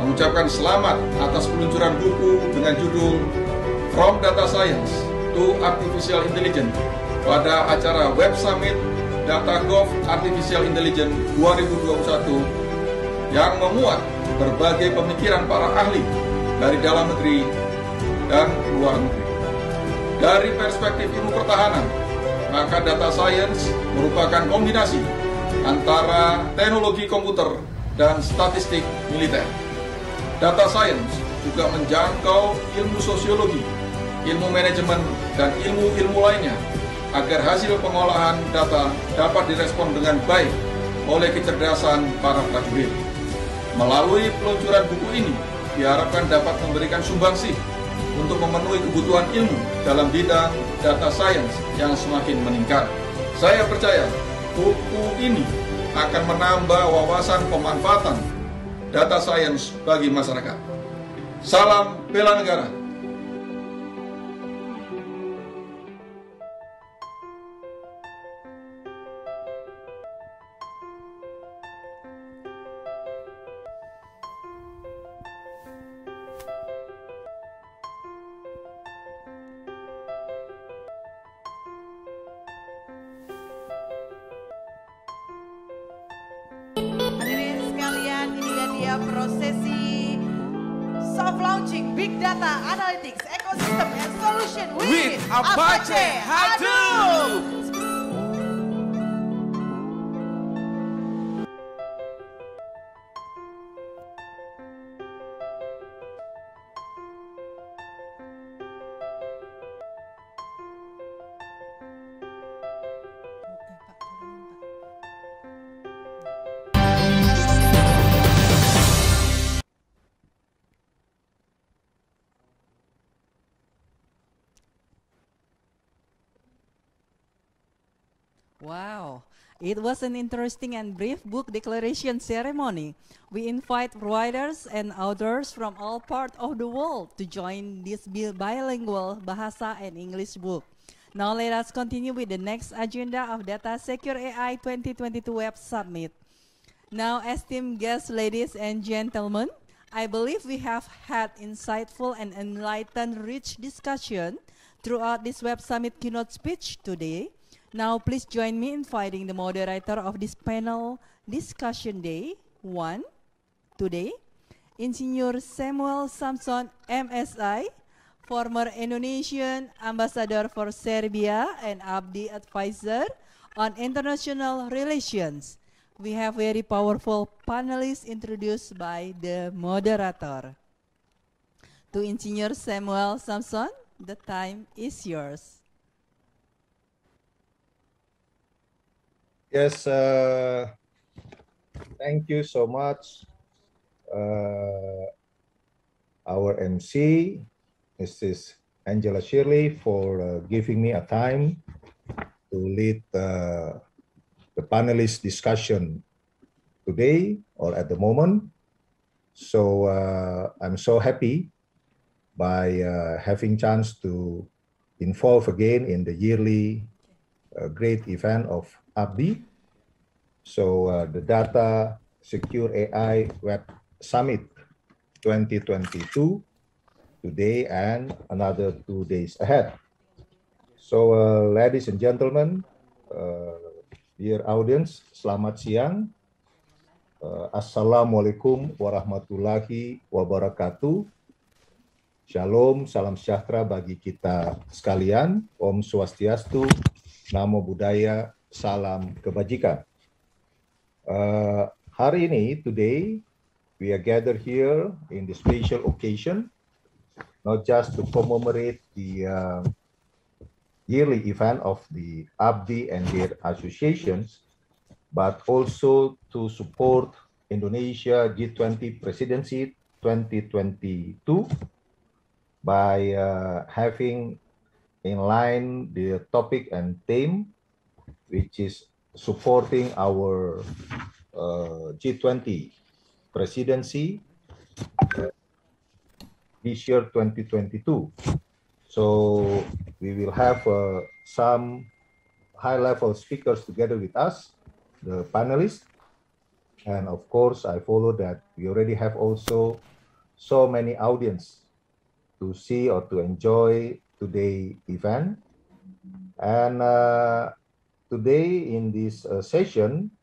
Speaker 10: mengucapkan selamat atas peluncuran buku dengan judul From Data Science to Artificial Intelligence pada acara Web Summit data Gov Artificial Intelligence 2021 yang memuat berbagai pemikiran para ahli dari dalam negeri dan luar negeri. Dari perspektif ilmu pertahanan, maka data science merupakan kombinasi antara teknologi komputer dan statistik militer. Data science juga menjangkau ilmu sosiologi, ilmu manajemen, dan ilmu-ilmu lainnya agar hasil pengolahan data dapat direspon dengan baik oleh kecerdasan para prajurit. Melalui peluncuran buku ini, diharapkan dapat memberikan sumbangsi untuk memenuhi kebutuhan ilmu dalam bidang data science yang semakin meningkat. Saya percaya buku ini akan menambah wawasan pemanfaatan data science bagi masyarakat. Salam bela negara.
Speaker 1: Wow. It was an interesting and brief book declaration ceremony. We invite writers and authors from all parts of the world to join this bilingual Bahasa and English book. Now let us continue with the next agenda of Data Secure AI 2022 Web Summit. Now, esteemed guests, ladies and gentlemen, I believe we have had insightful and enlightened rich discussion throughout this Web Summit keynote speech today now, please join me in inviting the moderator of this panel discussion day one today, Engineer Samuel Samson, MSI, former Indonesian ambassador for Serbia and Abdi advisor on international relations. We have very powerful panelists introduced by the moderator. To Engineer Samuel Samson, the time is yours.
Speaker 11: Yes, uh, thank you so much, uh, our MC, Mrs. Angela Shirley, for uh, giving me a time to lead uh, the panelists' discussion today or at the moment. So uh, I'm so happy by uh, having chance to involve again in the yearly great event of ABDI So uh, the data secure AI Web Summit 2022 today and another two days ahead. So uh, ladies and gentlemen, uh, dear audience, selamat siang. Uh, Assalamualaikum warahmatullahi wabarakatuh. Shalom, salam sejahtera bagi kita sekalian. Om Swastiastu, Namo Buddhaya, salam kebajikan. Uh, hari ini, today, we are gathered here in this special occasion, not just to commemorate the uh, yearly event of the ABDI and their associations, but also to support Indonesia G20 Presidency 2022 by uh, having in line the topic and theme, which is supporting our uh, G20 presidency uh, this year 2022. So we will have uh, some high-level speakers together with us, the panelists. And of course, I follow that we already have also so many audience to see or to enjoy today event. And uh, Today in this uh, session,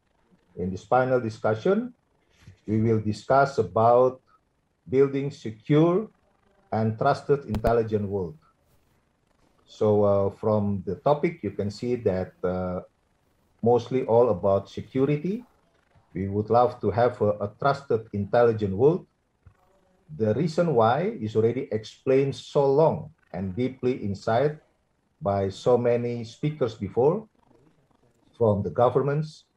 Speaker 11: in this final discussion, we will discuss about building secure and trusted intelligent world. So uh, from the topic, you can see that uh, mostly all about security. We would love to have a, a trusted intelligent world. The reason why is already explained so long and deeply inside by so many speakers before from the governments,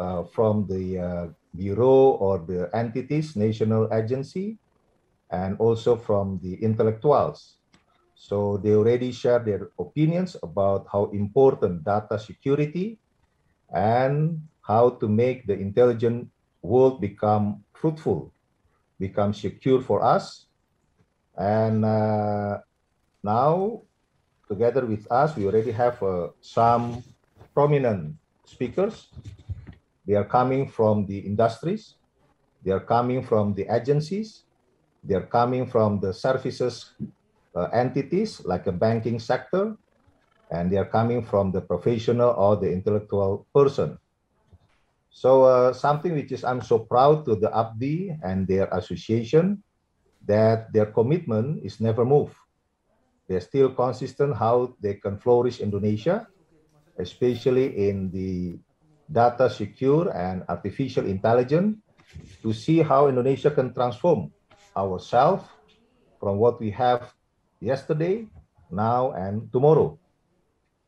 Speaker 11: uh, from the uh, bureau or the entities, national agency, and also from the intellectuals. So they already share their opinions about how important data security and how to make the intelligent world become fruitful, become secure for us. And uh, now, together with us, we already have uh, some prominent speakers. They are coming from the industries. They are coming from the agencies. They are coming from the services uh, entities like a banking sector. And they are coming from the professional or the intellectual person. So uh, something which is I'm so proud to the ABDI and their association that their commitment is never moved. They're still consistent how they can flourish Indonesia especially in the data secure and artificial intelligence, to see how Indonesia can transform ourselves from what we have yesterday, now, and tomorrow.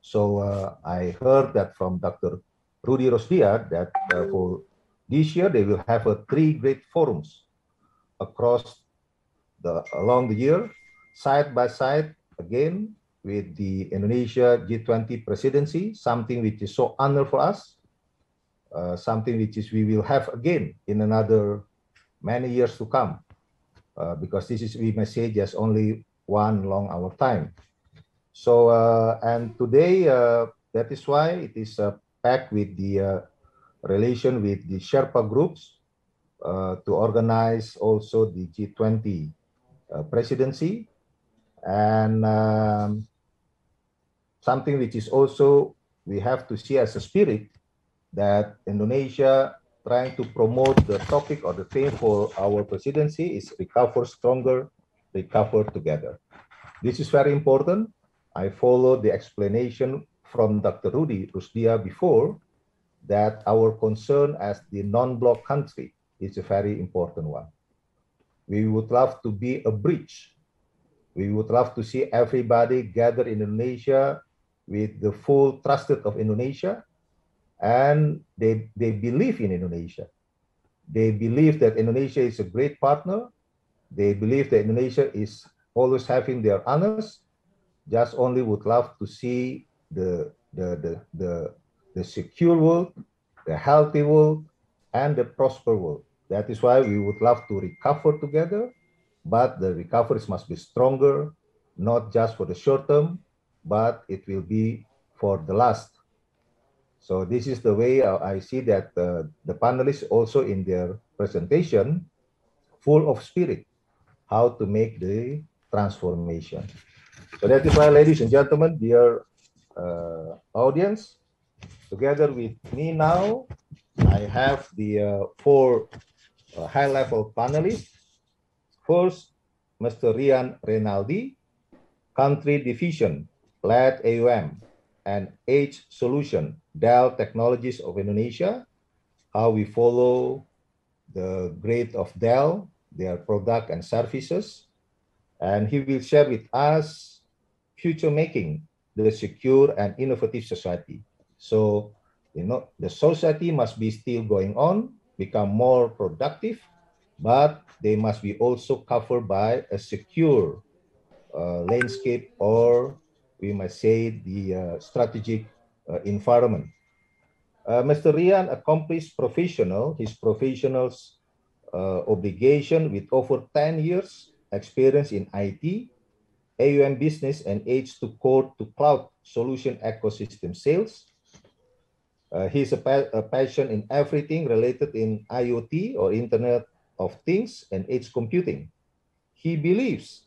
Speaker 11: So uh, I heard that from Dr. Rudy Rosdia that uh, for this year they will have uh, three great forums across the along the year, side by side again with the Indonesia G20 presidency, something which is so honor for us, uh, something which is we will have again in another many years to come, uh, because this is we may say just only one long hour time. So uh, and today uh, that is why it is uh, packed with the uh, relation with the Sherpa groups to organize also the G20 presidency and. Um, something which is also we have to see as a spirit that Indonesia trying to promote the topic or the theme for our presidency is recover stronger, recover together. This is very important. I follow the explanation from Dr. Rudy Rusdia before that our concern as the non-bloc country is a very important one. We would love to be a bridge. We would love to see everybody gather in Indonesia with the full trusted of Indonesia, and they, they believe in Indonesia. They believe that Indonesia is a great partner. They believe that Indonesia is always having their honors. Just only would love to see the, the, the, the, the secure world, the healthy world, and the prosper world. That is why we would love to recover together, but the recoveries must be stronger, not just for the short term, but it will be for the last. So this is the way I see that uh, the panelists also in their presentation, full of spirit, how to make the transformation. So that is why, ladies and gentlemen, dear uh, audience, together with me now, I have the uh, four uh, high-level panelists. First, Mr. Rian Renaldi, Country Division led AUM and H Solution, Dell Technologies of Indonesia, how we follow the grade of Dell, their product and services. And he will share with us future making the secure and innovative society. So, you know, the society must be still going on, become more productive, but they must be also covered by a secure uh, landscape or we must say the uh, strategic uh, environment. Uh, Mr. Rian accomplished professional, his professional's obligation with over 10 years experience in IT, AUM business and aids to core to cloud solution ecosystem sales. Uh, he's a, pa a, passion in everything related in IoT or Internet of Things and edge computing. He believes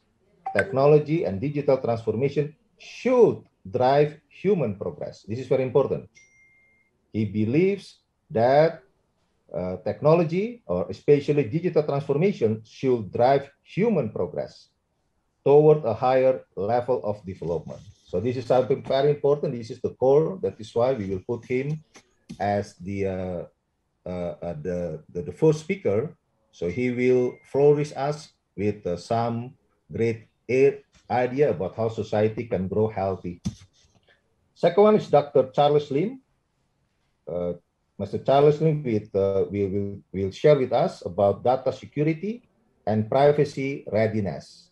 Speaker 11: technology and digital transformation should drive human progress. This is very important. He believes that uh, technology, or especially digital transformation, should drive human progress toward a higher level of development. So this is something very important. This is the core. That is why we will put him as the uh, uh, uh the, the, the first speaker. So he will flourish us with uh, some great idea about how society can grow healthy. Second one is Dr. Charles Lim. Uh, Mr. Charles Lim with, uh, will, will, will share with us about data security and privacy readiness.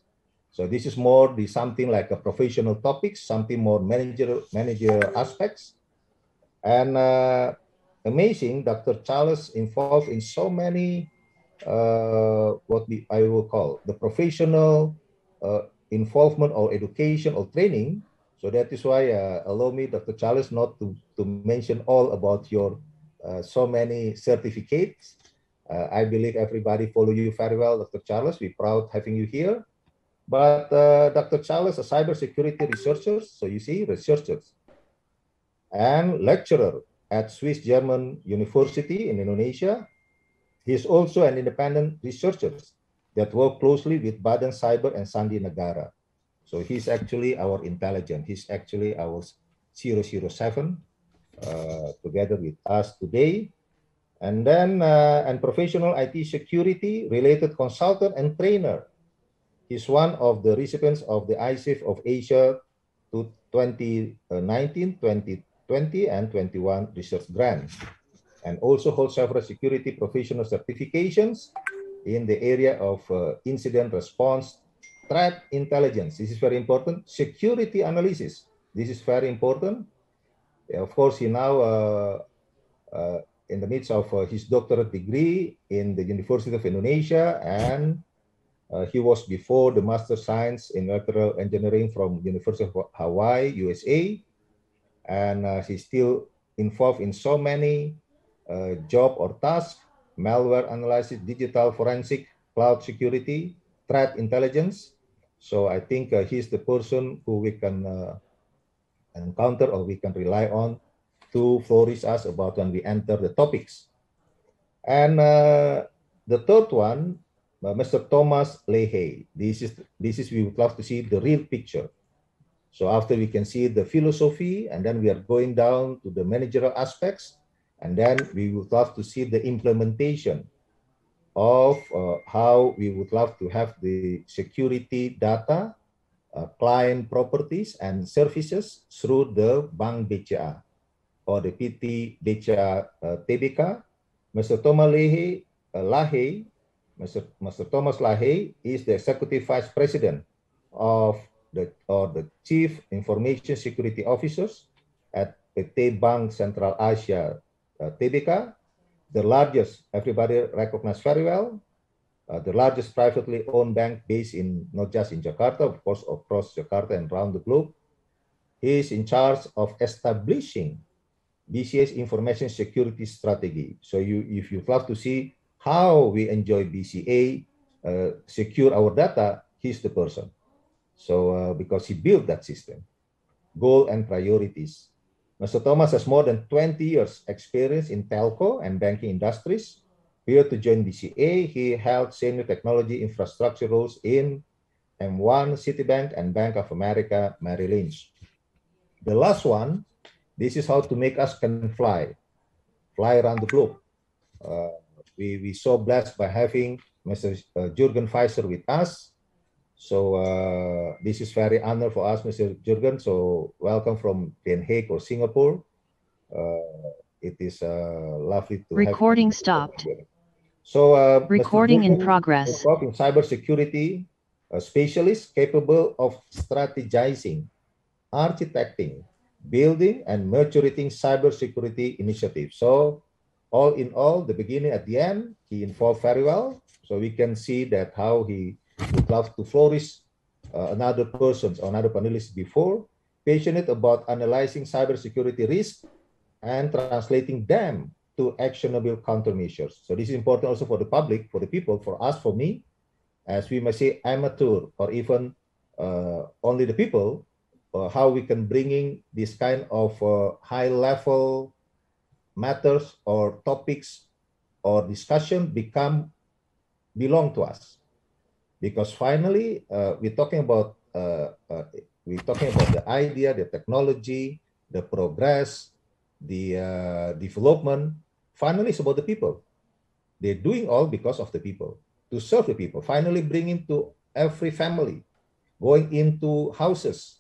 Speaker 11: So this is more the something like a professional topics, something more manager manager aspects. And uh, amazing, Dr. Charles involved in so many uh, what we, I will call the professional uh, involvement or education or training. So that is why uh, allow me, Dr. Charles, not to, to mention all about your uh, so many certificates. Uh, I believe everybody follow you very well, Dr. Charles. We're proud having you here. But uh, Dr. Charles, a cybersecurity researcher, so you see, researchers, and lecturer at Swiss German University in Indonesia. He's also an independent researcher that work closely with Badan Cyber and Sandi Negara. So he's actually our intelligence. He's actually our 007 uh, together with us today. And then uh, and professional IT security related consultant and trainer. He's one of the recipients of the ISIF of Asia to 2019, 2020, and 21 research grants. And also holds several security professional certifications in the area of uh, incident response, threat intelligence. This is very important. Security analysis. This is very important. Of course, he now uh, uh, in the midst of uh, his doctorate degree in the University of Indonesia, and uh, he was before the Master Science in Electrical Engineering from University of Hawaii, USA, and uh, he's still involved in so many job or tasks malware analysis, digital forensic, cloud security, threat intelligence. So I think uh, he's the person who we can uh, encounter or we can rely on to flourish us about when we enter the topics. And uh, the third one, uh, Mr. Thomas Lehey. This is this is we would love to see the real picture. So after we can see the philosophy, and then we are going down to the managerial aspects, and then we would love to see the implementation of uh, how we would love to have the security data, uh, client properties, and services through the Bank BCA or the PT BCA uh, TBK. Mr. Thomas Leahy, uh, Lahe, Mr. Mr. Thomas Lahey is the Executive Vice President of the or the Chief Information Security Officers at PT Bank Central Asia uh, TBK, the largest, everybody recognized very well, uh, the largest privately owned bank based in not just in Jakarta, of course, across Jakarta and around the globe. He is in charge of establishing BCA's information security strategy. So you, if you'd love to see how we enjoy BCA, uh, secure our data, he's the person. So uh, because he built that system, goal and priorities Mr. Thomas has more than 20 years experience in telco and banking industries. Prior to join DCA, he held senior technology infrastructure roles in M1, Citibank, and Bank of America, Mary Lynch. The last one, this is how to make us can fly, fly around the globe. Uh, we, we so blessed by having Mr. Uh, Jürgen Pfizer with us. So uh, this is very honor for us, Mr. Jurgen. So welcome from Den Haag or Singapore. Uh, it is uh, lovely to recording stopped. So uh, recording Jurgen, in progress. Talking cybersecurity, a uh, specialist capable of strategizing, architecting, building, and maturing cybersecurity initiatives. So all in all, the beginning at the end, he involved very well. So we can see that how he would love to flourish uh, another persons or another panelists before, passionate about analyzing cybersecurity risks and translating them to actionable countermeasures. So this is important also for the public, for the people, for us, for me, as we may say amateur or even uh, only the people, uh, how we can bringing this kind of uh, high level matters or topics or discussion become belong to us because finally uh, we're talking about uh, uh, we're talking about the idea, the technology, the progress, the uh, development. Finally, it's about the people. They're doing all because of the people to serve the people. Finally, bring into every family, going into houses.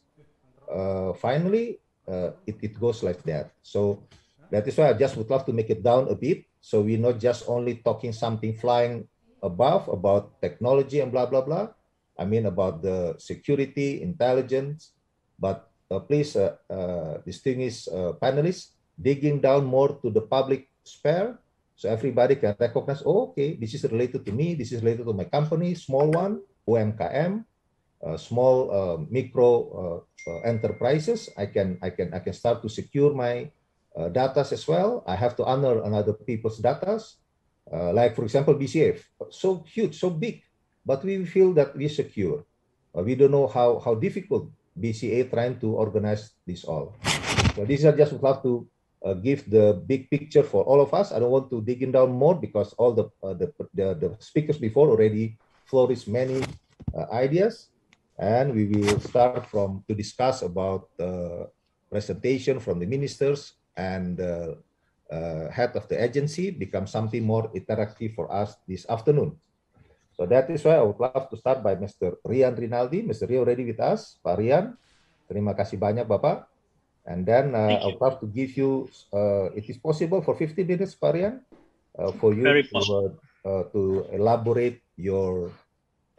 Speaker 11: Uh, finally, uh, it, it goes like that. So that is why I just would love to make it down a bit. So we're not just only talking something flying above about technology and blah, blah, blah. I mean about the security, intelligence, but uh, please uh, uh, distinguished uh, panelists, digging down more to the public sphere so everybody can recognize, oh, okay, this is related to me, this is related to my company, small one, UMKM, uh, small uh, micro enterprises. I can, I, can, I can start to secure my uh, data as well. I have to honor another people's data. Uh, like for example BCF, so huge, so big, but we feel that we secure. Uh, we don't know how how difficult BCA trying to organize this all. So these are just would love to uh, give the big picture for all of us. I don't want to dig in down more because all the uh, the, the, the speakers before already flourished many uh, ideas, and we will start from to discuss about presentation from the ministers and uh, head of the agency becomes something more interactive for us this afternoon. So that is why I would love to start by Mr. Rian Rinaldi. Mr. Rian already with us. Pak Rian, terima kasih banyak Bapak. And then uh, I would love to give you, uh, it is possible for 50 minutes, Pak Rian, uh, for you uh, uh, to elaborate your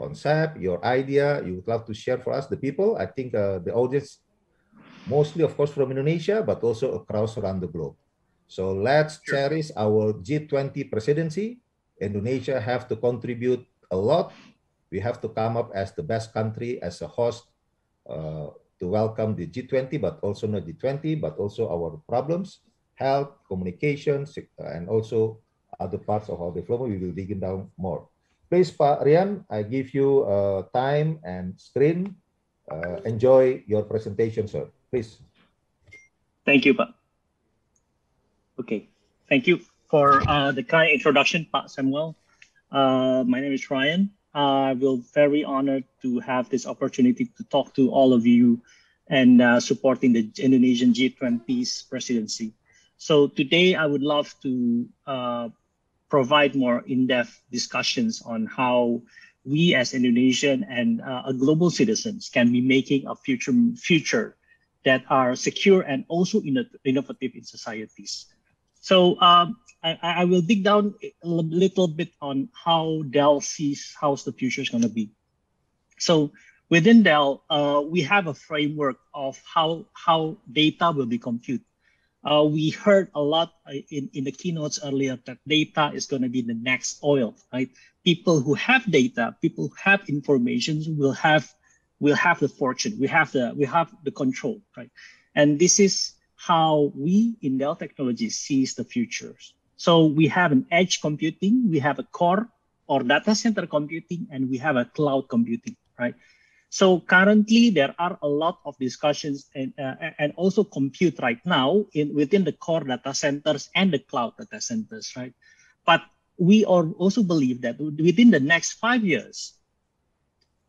Speaker 11: concept, your idea. You would love to share for us, the people. I think uh, the audience, mostly, of course, from Indonesia, but also across around the globe. So let's sure. cherish our G20 presidency. Indonesia have to contribute a lot. We have to come up as the best country as a host uh, to welcome the G20, but also not the 20 but also our problems, health, communication, uh, and also other parts of our development. We will dig in down more. Please, Pak Rian, I give you uh, time and screen. Uh, enjoy your presentation, sir. Please.
Speaker 12: Thank you, Pak. Okay, thank you for uh, the kind introduction, Pak Samuel. Uh, my name is Ryan. I feel will very honored to have this opportunity to talk to all of you and uh, supporting the Indonesian G20's presidency. So today I would love to uh, provide more in-depth discussions on how we as Indonesian and uh, global citizens can be making a future future that are secure and also innovative in societies. So um, I, I, will dig down a little bit on how Dell sees how's the future is going to be. So within Dell, uh, we have a framework of how how data will be computed. Uh, we heard a lot uh, in, in the keynotes earlier that data is going to be the next oil, right? People who have data, people who have information will have will have the fortune. We have the we have the control, right? And this is how we in Dell Technologies sees the futures. So we have an edge computing, we have a core or data center computing, and we have a cloud computing, right? So currently there are a lot of discussions and, uh, and also compute right now in within the core data centers and the cloud data centers, right? But we are also believe that within the next five years,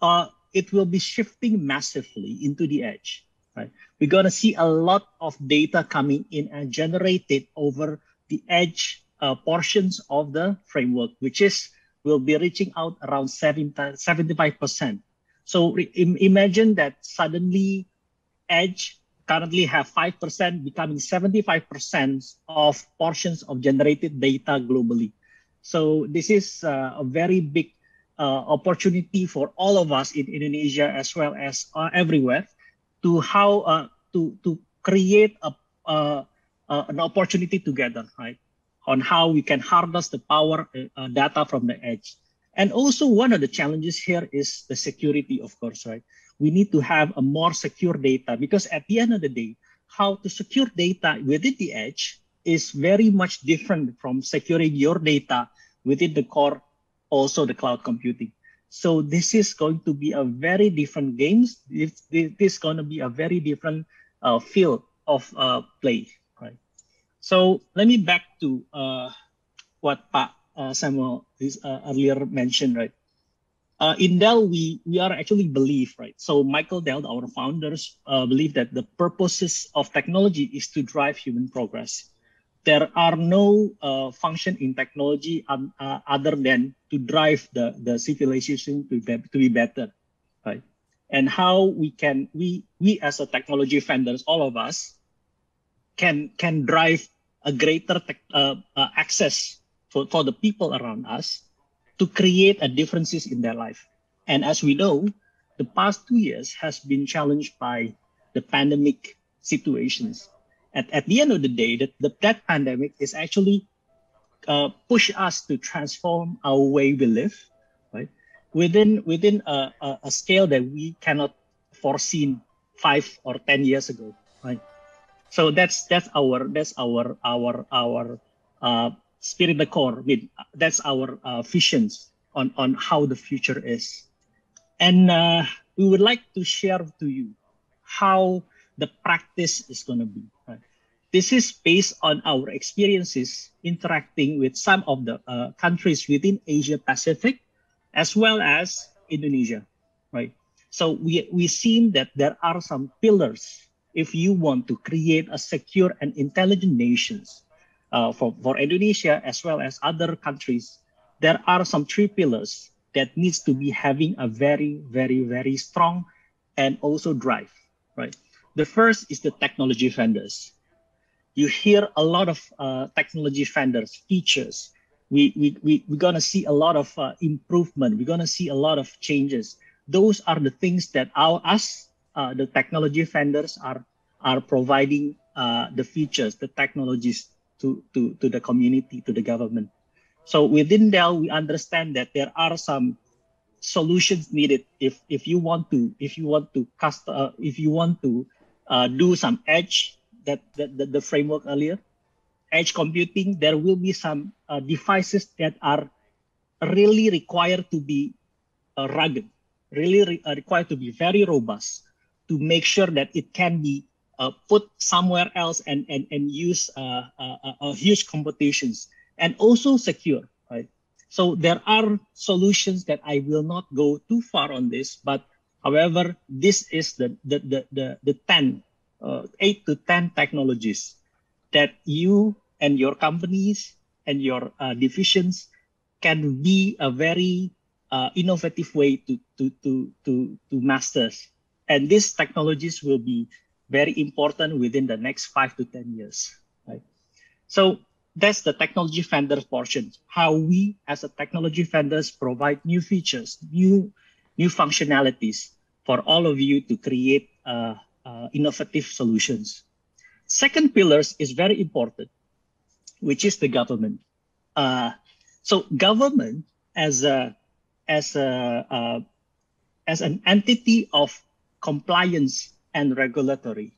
Speaker 12: uh, it will be shifting massively into the edge right? We're going to see a lot of data coming in and generated over the edge uh, portions of the framework, which is will be reaching out around 75%. So imagine that suddenly edge currently have 5% becoming 75% of portions of generated data globally. So this is uh, a very big uh, opportunity for all of us in Indonesia as well as uh, everywhere to how uh, to to create a, uh, uh, an opportunity together, right? On how we can harness the power uh, uh, data from the edge. And also one of the challenges here is the security, of course, right? We need to have a more secure data because at the end of the day, how to secure data within the edge is very much different from securing your data within the core, also the cloud computing. So this is going to be a very different games. This, this is going to be a very different uh, field of uh, play, right? So let me back to uh, what pa, uh, Samuel is, uh, earlier mentioned, right? Uh, in Dell, we, we are actually believe, right? So Michael Dell, our founders, believe that the purposes of technology is to drive human progress there are no uh, function in technology um, uh, other than to drive the, the civilization to be, to be better, right? And how we can we we as a technology vendors, all of us, can can drive a greater tech, uh, uh, access for, for the people around us to create a differences in their life. And as we know, the past two years has been challenged by the pandemic situations at, at the end of the day, that, the, that pandemic is actually uh, push us to transform our way we live, right? Within within a, a, a scale that we cannot foreseen five or ten years ago, right? So that's that's our that's our our our uh, spirit the core. I mean, that's our uh, visions on on how the future is, and uh, we would like to share to you how the practice is going to be. This is based on our experiences interacting with some of the uh, countries within Asia Pacific, as well as Indonesia, right? So we we seen that there are some pillars if you want to create a secure and intelligent nations uh, for, for Indonesia as well as other countries, there are some three pillars that needs to be having a very, very, very strong and also drive, right? The first is the technology vendors you hear a lot of uh, technology vendors features we, we, we, we're going to see a lot of uh, improvement we're going to see a lot of changes those are the things that our us uh, the technology vendors are are providing uh, the features the technologies to, to, to the community to the government so within dell we understand that there are some solutions needed if if you want to if you want to cast uh, if you want to uh, do some edge that, that, that the framework earlier. Edge computing, there will be some uh, devices that are really required to be uh, rugged, really re uh, required to be very robust to make sure that it can be uh, put somewhere else and and and use uh, uh, huge computations and also secure. Right. So there are solutions that I will not go too far on this, but however, this is the the the the, the ten uh, eight to 10 technologies that you and your companies and your uh, divisions can be a very uh, innovative way to, to, to, to, to master. And these technologies will be very important within the next five to 10 years. Right? So that's the technology vendor portion, how we as a technology vendors provide new features, new, new functionalities for all of you to create uh, uh, innovative solutions. Second pillars is very important, which is the government. Uh, so government as a as a uh, as an entity of compliance and regulatory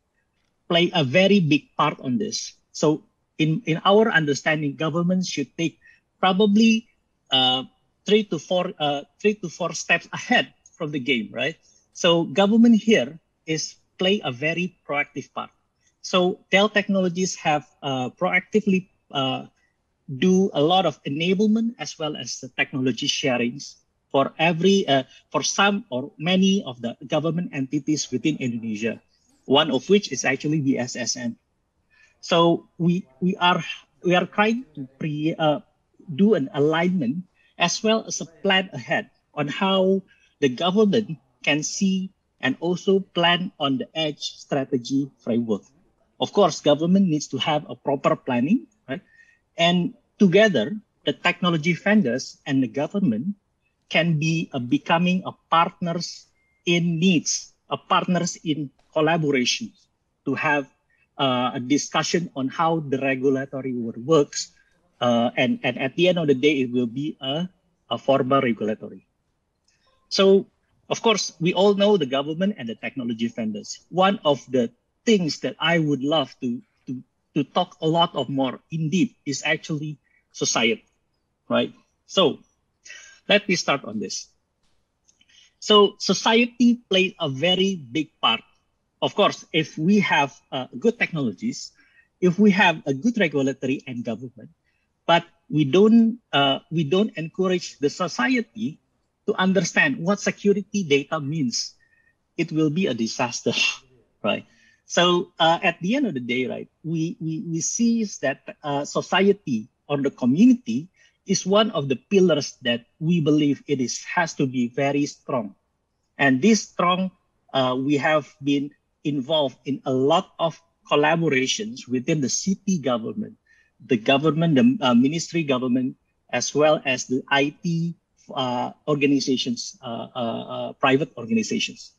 Speaker 12: play a very big part on this. So in in our understanding, governments should take probably uh, three to four uh, three to four steps ahead from the game, right? So government here is play a very proactive part. So Dell Technologies have uh, proactively uh, do a lot of enablement as well as the technology sharings for every uh, for some or many of the government entities within Indonesia. One of which is actually the SSN. So we we are we are trying to pre, uh, do an alignment as well as a plan ahead on how the government can see and also plan on the edge strategy framework. Of course, government needs to have a proper planning, right? And together, the technology vendors and the government can be a becoming a partners in needs, a partners in collaboration to have uh, a discussion on how the regulatory works. Uh, and, and at the end of the day, it will be a, a formal regulatory. So of course, we all know the government and the technology vendors. One of the things that I would love to, to, to talk a lot of more in deep is actually society, right? So let me start on this. So society plays a very big part. Of course, if we have uh, good technologies, if we have a good regulatory and government, but we don't uh, we don't encourage the society to understand what security data means, it will be a disaster, right? So uh, at the end of the day, right, we, we, we see that uh, society or the community is one of the pillars that we believe it is has to be very strong. And this strong, uh, we have been involved in a lot of collaborations within the city government, the government, the uh, ministry government, as well as the IT uh, organizations, uh, uh, uh, private organizations,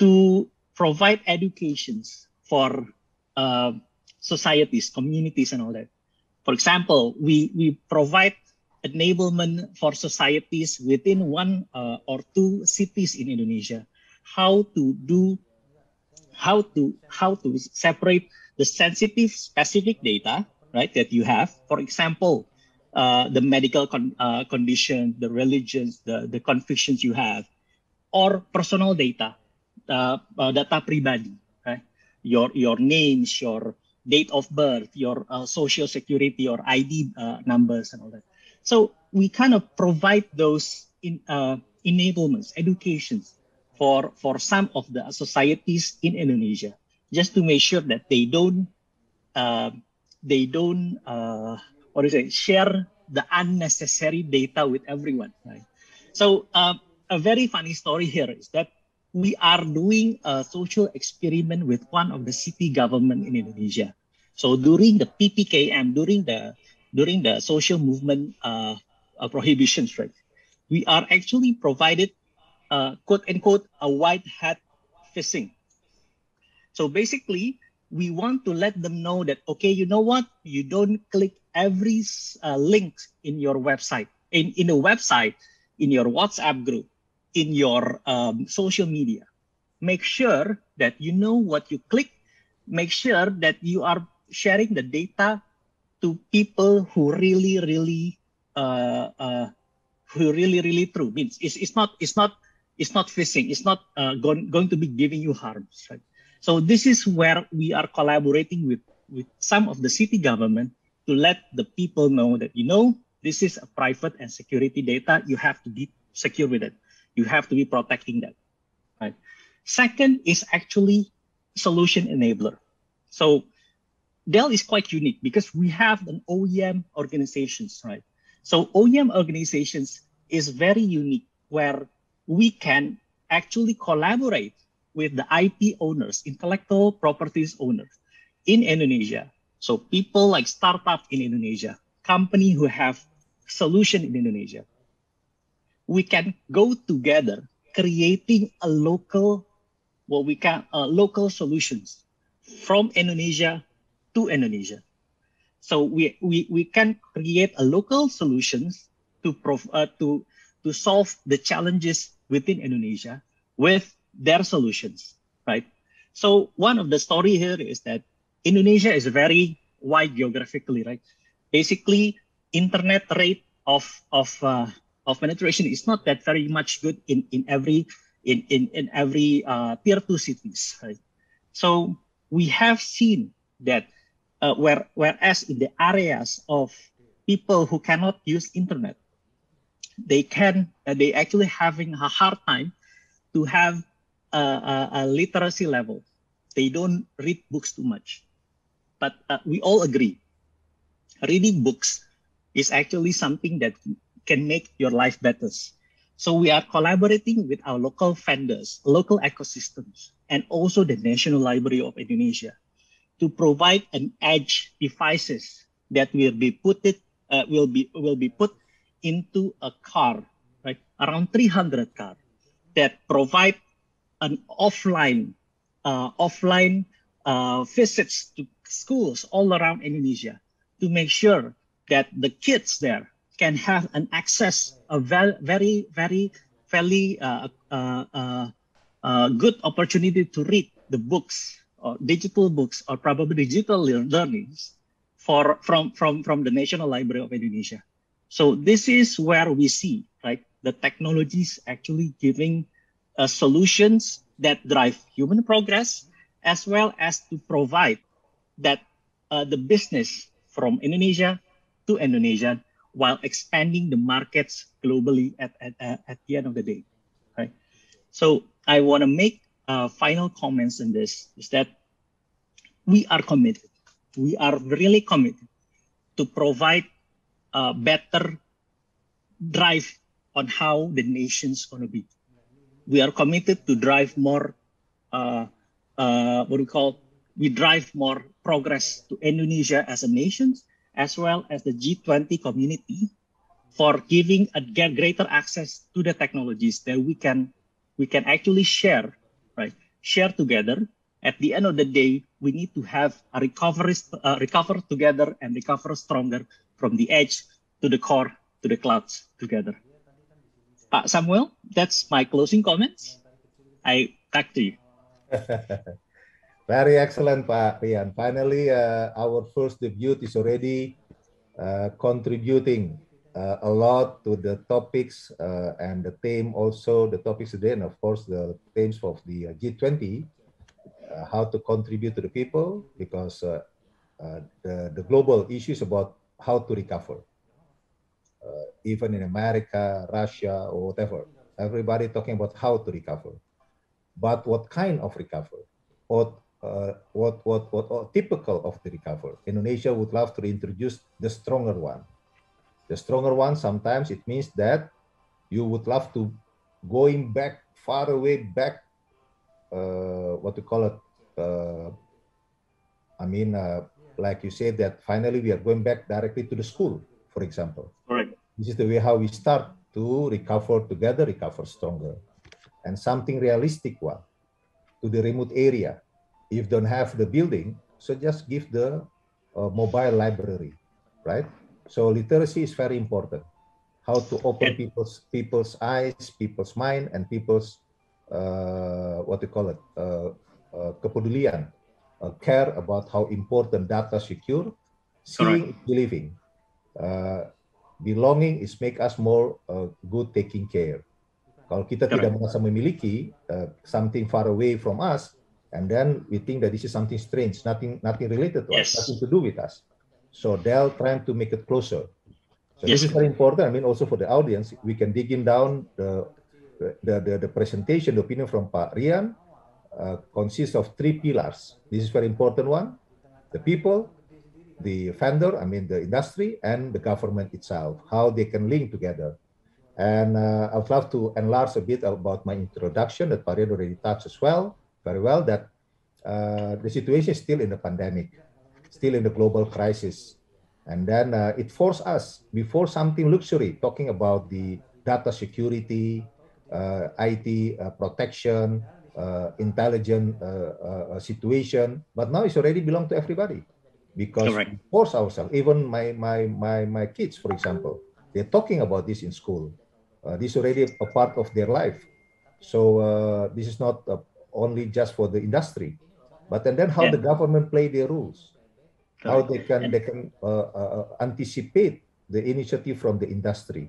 Speaker 12: to provide educations for societies, communities, and all that. For example, we, we provide enablement for societies within one or two cities in Indonesia, how to do, how to how to separate the sensitive specific data right that you have for example uh, the medical con- uh, conditions, the religions, the, the convictions you have, or personal data, uh, uh, data pribadi, right? your your names, your date of birth, your uh, social security or ID uh, numbers, and all that. So we kind of provide those in, enablements, educations for for some of the societies in Indonesia, just to make sure that they don't they don't what do you say, share the unnecessary data with everyone, right? So uh, a very funny story here is that we are doing a social experiment with one of the city government in Indonesia. So during the PPKM, during the during the social movement uh, uh, prohibitions, right, we are actually provided uh, quote unquote a white hat facing. So basically, we want to let them know that okay you know what you don't click every uh, link in your website in in a website in your whatsapp group in your um, social media make sure that you know what you click make sure that you are sharing the data to people who really really uh, uh, who really really true means it's, it's not it's not it's not phishing it's not uh, going, going to be giving you harms right so this is where we are collaborating with, with some of the city government to let the people know that, you know, this is a private and security data. You have to be secure with it. You have to be protecting that, right? Second is actually solution enabler. So Dell is quite unique because we have an OEM organizations, right? So OEM organizations is very unique where we can actually collaborate with the IP owners, intellectual properties owners in Indonesia. So people like startup in Indonesia, company who have solution in Indonesia. We can go together creating a local what we can uh, local solutions from Indonesia to Indonesia. So we, we, we can create a local solutions to, prove uh, to, to solve the challenges within Indonesia with their solutions, right? So one of the story here is that Indonesia is very wide geographically, right? Basically, internet rate of of uh, of penetration is not that very much good in in every in in, in every uh, tier two cities, right? So we have seen that uh, where whereas in the areas of people who cannot use internet, they can uh, they actually having a hard time to have a literacy level. They don't read books too much. But uh, we all agree, reading books is actually something that can make your life better. So we are collaborating with our local vendors, local ecosystems, and also the National Library of Indonesia to provide an edge devices that will be put it uh, will be will be put into a car, right? Around 300 car that provide an offline uh, offline uh, visits to schools all around Indonesia to make sure that the kids there can have an access a very very fairly uh, uh, uh, uh, good opportunity to read the books or digital books or probably digital learnings for from from from the National Library of Indonesia. So this is where we see right the technologies actually giving uh, solutions that drive human progress, as well as to provide that uh, the business from Indonesia to Indonesia while expanding the markets globally at, at, uh, at the end of the day. Right? So I want to make uh, final comments on this is that we are committed. We are really committed to provide a uh, better drive on how the nation's going to be we are committed to drive more, uh, uh, what we call, we drive more progress to Indonesia as a nation, as well as the G20 community, for giving a greater access to the technologies that we can we can actually share, right? Share together. At the end of the day, we need to have a recovery, uh, recover together and recover stronger from the edge to the core to the clouds together. Pak uh, Samuel, that's my closing comments. I back to you.
Speaker 11: Very excellent, Pak Rian. Finally, uh, our first debut is already uh, contributing uh, a lot to the topics uh, and the theme also, the topics today, and of course, the themes of the uh, G20, how to contribute to the people, because the, the global issues about how to recover. Uh, even in America, Russia, or whatever. Everybody talking about how to recover, but what kind of recover, what uh, what, what what what typical of the recover. Indonesia would love to introduce the stronger one. The stronger one sometimes it means that you would love to going back far away back uh, what you call it uh, i mean uh, like you said that finally we are going back directly to the school for example this is the way how we start to recover together, recover stronger. And something realistic one to the remote area. If don't have the building, so just give the uh, mobile library, right? So literacy is very important. How to open people's people's eyes, people's mind, and people's uh, what do you call it? Uh, uh, uh, care about how important data secure, seeing believing. Uh, belonging is make us more uh, good taking care. Kalau kita tidak merasa memiliki uh, something far away from us, and then we think that this is something strange, nothing nothing related to yes. us, nothing to do with us. So they're trying to make it closer. So yes. this is very important. I mean, also for the audience, we can dig in down the the the, the presentation, the opinion from Pak Rian uh, consists of three pillars. This is very important one: the people, the vendor, I mean the industry and the government itself, how they can link together. And uh, I would love to enlarge a bit about my introduction that Parian already touched as well, very well, that uh, the situation is still in the pandemic, still in the global crisis. And then uh, it forced us before something luxury, talking about the data security, uh, IT uh, protection, uh, intelligent situation, but now it's already belong to everybody because Correct. we force ourselves. Even my my my my kids, for example, they're talking about this in school. Uh, this is already a part of their life. So uh, this is not uh, only just for the industry, but and then how yeah. the government play their rules, Correct. how they can yeah. they can uh, uh, anticipate the initiative from the industry,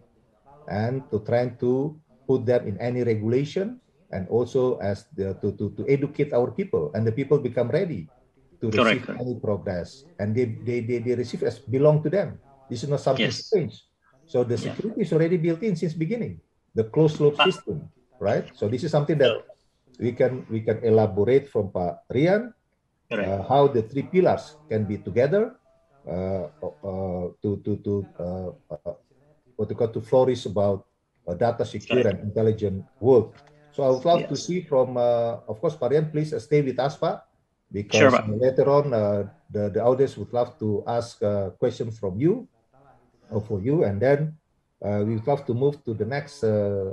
Speaker 11: and to try to put them in any regulation and also as the, to, to, to educate our people and the people become ready to receive correct. any progress, and they, they they they receive as belong to them. This is not something yes. strange. So the security yeah. is already built in since beginning. The closed loop ah. system, right? So this is something that we can we can elaborate from Pa Rian uh, how the three pillars can be together uh, uh, to to to uh, uh, what we call to flourish about uh, data secure Correct. and intelligent work. So I would love yes. to see from of course parian please stay with us, Pak because sure, later on uh, the, the audience would love to ask uh, questions from you or uh, for you and then uh, we would love to move to the next uh,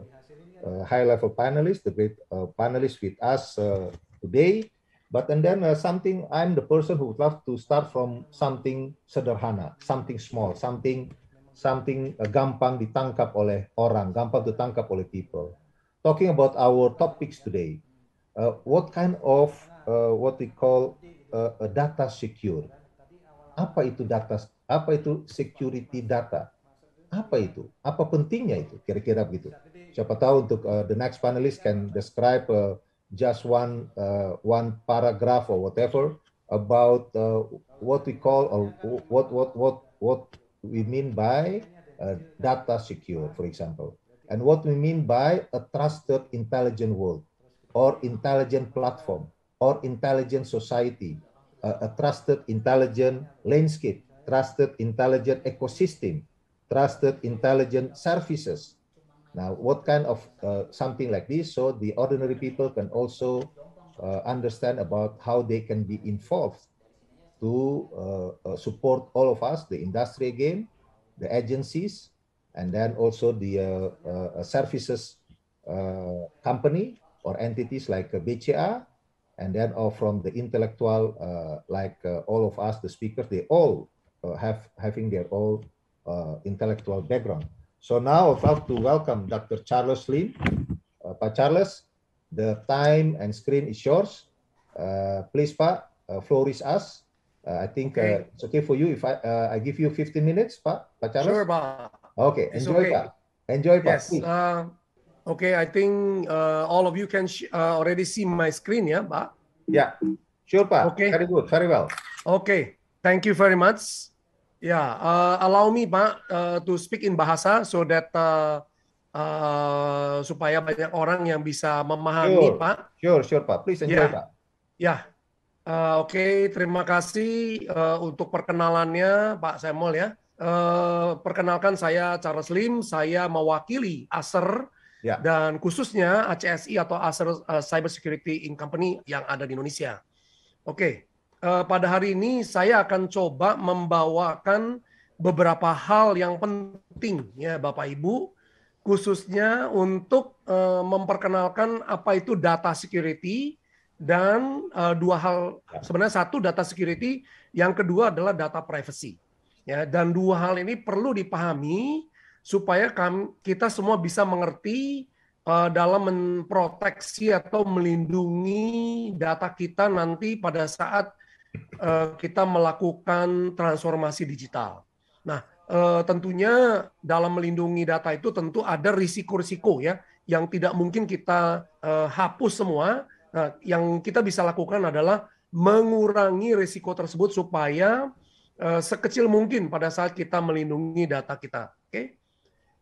Speaker 11: high level panelist the great panelist with us today but and then something i'm the person who would love to start from something sederhana something small something something gampang ditangkap oleh orang gampang ditangkap oleh people talking about our topics today what kind of uh, what we call uh, data secure. Apa itu data? Apa itu security data? Apa itu? Apa pentingnya itu? Kira-kira begitu. Siapa tahu untuk uh, the next panelist can describe uh, just one uh, one paragraph or whatever about uh, what we call or what what what what we mean by uh, data secure, for example, and what we mean by a trusted intelligent world or intelligent platform. or intelligent society, a, a trusted intelligent landscape, trusted intelligent ecosystem, trusted intelligent services. Now, what kind of uh, something like this? So the ordinary people can also uh, understand about how they can be involved to uh, uh support all of us, the industry again, the agencies, and then also the uh, uh, services company or entities like BCA and then from the intellectual, uh, like uh, all of us, the speakers, they all uh, have having their own intellectual background. So now I'd like to welcome Dr. Charles Lim. Uh, Charles, the time and screen is yours. Uh, please, Pa uh, floor is us. Uh, I think okay. it's okay for you if I I give you 15 minutes, Pa Pa Charles. Sure, Pa. Okay, it's enjoy, okay. Enjoy, Pa. Yes.
Speaker 13: Okay, I think uh, all of you can uh, already see my screen, ya, yeah, Pak. Yeah, sure, Pak. Okay. Very good, very well. Okay, thank you very much. Yeah, uh, allow me, Pak, uh, to speak in bahasa so that uh, uh, supaya banyak orang yang bisa memahami, sure. Pak.
Speaker 11: Sure, sure, Pak. Please enjoy, yeah. Pak.
Speaker 13: Ya. Yeah. Uh, Oke, okay, terima kasih uh, untuk perkenalannya, Pak Semol ya. Uh, perkenalkan saya Charles Lim, saya mewakili ASER Ya. Dan khususnya ACSI atau Acer eh, Cyber Security in Company yang ada di Indonesia. Oke, okay. Eh, pada hari ini saya akan coba membawakan beberapa hal yang penting ya Bapak Ibu, khususnya untuk eh, memperkenalkan apa itu data security dan dua hal ya. sebenarnya satu data security, yang kedua adalah data privacy. Ya, dan dua hal ini perlu dipahami supaya kami, kita semua bisa mengerti uh, dalam memproteksi atau melindungi data kita nanti pada saat uh, kita melakukan transformasi digital. Nah, uh, tentunya dalam melindungi data itu tentu ada risiko-risiko ya yang tidak mungkin kita uh, hapus semua. Nah, yang kita bisa lakukan adalah mengurangi risiko tersebut supaya uh, sekecil mungkin pada saat kita melindungi data kita. Oke? Okay?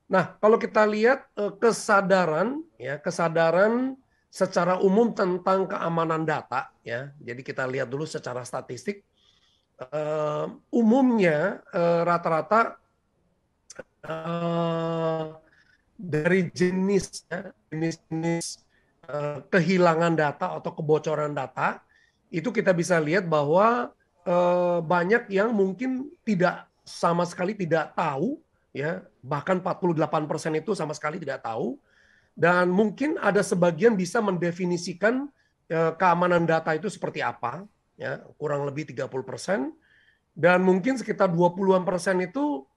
Speaker 13: Nah, kalau kita lihat eh, kesadaran ya, kesadaran secara umum tentang keamanan data ya. Jadi kita lihat dulu secara statistik eh, umumnya eh, rata-rata dari jenis ya, jenis-jenis kehilangan data atau kebocoran data itu kita bisa lihat bahwa banyak yang mungkin tidak sama sekali tidak tahu ya bahkan 48% itu sama sekali tidak tahu dan mungkin ada sebagian bisa mendefinisikan ya, keamanan data itu seperti apa ya kurang lebih 30% dan mungkin sekitar 20-an persen itu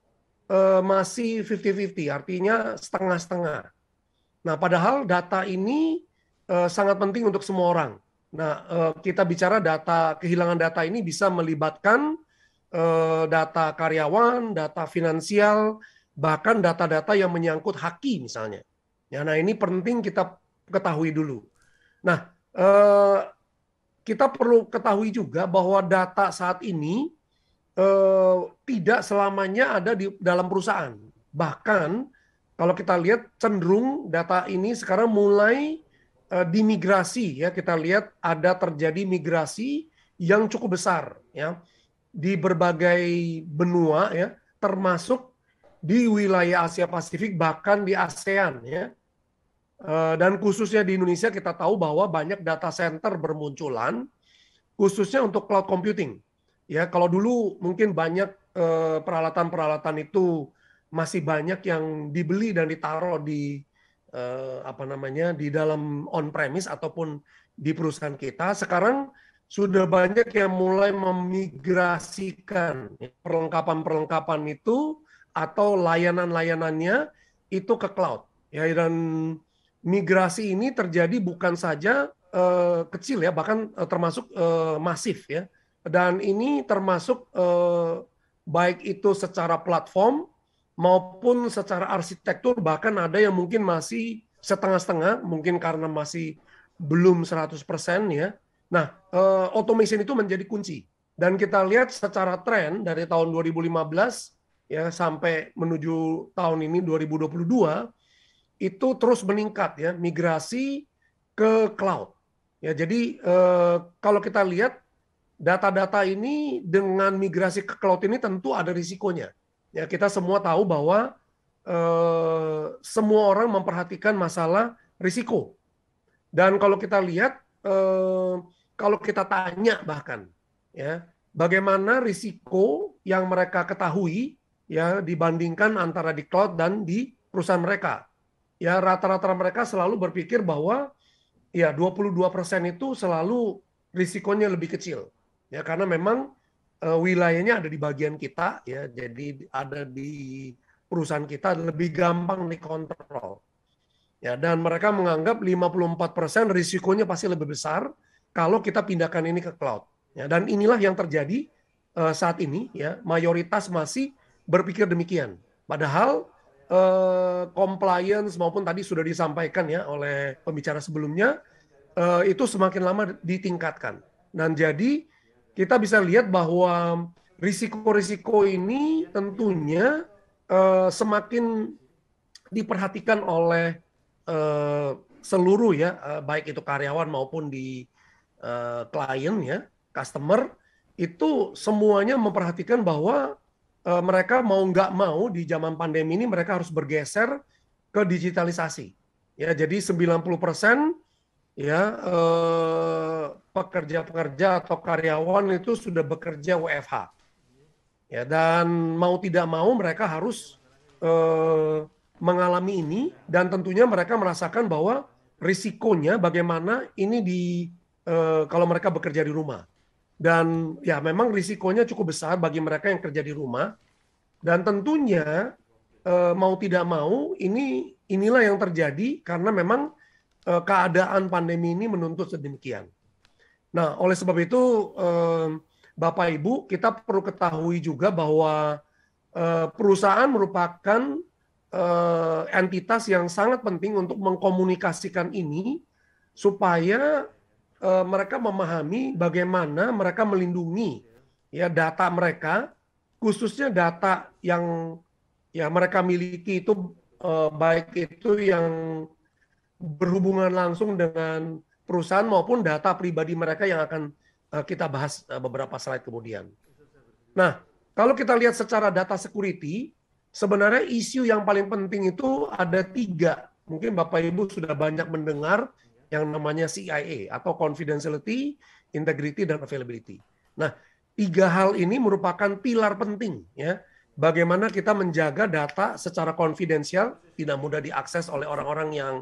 Speaker 13: uh, masih 50-50 artinya setengah-setengah. Nah, padahal data ini uh, sangat penting untuk semua orang. Nah, uh, kita bicara data kehilangan data ini bisa melibatkan Eh, data karyawan, data finansial, bahkan data-data yang menyangkut haki misalnya. Ya, nah ini penting kita ketahui dulu. Nah, eh, kita perlu ketahui juga bahwa data saat ini eh, tidak selamanya ada di dalam perusahaan. Bahkan kalau kita lihat cenderung data ini sekarang mulai eh, dimigrasi ya. Kita lihat ada terjadi migrasi yang cukup besar ya di berbagai benua ya, termasuk di wilayah Asia Pasifik bahkan di ASEAN ya. Eh, dan khususnya di Indonesia kita tahu bahwa banyak data center bermunculan khususnya untuk cloud computing. Ya, kalau dulu mungkin banyak eh, peralatan-peralatan itu masih banyak yang dibeli dan ditaruh di eh, apa namanya di dalam on premise ataupun di perusahaan kita. Sekarang sudah banyak yang mulai memigrasikan perlengkapan-perlengkapan itu atau layanan-layanannya itu ke cloud. Ya dan migrasi ini terjadi bukan saja uh, kecil ya, bahkan uh, termasuk uh, masif ya. Dan ini termasuk uh, baik itu secara platform maupun secara arsitektur bahkan ada yang mungkin masih setengah-setengah mungkin karena masih belum 100% ya Nah, uh, automation itu menjadi kunci. Dan kita lihat secara tren dari tahun 2015 ya sampai menuju tahun ini 2022 itu terus meningkat ya migrasi ke cloud. Ya, jadi eh, kalau kita lihat data-data ini dengan migrasi ke cloud ini tentu ada risikonya. Ya, kita semua tahu bahwa eh, semua orang memperhatikan masalah risiko. Dan kalau kita lihat eh, kalau kita tanya bahkan ya bagaimana risiko yang mereka ketahui ya dibandingkan antara di cloud dan di perusahaan mereka. Ya rata-rata mereka selalu berpikir bahwa ya 22% itu selalu risikonya lebih kecil. Ya karena memang uh, wilayahnya ada di bagian kita ya jadi ada di perusahaan kita lebih gampang dikontrol. Ya dan mereka menganggap 54% risikonya pasti lebih besar kalau kita pindahkan ini ke cloud. Ya, dan inilah yang terjadi uh, saat ini, ya mayoritas masih berpikir demikian. Padahal uh, compliance maupun tadi sudah disampaikan ya oleh pembicara sebelumnya uh, itu semakin lama ditingkatkan. Dan jadi kita bisa lihat bahwa risiko-risiko ini tentunya uh, semakin diperhatikan oleh uh, seluruh ya uh, baik itu karyawan maupun di klien eh, ya, customer itu semuanya memperhatikan bahwa uh, mereka mau nggak mau di zaman pandemi ini mereka harus bergeser ke digitalisasi. Ya, jadi 90% ya pekerja eh, pekerja-pekerja atau karyawan itu sudah bekerja WFH. Ya, dan mau tidak mau mereka harus uh, mengalami ini dan tentunya mereka merasakan bahwa risikonya bagaimana ini di Eh, kalau mereka bekerja di rumah. Dan ya memang risikonya cukup besar bagi mereka yang kerja di rumah. Dan tentunya uh, mau tidak mau ini inilah yang terjadi karena memang uh, keadaan pandemi ini menuntut sedemikian. Nah, oleh sebab itu Bapak Ibu, kita perlu ketahui juga bahwa perusahaan merupakan entitas yang sangat penting untuk mengkomunikasikan ini supaya uh, mereka memahami bagaimana mereka melindungi ya data mereka khususnya data yang ya mereka miliki itu uh, baik itu yang berhubungan langsung dengan perusahaan maupun data pribadi mereka yang akan uh, kita bahas uh, beberapa slide kemudian. Nah, kalau kita lihat secara data security, sebenarnya isu yang paling penting itu ada tiga. Mungkin Bapak Ibu sudah banyak mendengar yang namanya CIA atau confidentiality, integrity dan availability. Nah, tiga hal ini merupakan pilar penting ya bagaimana kita menjaga data secara konfidensial, tidak mudah diakses oleh orang-orang yang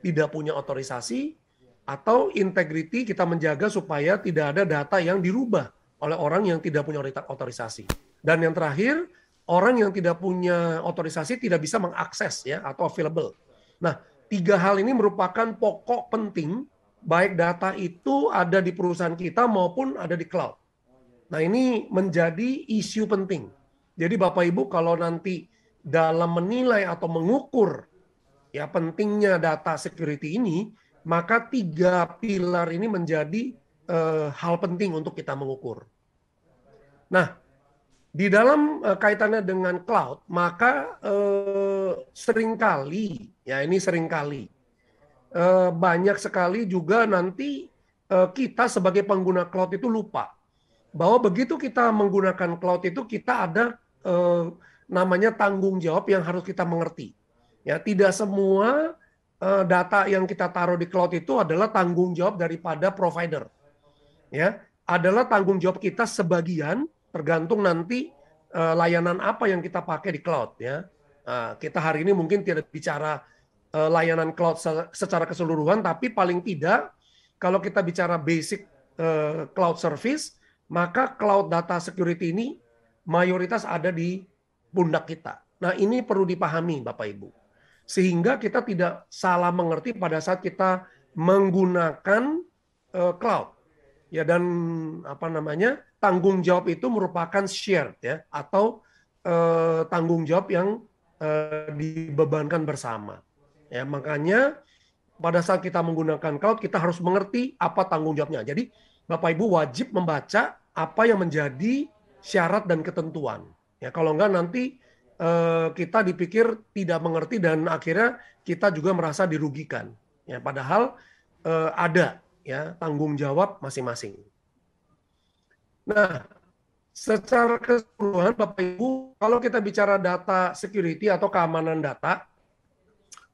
Speaker 13: tidak punya otorisasi, atau integriti kita menjaga supaya tidak ada data yang dirubah oleh orang yang tidak punya otorisasi. Dan yang terakhir, orang yang tidak punya otorisasi tidak bisa mengakses ya atau available. Nah, tiga hal ini merupakan pokok penting baik data itu ada di perusahaan kita maupun ada di cloud. Nah, ini menjadi isu penting. Jadi Bapak Ibu kalau nanti dalam menilai atau mengukur ya pentingnya data security ini, maka tiga pilar ini menjadi eh, hal penting untuk kita mengukur. Nah, di dalam eh, kaitannya dengan cloud, maka eh, seringkali Ya ini seringkali. Uh, banyak sekali juga nanti uh, kita sebagai pengguna cloud itu lupa bahwa begitu kita menggunakan cloud itu kita ada uh, namanya tanggung jawab yang harus kita mengerti. Ya, tidak semua uh, data yang kita taruh di cloud itu adalah tanggung jawab daripada provider. Ya, adalah tanggung jawab kita sebagian tergantung nanti layanan apa yang kita pakai di cloud ya. Nah, kita hari ini mungkin tidak bicara Eh, layanan cloud secara keseluruhan, tapi paling tidak kalau kita bicara basic eh, cloud service, maka cloud data security ini mayoritas ada di pundak kita. Nah, ini perlu dipahami Bapak Ibu. Sehingga kita tidak salah mengerti pada saat kita menggunakan eh, cloud. Ya dan apa namanya? tanggung jawab itu merupakan shared ya atau uh, tanggung jawab yang uh, dibebankan bersama. Ya, makanya pada saat kita menggunakan cloud kita harus mengerti apa tanggung jawabnya. Jadi Bapak Ibu wajib membaca apa yang menjadi syarat dan ketentuan. Ya, kalau enggak nanti eh, kita dipikir tidak mengerti dan akhirnya kita juga merasa dirugikan. Ya, padahal eh, ada ya tanggung jawab masing-masing. Nah, secara keseluruhan Bapak Ibu, kalau kita bicara data security atau keamanan data,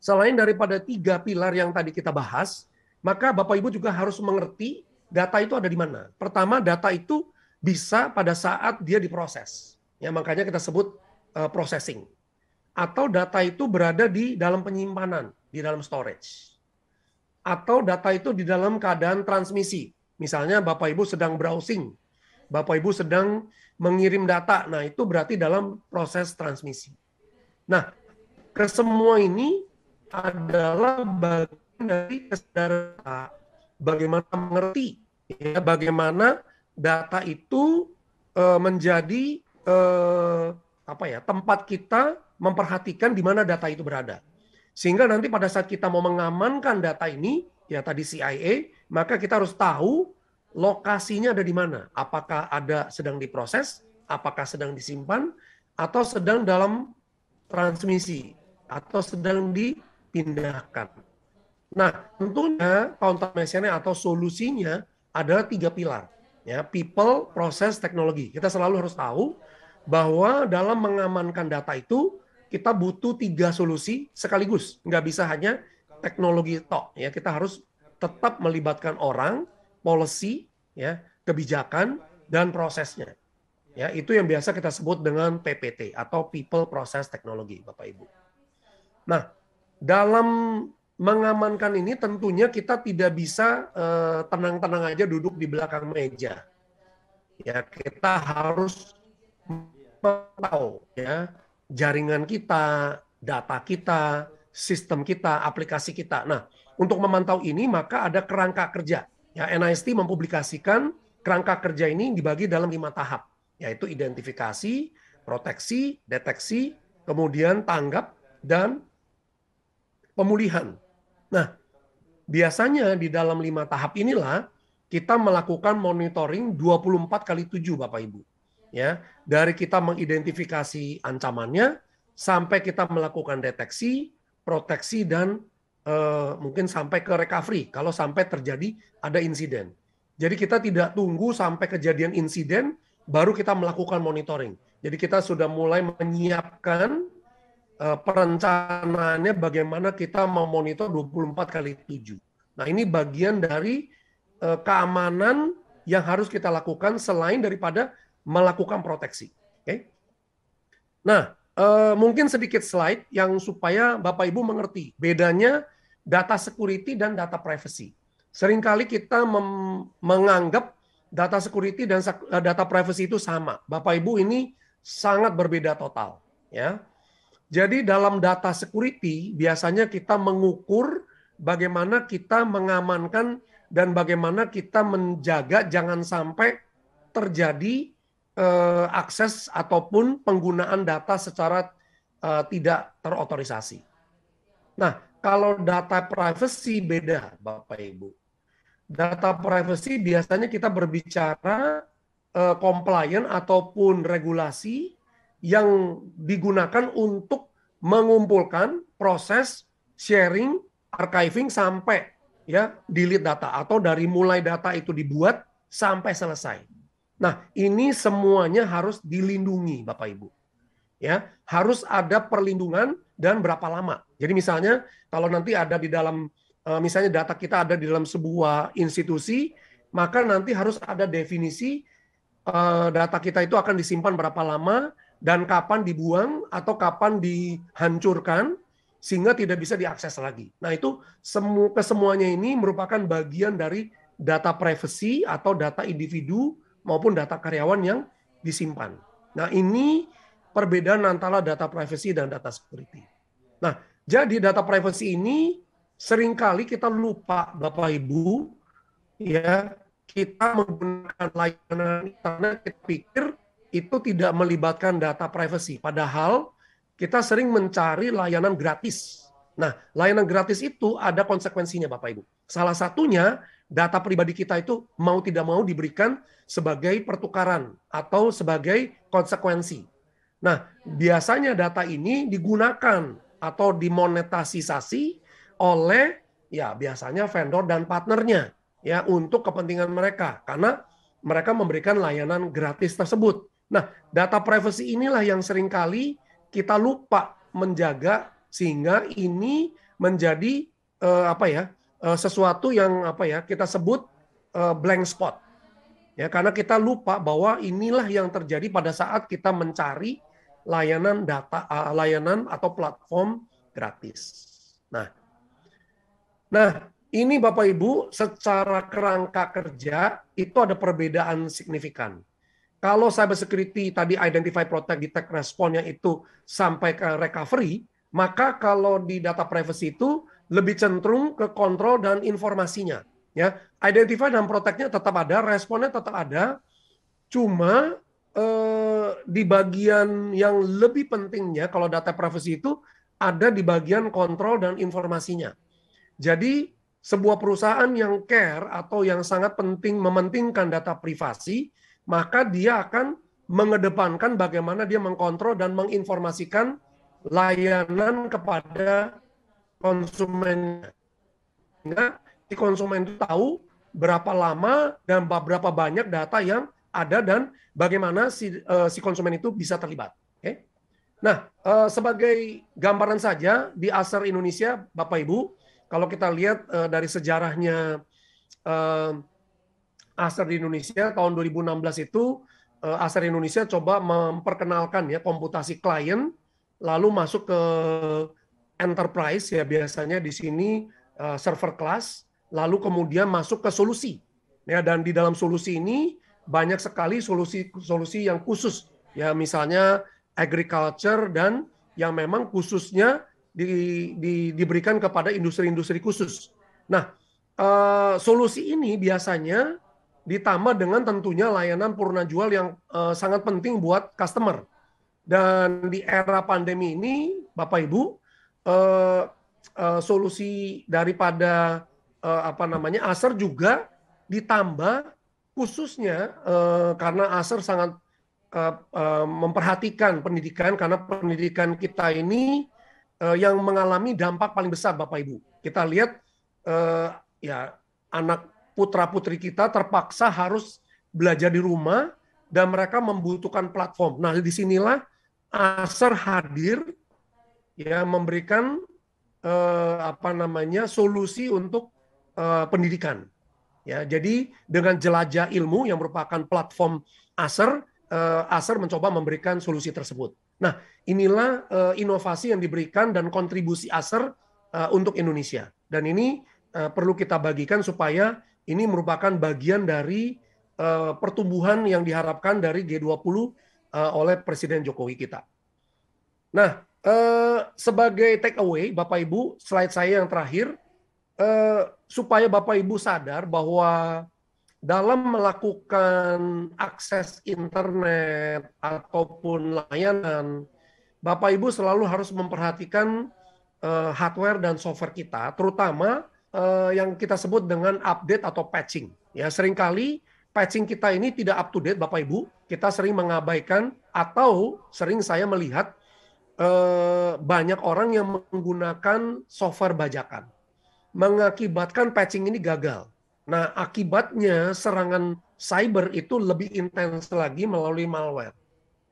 Speaker 13: Selain daripada tiga pilar yang tadi kita bahas, maka Bapak Ibu juga harus mengerti data itu ada di mana. Pertama, data itu bisa pada saat dia diproses. Ya, makanya kita sebut uh, processing. Atau data itu berada di dalam penyimpanan, di dalam storage. Atau data itu di dalam keadaan transmisi. Misalnya Bapak Ibu sedang browsing, Bapak Ibu sedang mengirim data. Nah, itu berarti dalam proses transmisi. Nah, kesemua ini adalah bagian dari kesadaran bagaimana mengerti ya bagaimana data itu e, menjadi e, apa ya tempat kita memperhatikan di mana data itu berada sehingga nanti pada saat kita mau mengamankan data ini ya tadi CIA maka kita harus tahu lokasinya ada di mana apakah ada sedang diproses apakah sedang disimpan atau sedang dalam transmisi atau sedang di pindahkan. Nah, tentunya counter atau solusinya adalah tiga pilar. Ya, people, proses, teknologi. Kita selalu harus tahu bahwa dalam mengamankan data itu kita butuh tiga solusi sekaligus. Nggak bisa hanya teknologi tok. Ya, kita harus tetap melibatkan orang, policy, ya, kebijakan, dan prosesnya. Ya, itu yang biasa kita sebut dengan PPT atau People Process Technology, Bapak Ibu. Nah, dalam mengamankan ini tentunya kita tidak bisa eh, tenang-tenang uh, aja duduk di belakang meja. Ya, kita harus tahu ya jaringan kita, data kita, sistem kita, aplikasi kita. Nah, untuk memantau ini maka ada kerangka kerja. Ya, NIST mempublikasikan kerangka kerja ini dibagi dalam lima tahap, yaitu identifikasi, proteksi, deteksi, kemudian tanggap dan pemulihan. Nah, biasanya di dalam lima tahap inilah kita melakukan monitoring 24 kali 7 Bapak Ibu. Ya, dari kita mengidentifikasi ancamannya sampai kita melakukan deteksi, proteksi dan eh, mungkin sampai ke recovery kalau sampai terjadi ada insiden. Jadi kita tidak tunggu sampai kejadian insiden baru kita melakukan monitoring. Jadi kita sudah mulai menyiapkan Eh, perencanaannya bagaimana kita memonitor 24 kali 7. Nah, ini bagian dari eh, keamanan yang harus kita lakukan selain daripada melakukan proteksi. Oke. Nah, eh, mungkin sedikit slide yang supaya Bapak Ibu mengerti bedanya data security dan data privacy. Seringkali kita menganggap data security dan data privacy itu sama. Bapak Ibu ini sangat berbeda total, ya. Jadi dalam data security biasanya kita mengukur bagaimana kita mengamankan dan bagaimana kita menjaga jangan sampai terjadi uh, akses ataupun penggunaan data secara uh, tidak terotorisasi. Nah, kalau data privacy beda, Bapak Ibu. Data privacy biasanya kita berbicara uh, compliant ataupun regulasi yang digunakan untuk mengumpulkan proses sharing, archiving sampai ya delete data atau dari mulai data itu dibuat sampai selesai. Nah, ini semuanya harus dilindungi Bapak Ibu. Ya, harus ada perlindungan dan berapa lama. Jadi misalnya kalau nanti ada di dalam eh, misalnya data kita ada di dalam sebuah institusi, maka nanti harus ada definisi eh, data kita itu akan disimpan berapa lama dan kapan dibuang atau kapan dihancurkan sehingga tidak bisa diakses lagi. Nah, itu semu kesemuanya ini merupakan bagian dari data privacy atau data individu maupun data karyawan yang disimpan. Nah, ini perbedaan antara data privacy dan data security. Nah, jadi data privacy ini seringkali kita lupa Bapak Ibu ya, kita menggunakan layanan internet kita pikir itu tidak melibatkan data privacy. Padahal kita sering mencari layanan gratis. Nah, layanan gratis itu ada konsekuensinya, Bapak Ibu. Salah satunya data pribadi kita itu mau tidak mau diberikan sebagai pertukaran atau sebagai konsekuensi. Nah, biasanya data ini digunakan atau dimonetisasi oleh ya biasanya vendor dan partnernya ya untuk kepentingan mereka karena mereka memberikan layanan gratis tersebut. Nah, data privacy inilah yang seringkali kita lupa menjaga sehingga ini menjadi uh, apa ya uh, sesuatu yang apa ya kita sebut uh, blank spot ya karena kita lupa bahwa inilah yang terjadi pada saat kita mencari layanan data uh, layanan atau platform gratis. Nah, nah ini Bapak Ibu secara kerangka kerja itu ada perbedaan signifikan. Kalau cyber security tadi identify, protect, detect, responnya itu sampai ke recovery, maka kalau di data privacy itu lebih cenderung ke kontrol dan informasinya. Ya, identify dan protectnya tetap ada, responnya tetap ada, cuma eh, di bagian yang lebih pentingnya kalau data privacy itu ada di bagian kontrol dan informasinya. Jadi sebuah perusahaan yang care atau yang sangat penting mementingkan data privasi, maka dia akan mengedepankan bagaimana dia mengkontrol dan menginformasikan layanan kepada konsumen. Sehingga si konsumen itu tahu berapa lama dan berapa banyak data yang ada dan bagaimana si, uh, si konsumen itu bisa terlibat. Okay? Nah, uh, sebagai gambaran saja di ASER Indonesia, Bapak Ibu, kalau kita lihat uh, dari sejarahnya uh, Acer di Indonesia tahun 2016 itu eh, Acer Indonesia coba memperkenalkan ya komputasi klien lalu masuk ke enterprise ya biasanya di sini eh, server class lalu kemudian masuk ke solusi ya dan di dalam solusi ini banyak sekali solusi-solusi yang khusus ya misalnya agriculture dan yang memang khususnya di, di, diberikan kepada industri-industri khusus. Nah, uh, solusi ini biasanya ditambah dengan tentunya layanan purna jual yang uh, sangat penting buat customer. Dan di era pandemi ini, Bapak Ibu, uh, uh, solusi daripada uh, apa namanya Acer juga ditambah khususnya uh, karena Acer sangat uh, uh, memperhatikan pendidikan karena pendidikan kita ini uh, yang mengalami dampak paling besar Bapak Ibu. Kita lihat uh, ya anak putra-putri kita terpaksa harus belajar di rumah dan mereka membutuhkan platform. Nah, di sinilah Acer hadir ya memberikan eh, apa namanya solusi untuk eh, pendidikan. Ya, jadi dengan jelajah ilmu yang merupakan platform Acer, eh, Acer mencoba memberikan solusi tersebut. Nah, inilah eh, inovasi yang diberikan dan kontribusi Acer eh, untuk Indonesia. Dan ini eh, perlu kita bagikan supaya ini merupakan bagian dari uh, pertumbuhan yang diharapkan dari G20 uh, eh, oleh Presiden Jokowi kita. Nah, uh, sebagai take away Bapak Ibu, slide saya yang terakhir uh, supaya Bapak Ibu sadar bahwa dalam melakukan akses internet ataupun layanan, Bapak Ibu selalu harus memperhatikan uh, hardware dan software kita, terutama uh, yang kita sebut dengan update atau patching. Ya, seringkali patching kita ini tidak up to date Bapak Ibu. Kita sering mengabaikan atau sering saya melihat uh, banyak orang yang menggunakan software bajakan. Mengakibatkan patching ini gagal. Nah, akibatnya serangan cyber itu lebih intens lagi melalui malware.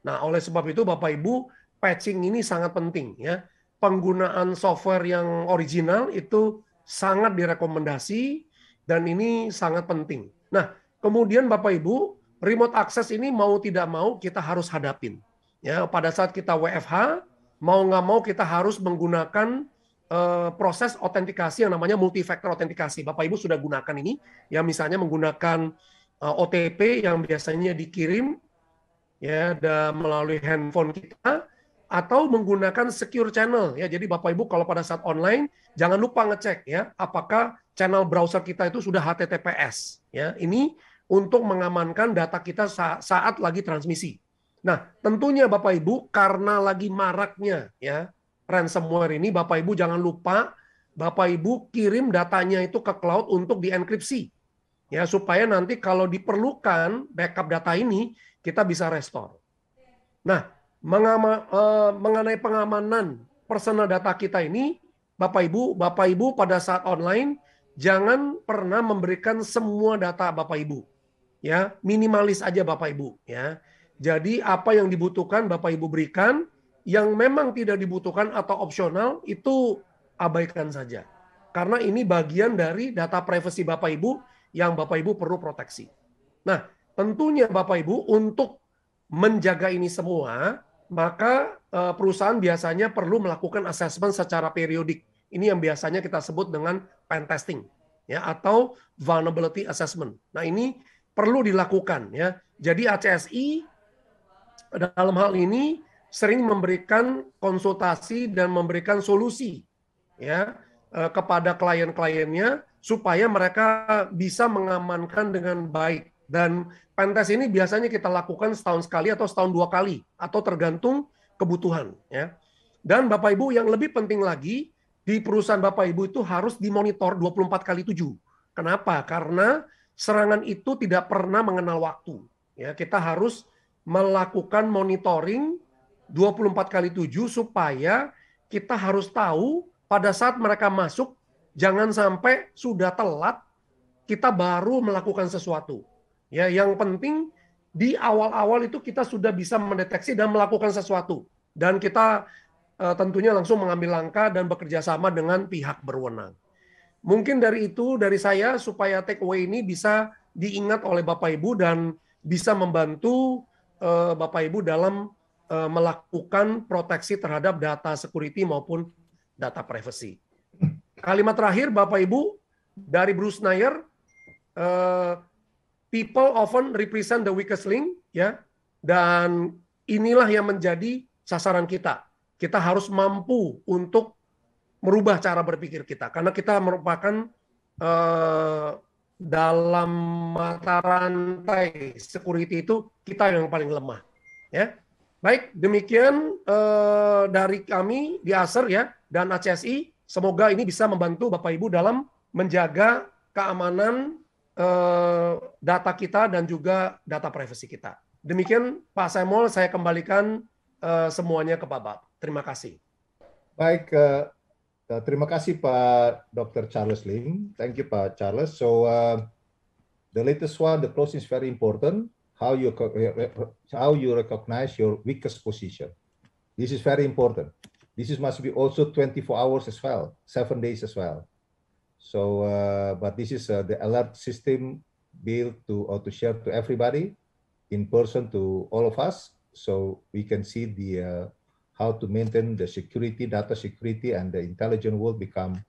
Speaker 13: Nah, oleh sebab itu Bapak Ibu, patching ini sangat penting ya. Penggunaan software yang original itu sangat direkomendasi dan ini sangat penting. Nah, kemudian Bapak Ibu, remote access ini mau tidak mau kita harus hadapin. Ya, pada saat kita WFH, mau nggak mau kita harus menggunakan uh, proses autentikasi yang namanya multifactor autentikasi. Bapak Ibu sudah gunakan ini, ya misalnya menggunakan uh, eh, OTP yang biasanya dikirim ya dan melalui handphone kita atau menggunakan secure channel ya. Jadi Bapak Ibu kalau pada saat online jangan lupa ngecek ya apakah channel browser kita itu sudah HTTPS ya. Ini untuk mengamankan data kita saat, saat lagi transmisi. Nah, tentunya Bapak Ibu karena lagi maraknya ya ransomware ini Bapak Ibu jangan lupa Bapak Ibu kirim datanya itu ke cloud untuk dienkripsi. Ya, supaya nanti kalau diperlukan backup data ini kita bisa restore. Nah, mengama, uh, mengenai pengamanan personal data kita ini, Bapak Ibu, Bapak Ibu pada saat online jangan pernah memberikan semua data Bapak Ibu. Ya, minimalis aja Bapak Ibu, ya. Jadi apa yang dibutuhkan Bapak Ibu berikan, yang memang tidak dibutuhkan atau opsional itu abaikan saja. Karena ini bagian dari data privasi Bapak Ibu yang Bapak Ibu perlu proteksi. Nah, tentunya Bapak Ibu untuk menjaga ini semua, maka eh, perusahaan biasanya perlu melakukan asesmen secara periodik. Ini yang biasanya kita sebut dengan pen testing ya atau vulnerability assessment. Nah, ini perlu dilakukan ya. Jadi ACSI dalam hal ini sering memberikan konsultasi dan memberikan solusi ya eh, kepada klien-kliennya supaya mereka bisa mengamankan dengan baik dan pentas ini biasanya kita lakukan setahun sekali atau setahun dua kali atau tergantung kebutuhan ya. Dan Bapak Ibu yang lebih penting lagi di perusahaan Bapak Ibu itu harus dimonitor 24 kali 7. Kenapa? Karena serangan itu tidak pernah mengenal waktu. Ya, kita harus melakukan monitoring 24 kali 7 supaya kita harus tahu pada saat mereka masuk jangan sampai sudah telat kita baru melakukan sesuatu Ya, yang penting di awal-awal itu kita sudah bisa mendeteksi dan melakukan sesuatu dan kita uh, tentunya langsung mengambil langkah dan bekerja sama dengan pihak berwenang. Mungkin dari itu dari saya supaya take away ini bisa diingat oleh Bapak Ibu dan bisa membantu uh, Bapak Ibu dalam uh, melakukan proteksi terhadap data security maupun data privacy. Kalimat terakhir Bapak Ibu dari Bruce Nair people often represent the weakest link, ya. Dan inilah yang menjadi sasaran kita. Kita harus mampu untuk merubah cara berpikir kita, karena kita merupakan uh, dalam mata rantai security itu kita yang paling lemah, ya. Baik, demikian uh, dari kami di Acer ya dan ACSI. Semoga ini bisa membantu Bapak Ibu dalam menjaga keamanan Eh, data kita dan juga data privasi kita. Demikian Pak Semol, saya kembalikan eh, semuanya ke Pak Bab. Terima kasih.
Speaker 11: Baik, uh, terima kasih Pak Dr. Charles Lim. Thank you Pak Charles. So uh, the latest one, the closing is very important. How you how you recognize your weakest position. This is very important. This is must be also 24 hours as well, seven days as well. So, uh, but this is uh, the alert system built to or to share to everybody in person to all of us. So we can see the uh, how to maintain the security, data security, and the intelligent will become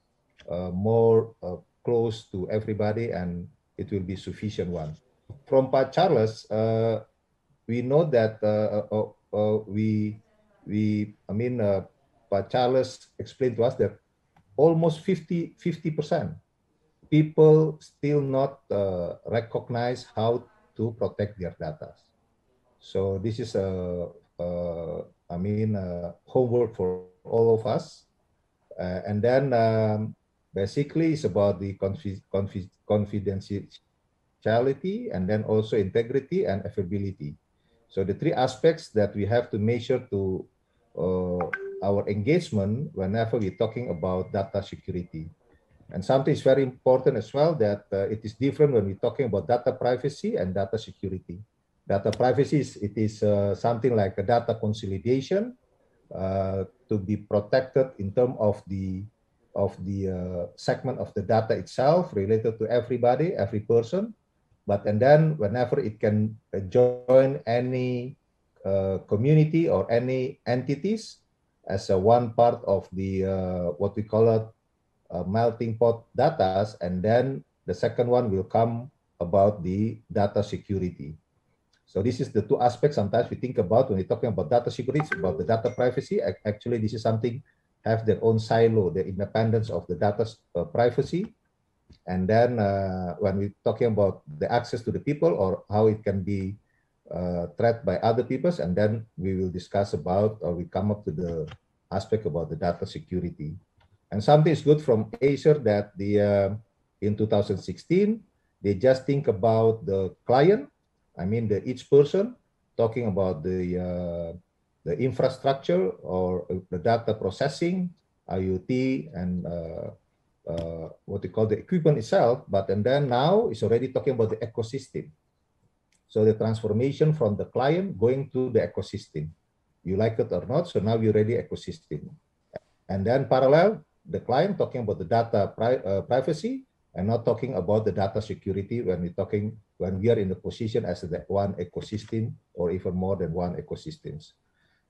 Speaker 11: uh, more uh, close to everybody, and it will be sufficient one. From Pat Charles, uh, we know that we we I mean, Pat Charles explained to us that almost 50 percent people still not uh, recognize how to protect their data. So this is a, uh, a uh, I mean, uh, homework for all of us. Uh, and then um, basically it's about the confi confi confidentiality and then also integrity and affability. So the three aspects that we have to measure to uh, our engagement whenever we're talking about data security. And something is very important as well that uh, it is different when we're talking about data privacy and data security. Data privacy is it is uh, something like a data consolidation uh, to be protected in terms of the of the uh, segment of the data itself related to everybody, every person. But and then whenever it can uh, join any uh, community or any entities as a one part of the uh, what we call it uh, melting pot data and then the second one will come about the data security so this is the two aspects sometimes we think about when we're talking about data security about the data privacy actually this is something have their own silo the independence of the data uh, privacy and then uh, when we're talking about the access to the people or how it can be uh, threat by other peoples, and then we will discuss about or we come up to the aspect about the data security. And something is good from Azure that the uh, in 2016 they just think about the client, I mean the each person talking about the uh, the infrastructure or uh, the data processing, IoT, and uh, uh, what we call the equipment itself. But and then now it's already talking about the ecosystem. So the transformation from the client going to the ecosystem. You like it or not, so now you're ready ecosystem. And then parallel, the client talking about the data pri uh, privacy and not talking about the data security when we're talking, when we are in the position as the one ecosystem or even more than one ecosystems.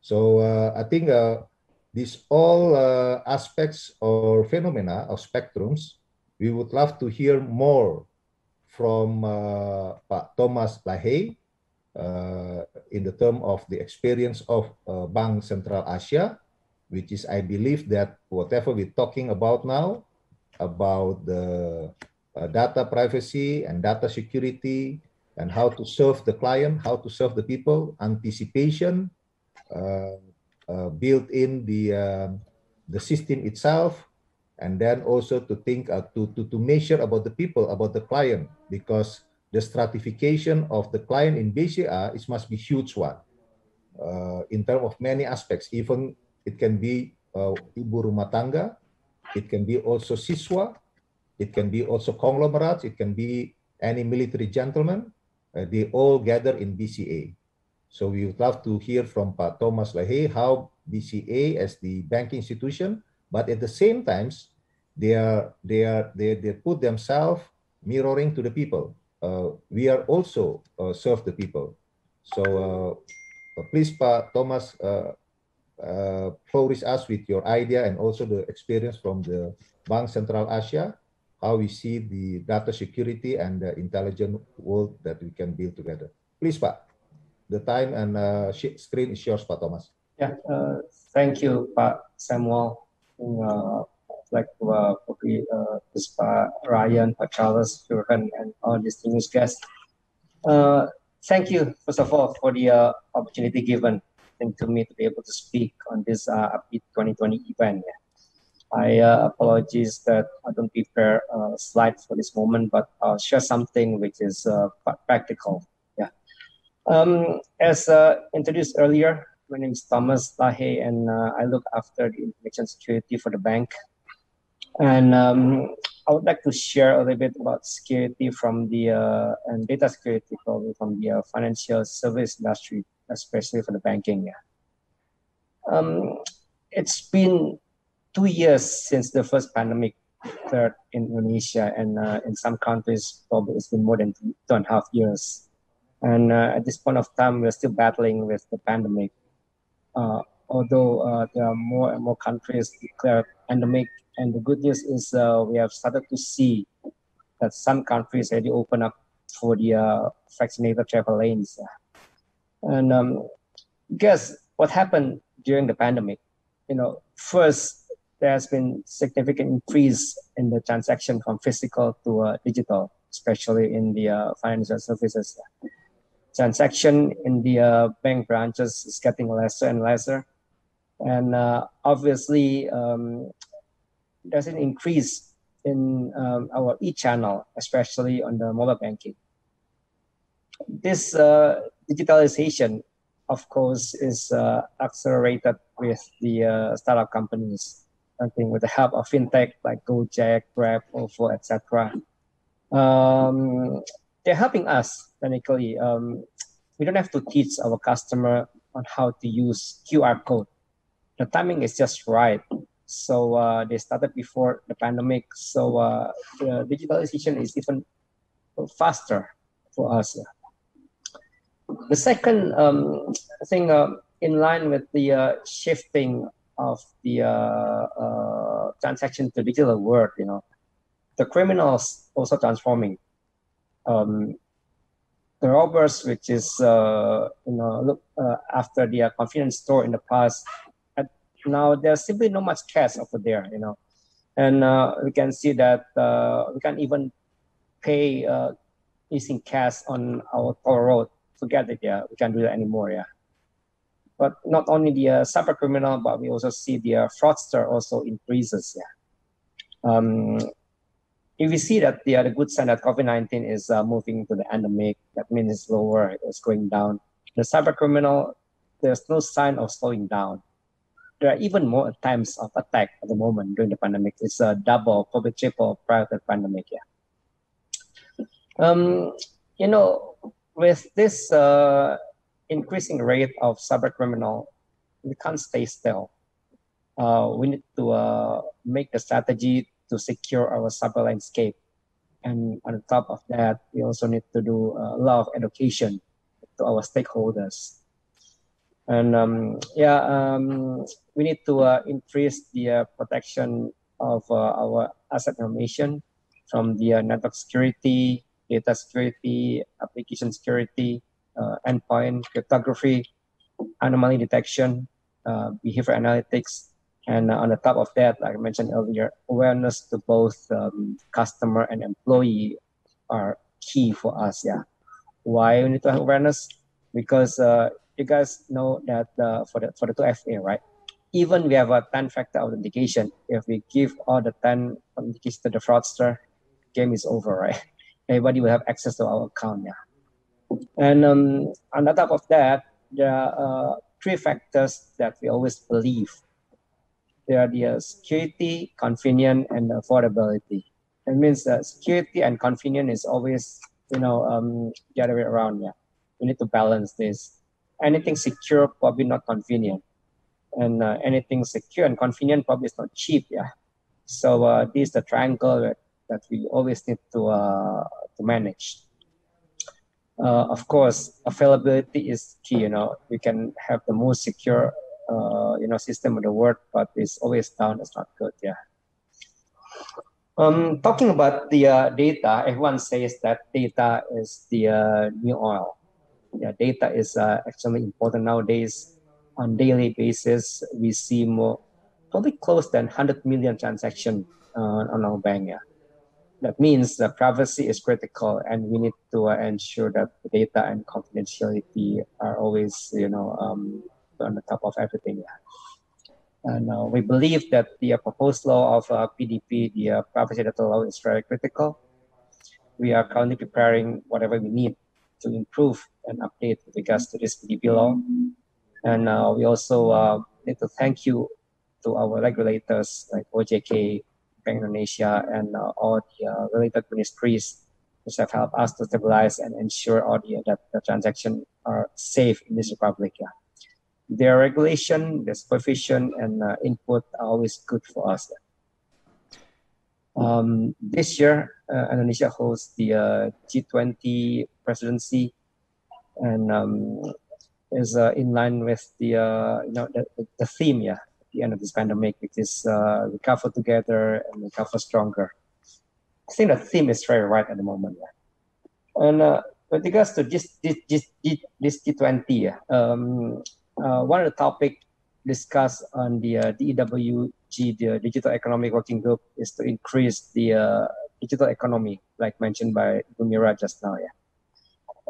Speaker 11: So uh, I think uh, these all uh, aspects or phenomena or spectrums, we would love to hear more from uh, Pak Thomas Lahey uh, in the term of the experience of uh, Bank Central Asia, which is I believe that whatever we're talking about now, about the uh, data privacy and data security and how to serve the client, how to serve the people, anticipation, uh, uh, built in the, uh, the system itself, and then also to think uh, to, to to measure about the people about the client because the stratification of the client in BCR is must be huge one uh, in terms of many aspects even it can be uh, ibu rumah tangga it can be also siswa it can be also conglomerates it can be any military gentleman uh, they all gather in BCA so we would love to hear from Pa Thomas Lahey how BCA as the bank institution but at the same times, they are they are they, they put themselves mirroring to the people. Uh, we are also uh, serve the people. So uh, uh please, pa, Thomas, uh, uh, flourish us with your idea and also the experience from the Bank Central Asia, how we see the data security and the intelligent world that we can build together. Please, Pa. the time and screen is yours, Pa Thomas. Yeah, thank you, Pa Samuel uh, like uh,
Speaker 14: uh, Ryan, Charles, Jordan, and all distinguished guests. Uh, thank you, first of all, for the uh, opportunity given to me to be able to speak on this uh, Upbeat 2020 event. I uh, apologize that I don't prepare uh, slides for this moment, but I'll share something which is uh, practical. Yeah. Um, as uh, introduced earlier, my name is Thomas Lahey, and uh, I look after the information security for the bank. And um, I would like to share a little bit about security from the uh, and data security probably from the uh, financial service industry, especially for the banking. Yeah. Um, it's been two years since the first pandemic occurred in Indonesia, and uh, in some countries, probably it's been more than two, two and a half years. And uh, at this point of time, we're still battling with the pandemic uh, although uh, there are more and more countries declared pandemic. And the good news is uh, we have started to see that some countries already open up for the vaccinated travel lanes. And um, guess what happened during the pandemic? You know, first there has been significant increase in the transaction from physical to uh, digital, especially in the uh, financial services transaction in the uh, bank branches is getting lesser and lesser. And uh, obviously, um, there's an increase in um, our e-channel, especially on the mobile banking. This uh, digitalization, of course, is uh, accelerated with the uh, startup companies, I think with the help of fintech like Gojek, Grab, Ofo, etc. Um, they're helping us technically um, we don't have to teach our customer on how to use qr code the timing is just right so uh, they started before the pandemic so uh, the digitalization is even faster for us the second um, thing uh, in line with the uh, shifting of the uh, uh, transaction to digital world you know the criminals also transforming um, robbers, which is uh, you know look uh, after the uh, convenience store in the past. And now there's simply not much cash over there, you know, and uh, we can see that uh, we can even pay uh, using cash on our toll road. Forget it, yeah, we can't do that anymore, yeah. But not only the cyber criminal, but we also see the fraudster also increases, yeah. Um, if we see that the other good sign that COVID-19 is uh, moving to the endemic, that means it's lower, it's going down. The cyber criminal, there's no sign of slowing down. There are even more attempts of attack at the moment during the pandemic. It's a double, probably triple prior to the pandemic. Yeah. Um, you know, with this uh, increasing rate of cyber criminal, we can't stay still. Uh, we need to uh, make a strategy to secure our cyber landscape. And on top of that, we also need to do a lot of education to our stakeholders. And um, yeah, um, we need to uh, increase the uh, protection of uh, our asset information from the uh, network security, data security, application security, uh, endpoint cryptography, anomaly detection, uh, behavior analytics, and uh, on the top of that, like I mentioned earlier, awareness to both um, customer and employee are key for us. Yeah. Why we need to have awareness? Because uh, you guys know that uh, for the for the two FA, right? Even we have a 10 factor authentication. If we give all the 10 keys to the fraudster, game is over, right? Everybody will have access to our account. Yeah. And um, on the top of that, there are uh, three factors that we always believe they are the security, convenience, and affordability. It means that security and convenience is always, you know, um, the other way around. Yeah, we need to balance this. Anything secure probably not convenient, and uh, anything secure and convenient probably is not cheap. Yeah, so uh, this is the triangle that, that we always need to uh, to manage. Uh, of course, availability is key. You know, you can have the most secure uh, you know system of the world, but it's always down. It's not good. Yeah. Um, talking about the uh, data, everyone says that data is the uh, new oil. Yeah, data is uh, extremely important nowadays. On daily basis, we see more, probably close than 100 million transactions uh, on our bank. Yeah. That means that privacy is critical, and we need to uh, ensure that data and confidentiality are always, you know, um, on the top of everything. And uh, we believe that the uh, proposed law of PDP, uh, the uh, privacy data law, is very critical. We are currently preparing whatever we need to improve and update with regards to this PDP law. And we also need to thank you to our regulators like OJK, Bank Indonesia, and all the related ministries which have helped us to stabilize and ensure all the, that the are safe in this republic. Yeah their regulation, their supervision, and uh, input are always good for us. Um, this year, uh, Indonesia hosts the uh, G20 presidency, and um, is uh, in line with the uh, you know the, the, theme, yeah, at the end of this pandemic, which is recover uh, together and recover stronger. I think the theme is very right at the moment, yeah. And with regards to this this this, this G20, yeah, um, one uh, of the topics discussed on the uh, DEWG, the Digital Economic Working Group, is to increase the uh, digital economy, like mentioned by Bumira just now. Yeah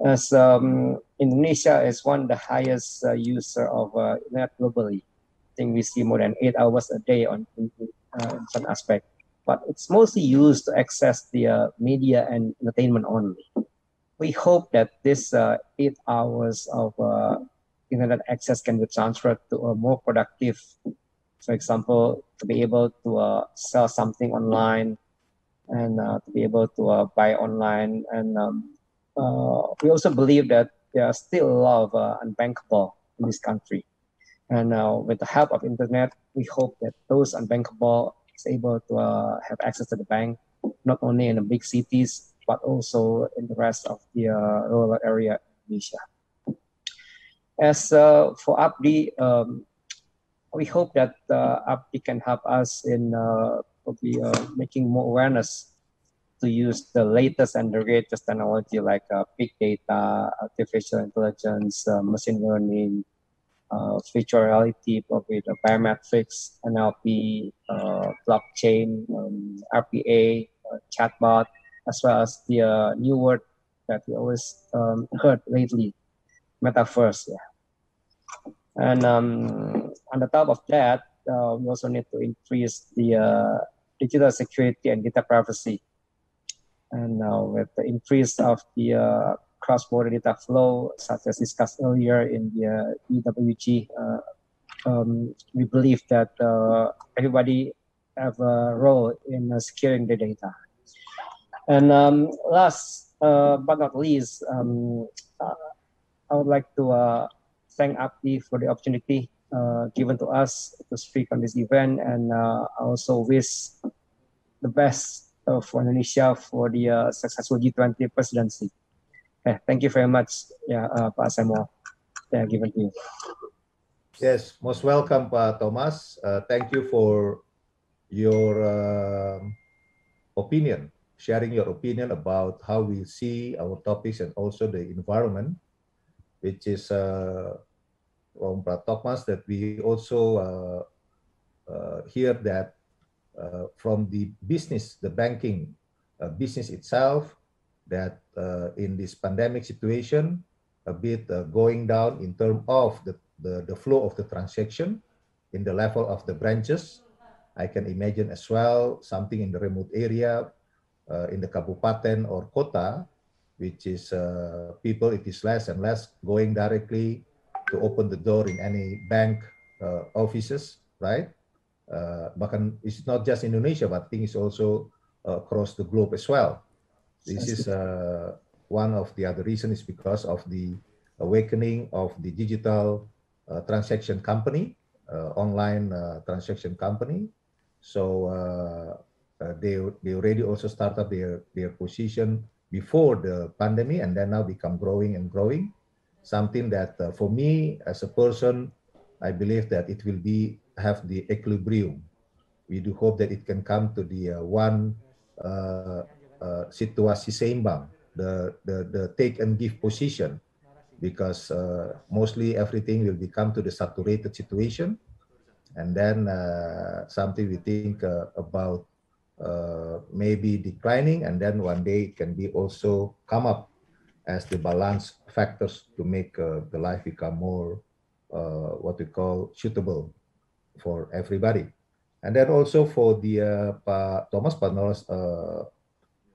Speaker 14: as um, Indonesia is one of the highest uh, user of uh, internet globally. I think we see more than eight hours a day on in, uh, some aspect, but it's mostly used to access the uh, media and entertainment only. We hope that this uh, eight hours of internet access can be transferred to a more productive, for example, to be able to uh, sell something online and uh, to be able to uh, buy online. And um, uh, we also believe that there are still a lot of uh, unbankable in this country. And uh, with the help of internet, we hope that those unbankable is able to have access to the bank, not only in the big cities, but also in the rest of the rural area in Asia. As uh, for Abdi, um, we hope that uh, Abdi can help us in uh, probably uh, making more awareness to use the latest and the greatest technology like big data, artificial intelligence, machine learning, uh, virtual reality, probably the biometrics, NLP, uh, blockchain, um, RPA, uh, chatbot, as well as the uh, new word that we always um, heard lately, metaverse. Yeah. And um, on the top of that, uh, we also need to increase the uh, digital security and data privacy. And uh, with the increase of the uh, cross-border data flow, such as discussed earlier in the uh, EWG, uh, um, we believe that everybody have a role in securing the data. And um, last but not least, um, I would like to uh, thank API for the opportunity uh, given to us to speak on this event, and uh, also wish the best for Indonesia for the uh, successful G20 presidency. Okay, thank you very much, yeah, uh, Pak Samuel, yeah, given to you.
Speaker 11: Yes, most welcome, Pak Thomas. Uh, thank you for your uh, opinion sharing your opinion about how we see our topics and also the environment which is uh, from Prat that we also uh, uh, hear that from the business, the banking business itself, that in this pandemic situation, a bit going down in terms of the, the, the flow of the transaction in the level of the branches. I can imagine as well something in the remote area, uh, in the kabupaten or kota, which is uh, people, it is less and less going directly to open the door in any bank uh, offices, right? Uh, it's not just Indonesia, but I think it's also uh, across the globe as well. This is uh, one of the other reason is because of the awakening of the digital uh, transaction company, online transaction company. So they, they already also started their, their position before the pandemic and then now become growing and growing. Something that uh, for me as a person, I believe that it will be have the equilibrium. We do hope that it can come to the uh, one uh, uh, situasi seimbang, the, the, the take and give position, because uh, mostly everything will become to the saturated situation. And then uh, something we think uh, about uh, may be declining and then one day it can be also come up as the balance factors to make uh, the life become more uh, what we call suitable for everybody. And then also for the uh, pa Thomas Panolas uh,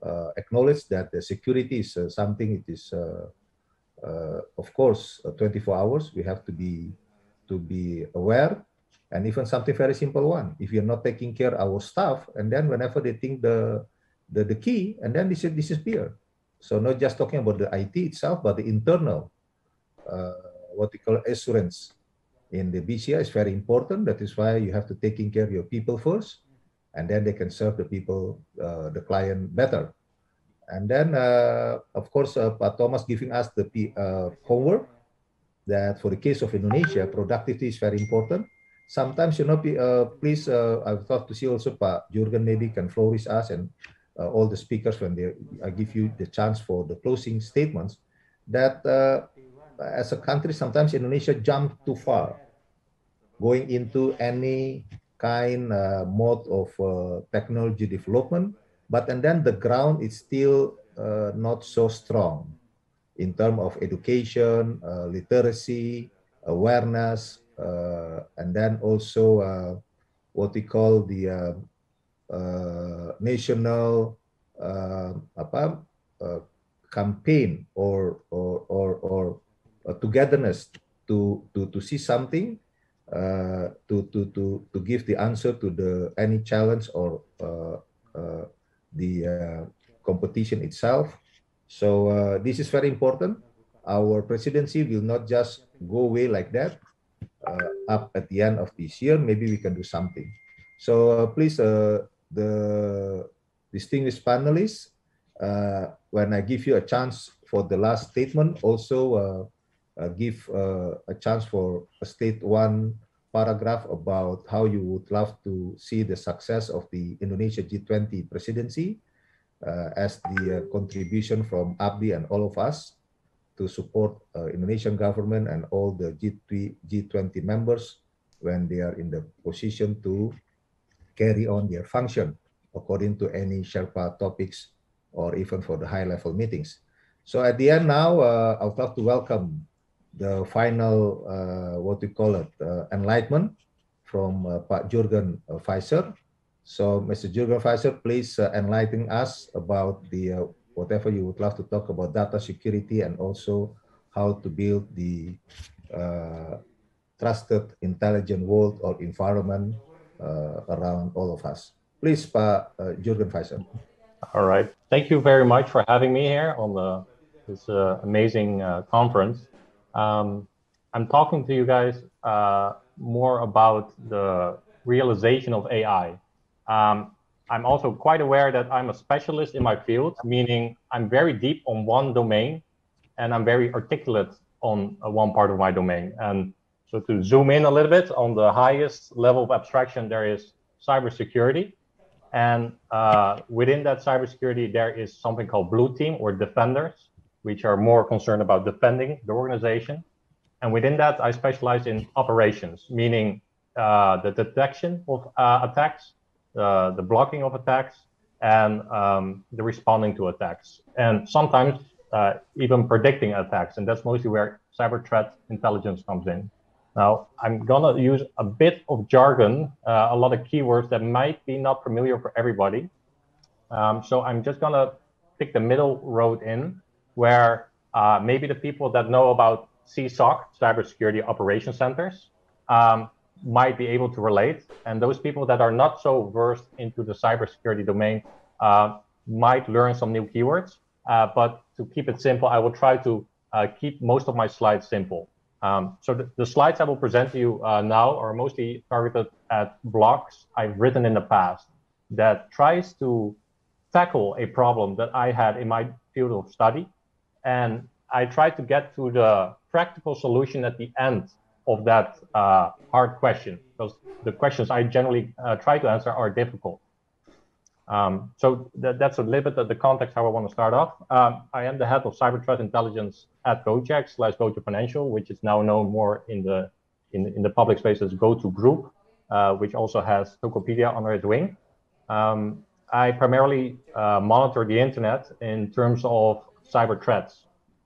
Speaker 11: uh, acknowledged that the security is something it is of course 24 hours we have to be to be aware and even something very simple one if you're not taking care our staff and then whenever they think the the, the key and then this is disappear so not just talking about the it itself but the internal uh, what we call assurance in the bci is very important that is why you have to taking care of your people first and then they can serve the people uh, the client better and then uh, of course uh, thomas giving us the uh, homework that for the case of indonesia productivity is very important sometimes you know uh, please uh, i thought to see also Pa jurgen maybe can flourish us and uh, all the speakers when they i give you the chance for the closing statements that as a country sometimes indonesia jumped too far going into any kind uh, mode of uh, technology development, but and then the ground is still uh, not so strong in terms of education, literacy, awareness, uh, and then also uh, what we call the uh, national um, apa, campaign or or or, or togetherness to to to see something uh, to to to to give the answer to the any challenge or uh, uh, the competition itself. So this is very important. Our presidency will not just go away like that. Uh, up at the end of this year, maybe we can do something. So uh, please, uh, the distinguished panelists, when I give you a chance for the last statement, also give a chance for a state one paragraph about how you would love to see the success of the Indonesia G20 presidency uh, as the uh, contribution from Abdi and all of us to support uh, Indonesian government and all the G3, G20 members when they are in the position to carry on their function according to any Sherpa topics or even for the high level meetings. So at the end now, uh, I would like to welcome the final, uh, what we call it, uh, enlightenment from uh, Pak Jurgen uh, Pfizer. So Mr. Jurgen Pfizer, please uh, enlighten us about the uh, whatever you would love to talk about data security and also how to build the uh, trusted intelligent world or environment
Speaker 15: uh, around all of us. Please, pa, uh, Jürgen Feiser. All right. Thank you very much for having me here on the, this uh, amazing uh, conference. Um, I'm talking to you guys uh, more about the realization of AI. Um, I'm also quite aware that I'm a specialist in my field, meaning I'm very deep on one domain and I'm very articulate on uh, one part of my domain. And so to zoom in a little bit on the highest level of abstraction, there is cybersecurity. And uh, within that cybersecurity, there is something called blue team or defenders, which are more concerned about defending the organization. And within that, I specialize in operations, meaning uh, the detection of uh, attacks uh, the blocking of attacks, and um, the responding to attacks, and sometimes uh, even predicting attacks. And that's mostly where cyber threat intelligence comes in. Now, I'm going to use a bit of jargon, uh, a lot of keywords that might be not familiar for everybody. Um, so I'm just going to pick the middle road in where uh, maybe the people that know about CSOC, Cybersecurity Operation Centers, um, might be able to relate. And those people that are not so versed into the cybersecurity domain uh, might learn some new keywords. Uh, but to keep it simple, I will try to uh, keep most of my slides simple. Um, so the, the, slides I will present to you uh, now are mostly targeted at blogs I've written in the past that tries to tackle a problem that I had in my field of study. And I try to get to the practical solution at the end of that uh, hard question because the questions I generally uh, try to answer are difficult. Um, so th that's a little bit of the context how I want to start off. Um, I am the head of cyber threat intelligence at Gojek slash to Financial, which is now known more in the in, in the public space as GoTo Group, uh, which also has Tokopedia under its wing. Um, I primarily uh, monitor the internet in terms of cyber threats.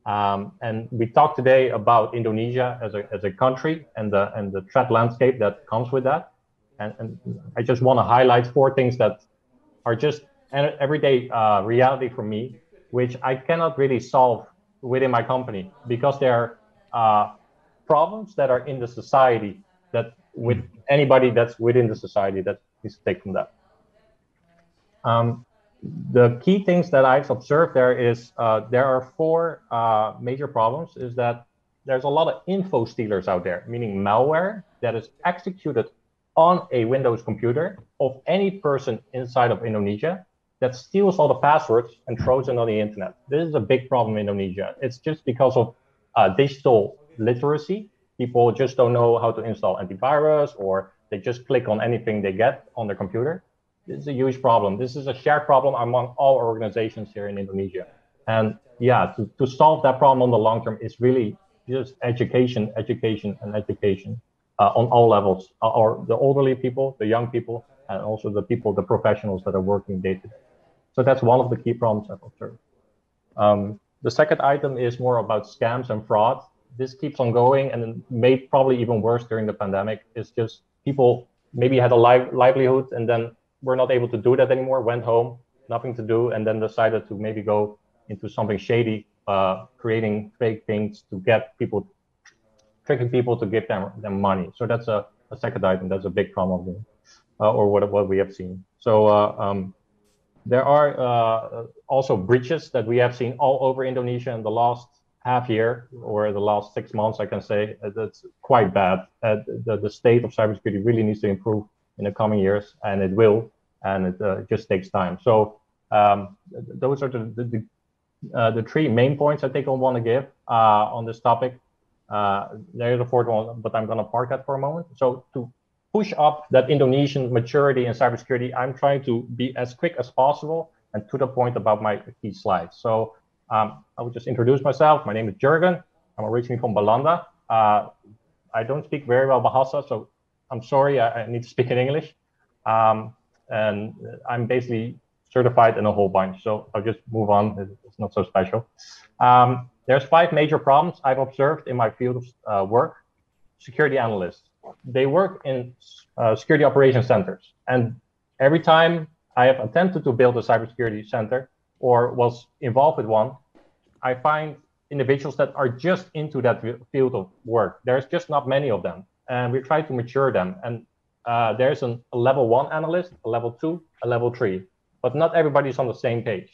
Speaker 15: Um, and we talked today about Indonesia as a, as a country and the, and the threat landscape that comes with that. And, and I just want to highlight four things that are just an everyday uh, reality for me, which I cannot really solve within my company because there are uh, problems that are in the society that with mm. anybody that's within the society that needs to take from that. Um, the key things that I've observed there is uh, there are four uh, major problems. Is that there's a lot of info stealers out there, meaning malware that is executed on a Windows computer of any person inside of Indonesia that steals all the passwords and throws it on the internet. This is a big problem in Indonesia. It's just because of uh, digital literacy. People just don't know how to install antivirus or they just click on anything they get on their computer. This is a huge problem. This is a shared problem among all organizations here in Indonesia. And yeah, to, to solve that problem on the long term is really just education, education, and education uh, on all levels, uh, or the elderly people, the young people, and also the people, the professionals that are working day to day. So that's one of the key problems I've observed. Um, the second item is more about scams and fraud. This keeps on going and made probably even worse during the pandemic. It's just people maybe had a li- livelihood and then were not able to do that anymore, went home, nothing to do, and then decided to maybe go into something shady, uh, creating fake things to get people, tricking people to give them, them money. So that's a, a second item. That's a big problem, uh, or what, what we have seen. So uh, um, there are uh, also breaches that we have seen all over Indonesia in the last half year or the last six months, I can say uh, that's quite bad. Uh, the, the, state of cybersecurity really needs to improve in the coming years, and it will and it uh, just takes time. So um, those are the the, the, uh, the, three main points I think I want to give uh, on this topic. Uh, there's a fourth one, but I'm going to park that for a moment. So to push up that Indonesian maturity in cybersecurity, I'm trying to be as quick as possible and to the point about my key slides. So um, I will just introduce myself. My name is Jurgen. I'm originally from Balanda. Uh, I don't speak very well Bahasa, so I'm sorry. I, I need to speak in English. Um, and I'm basically certified in a whole bunch. So I'll just move on. It's not so special. Um, there's five major problems I've observed in my field of uh, work. Security analysts, they work in uh, security operations centers. And every time I have attempted to build a cybersecurity center or was involved with one, I find individuals that are just into that field of work. There's just not many of them. And we try to mature them. And uh, there's an, a level one analyst, a level two, a level three, but not everybody's on the same page.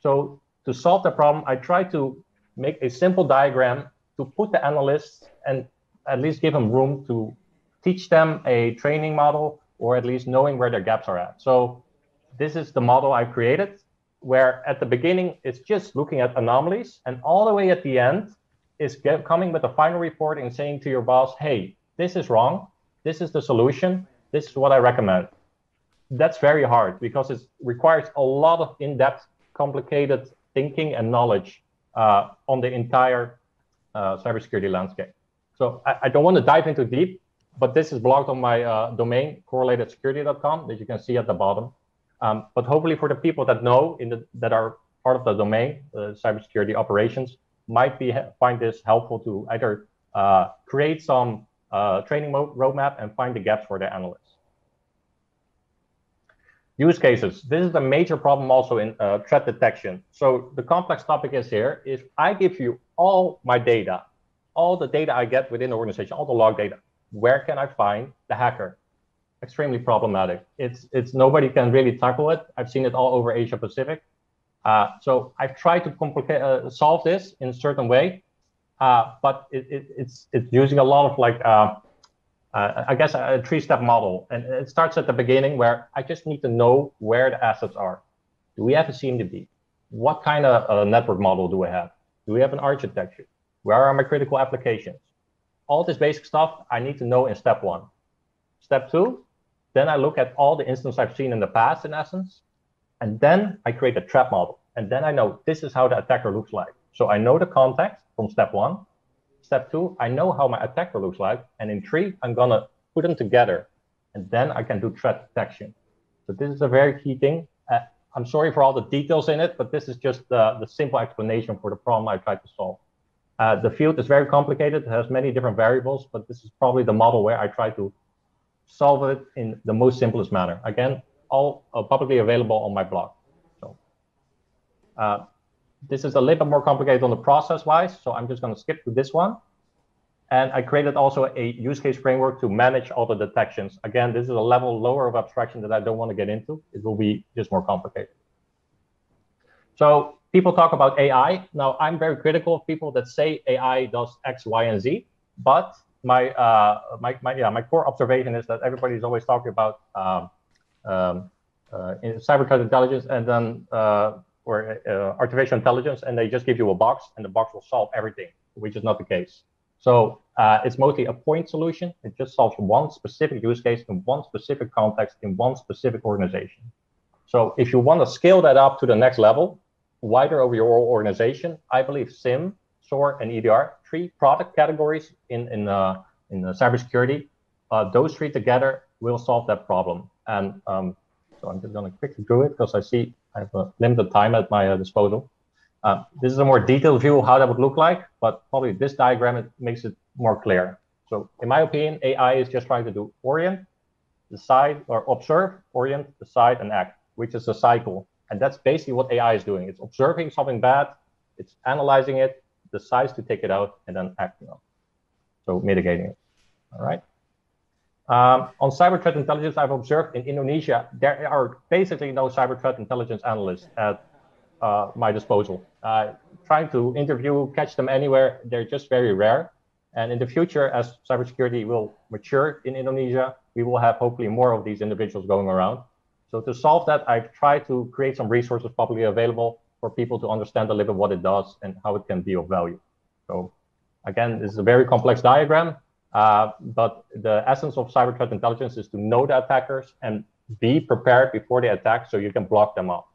Speaker 15: So to solve the problem, I try to make a simple diagram to put the analysts and at least give them room to teach them a training model or at least knowing where their gaps are at. So this is the model I've created where at the beginning it's just looking at anomalies and all the way at the end is coming with a final report and saying to your boss, hey, this is wrong this is the solution, this is what I recommend. That's very hard because it requires a lot of in depth, complicated thinking and knowledge uh, on the entire uh, cybersecurity landscape. So I, I, don't want to dive into deep, but this is blogged on my uh, domain, correlatedsecurity.com, that you can see at the bottom. Um, but hopefully, for the people that know in the, that are part of the domain, uh, cybersecurity operations, might be find this helpful to either uh, create some uh, training roadmap and find the gaps for the analysts. Use cases. This is a major problem also in uh, threat detection. So the complex topic is here, if I give you all my data, all the data I get within the organization, all the log data, where can I find the hacker? Extremely problematic. It's, it's nobody can really tackle it. I've seen it all over Asia Pacific. Uh, so I've tried to complicate, uh, solve this in a certain way, uh, but it, it, it's it's using a lot of like uh, uh, I guess a, a three-step model, and it starts at the beginning where I just need to know where the assets are. Do we have a CMDB? What kind of uh, network model do we have? Do we have an architecture? Where are my critical applications? All this basic stuff I need to know in step one. Step two, then I look at all the instances I've seen in the past, in essence, and then I create a trap model. And then I know this is how the attacker looks like. So I know the context, from step one. Step two, I know how my attacker looks like. And in three, I'm going to put them together. And then I can do threat detection. So this is a very key thing. Uh, I'm sorry for all the details in it, but this is just uh, the simple explanation for the problem I tried to solve. Uh, the field is very complicated. It has many different variables, but this is probably the model where I try to solve it in the most simplest manner. Again, all uh, publicly available on my blog. So, uh, this is a little bit more complicated on the process wise, so I'm just going to skip to this one. And I created also a use case framework to manage all the detections. Again, this is a level lower of abstraction that I don't want to get into. It will be just more complicated. So people talk about AI. Now, I'm very critical of people that say AI does X, Y, and Z. But my, uh, my, my, yeah, my core observation is that everybody is always talking about um, um, uh, in cyber threat intelligence and then uh, or uh, artificial intelligence, and they just give you a box, and the box will solve everything, which is not the case. So uh, it's mostly a point solution. It just solves one specific use case in one specific context in one specific organization. So if you want to scale that up to the next level, wider over your organization, I believe SIM, SOAR, and EDR, three product categories in in uh, in uh, cybersecurity, uh, those three together will solve that problem. And um, so I'm just going to quickly do it because I see I have a limited time at my uh, disposal. Uh, this is a more detailed view of how that would look like, but probably this diagram it makes it more clear. So in my opinion, AI is just trying to do orient, decide, or observe, orient, decide, and act, which is a cycle. And that's basically what AI is doing. It's observing something bad, it's analyzing it, decides to take it out, and then acting on it. So mitigating it. All right. Um, on cyber threat intelligence, I've observed in Indonesia, there are basically no cyber threat intelligence analysts at uh, my disposal. Uh, trying to interview, catch them anywhere, they're just very rare. And in the future, as cybersecurity will mature in Indonesia, we will have hopefully more of these individuals going around. So to solve that, I've tried to create some resources publicly available for people to understand a little bit what it does and how it can be of value. So again, this is a very complex diagram, uh, but the essence of cyber threat intelligence is to know the attackers and be prepared before they attack so you can block them out.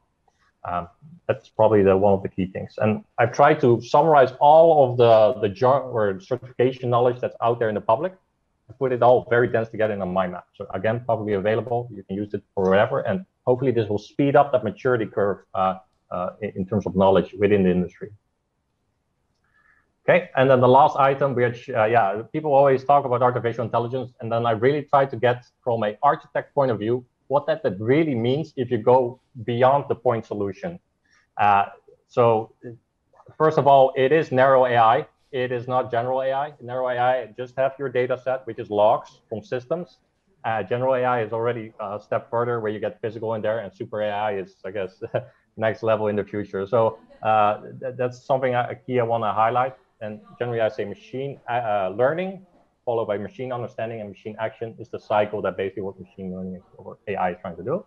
Speaker 15: Um, that's probably the, one of the key things. And I've tried to summarize all of the, the jar or certification knowledge that's out there in the public. I put it all very dense together in a mind map. So again, probably available. You can use it for whatever. And hopefully this will speed up that maturity curve uh, uh, in terms of knowledge within the industry. Okay, and then the last item, which uh, yeah, people always talk about artificial intelligence, and then I really try to get from an architect point of view what that, that really means if you go beyond the point solution. Uh, so first of all, it is narrow AI. It is not general AI. Narrow AI just have your data set, which is logs from systems. Uh, general AI is already a step further where you get physical in there, and super AI is, I guess, next level in the future. So uh, th that's something I, a key I want to highlight. And generally, I say machine uh, uh, learning followed by machine understanding and machine action is the cycle that basically what machine learning or AI is trying to do.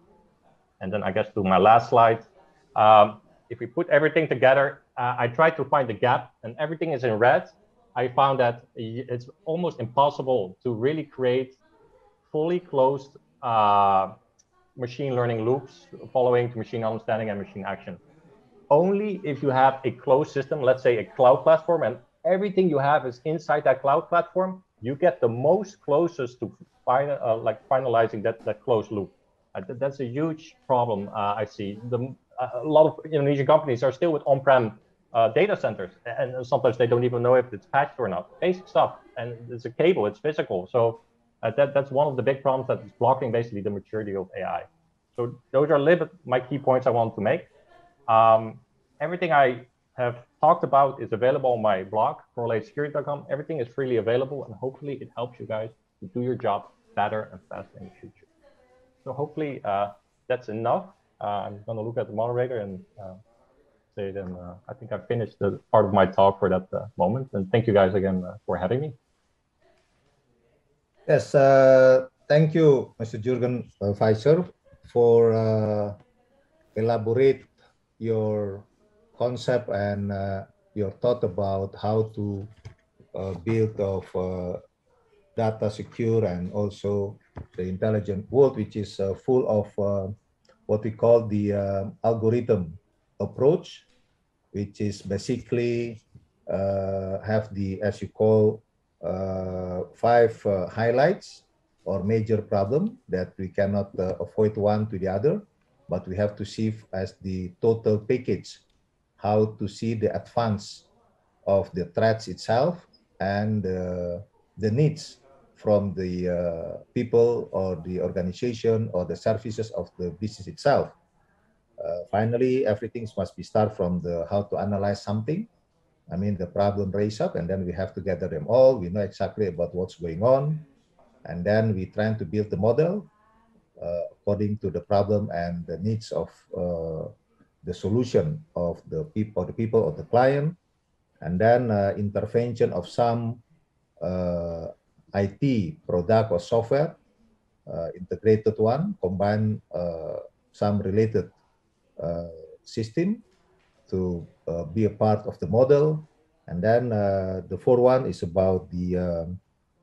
Speaker 15: And then I guess to my last slide, um, if we put everything together, uh, I tried to find the gap and everything is in red. I found that it's almost impossible to really create fully closed uh, machine learning loops following to machine understanding and machine action. Only if you have a closed system, let's say a cloud platform and everything you have is inside that cloud platform, you get the most closest to final, uh, like finalizing that, that closed loop. Uh, th that's a huge problem uh, I see. The, uh, a lot of Indonesian companies are still with on-prem uh, data centers, and sometimes they don't even know if it's patched or not. Basic stuff, and it's a cable, it's physical. So that, that's one of the big problems that is blocking basically the maturity of AI. So those are a little bit my key points I want to make. Um, everything I have talked about is available on my blog, correlatesecurity.com. Everything is freely available, and hopefully it helps you guys to do your job better and faster in the future. So hopefully uh, that's enough. Uh, I'm going to look at the moderator and uh, say then uh, I think I finished the part of my talk for that uh, moment. And thank you guys again uh, for having me.
Speaker 11: Yes, thank you, Mr. Jürgen Pfizer, for elaborate your concept and uh, your thought about how to uh, build of uh, data secure and also the intelligent world, which is uh, full of uh, what we call the uh, algorithm approach, which is basically have the, as you call, five highlights or major problem that we cannot avoid one to the other, but we have to see as the total package how to see the advance of the threats itself and uh, the needs from the uh, people or the organization or the services of the business itself. Uh, finally, everything must be start from the how to analyze something. I mean, the problem raise up, and then we have to gather them all. We know exactly about what's going on, and then we try to build the model uh, according to the problem and the needs of uh, the solution of the people, the people of the client, and then uh, intervention of some uh, IT product or software, uh, integrated one, combine uh, some related uh, system to uh, be a part of the model. And then the fourth one is about the,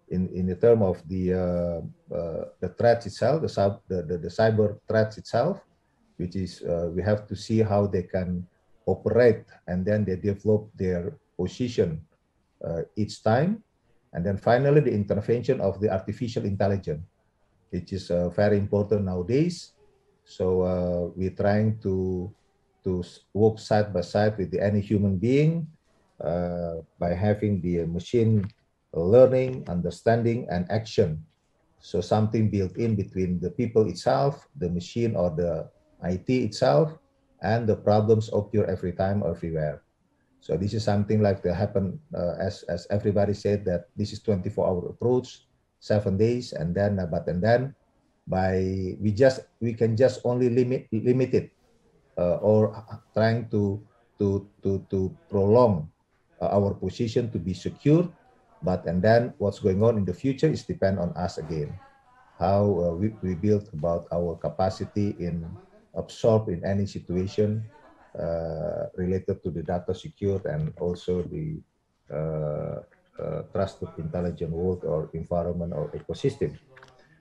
Speaker 11: in, in the term of the, the threats itself, the, sub, the, the, the cyber threats itself, which is uh, we have to see how they can operate and then they develop their position uh, each time. And then finally, the intervention of the artificial intelligence, which is uh, very important nowadays. So uh, we're trying to to work side by side with any human being uh, by having the machine learning, understanding, and action. So something built in between the people itself, the machine, or the IT itself, and the problems occur every time or everywhere. So this is something like that happen uh, as as everybody said that this is 24-hour approach, seven days, and then uh, but and then by we just we can just only limit limit it uh, or trying to to to to prolong uh, our position to be secure, but and then what's going on in the future is depend on us again, how uh, we, we build about our capacity in absorb in any situation uh, related to the data secure and also the uh, uh, trusted intelligent world or environment or ecosystem.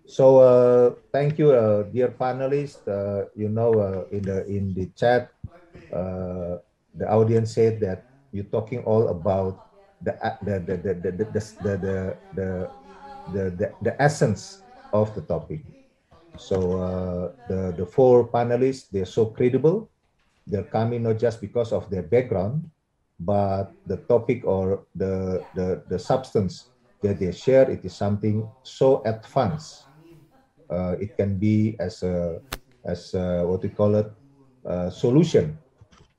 Speaker 11: So uh, thank you, uh, dear panelists. Uh, you know, in the in the chat, the audience said that you're talking all about the the the the the the the, the, the, the, the essence of the topic. So uh, the, the four panelists, they're so credible. They're coming not just because of their background, but the topic or the, the, the substance that they share, it is something so advanced. Uh, it can be as a, as a, what we call it, a solution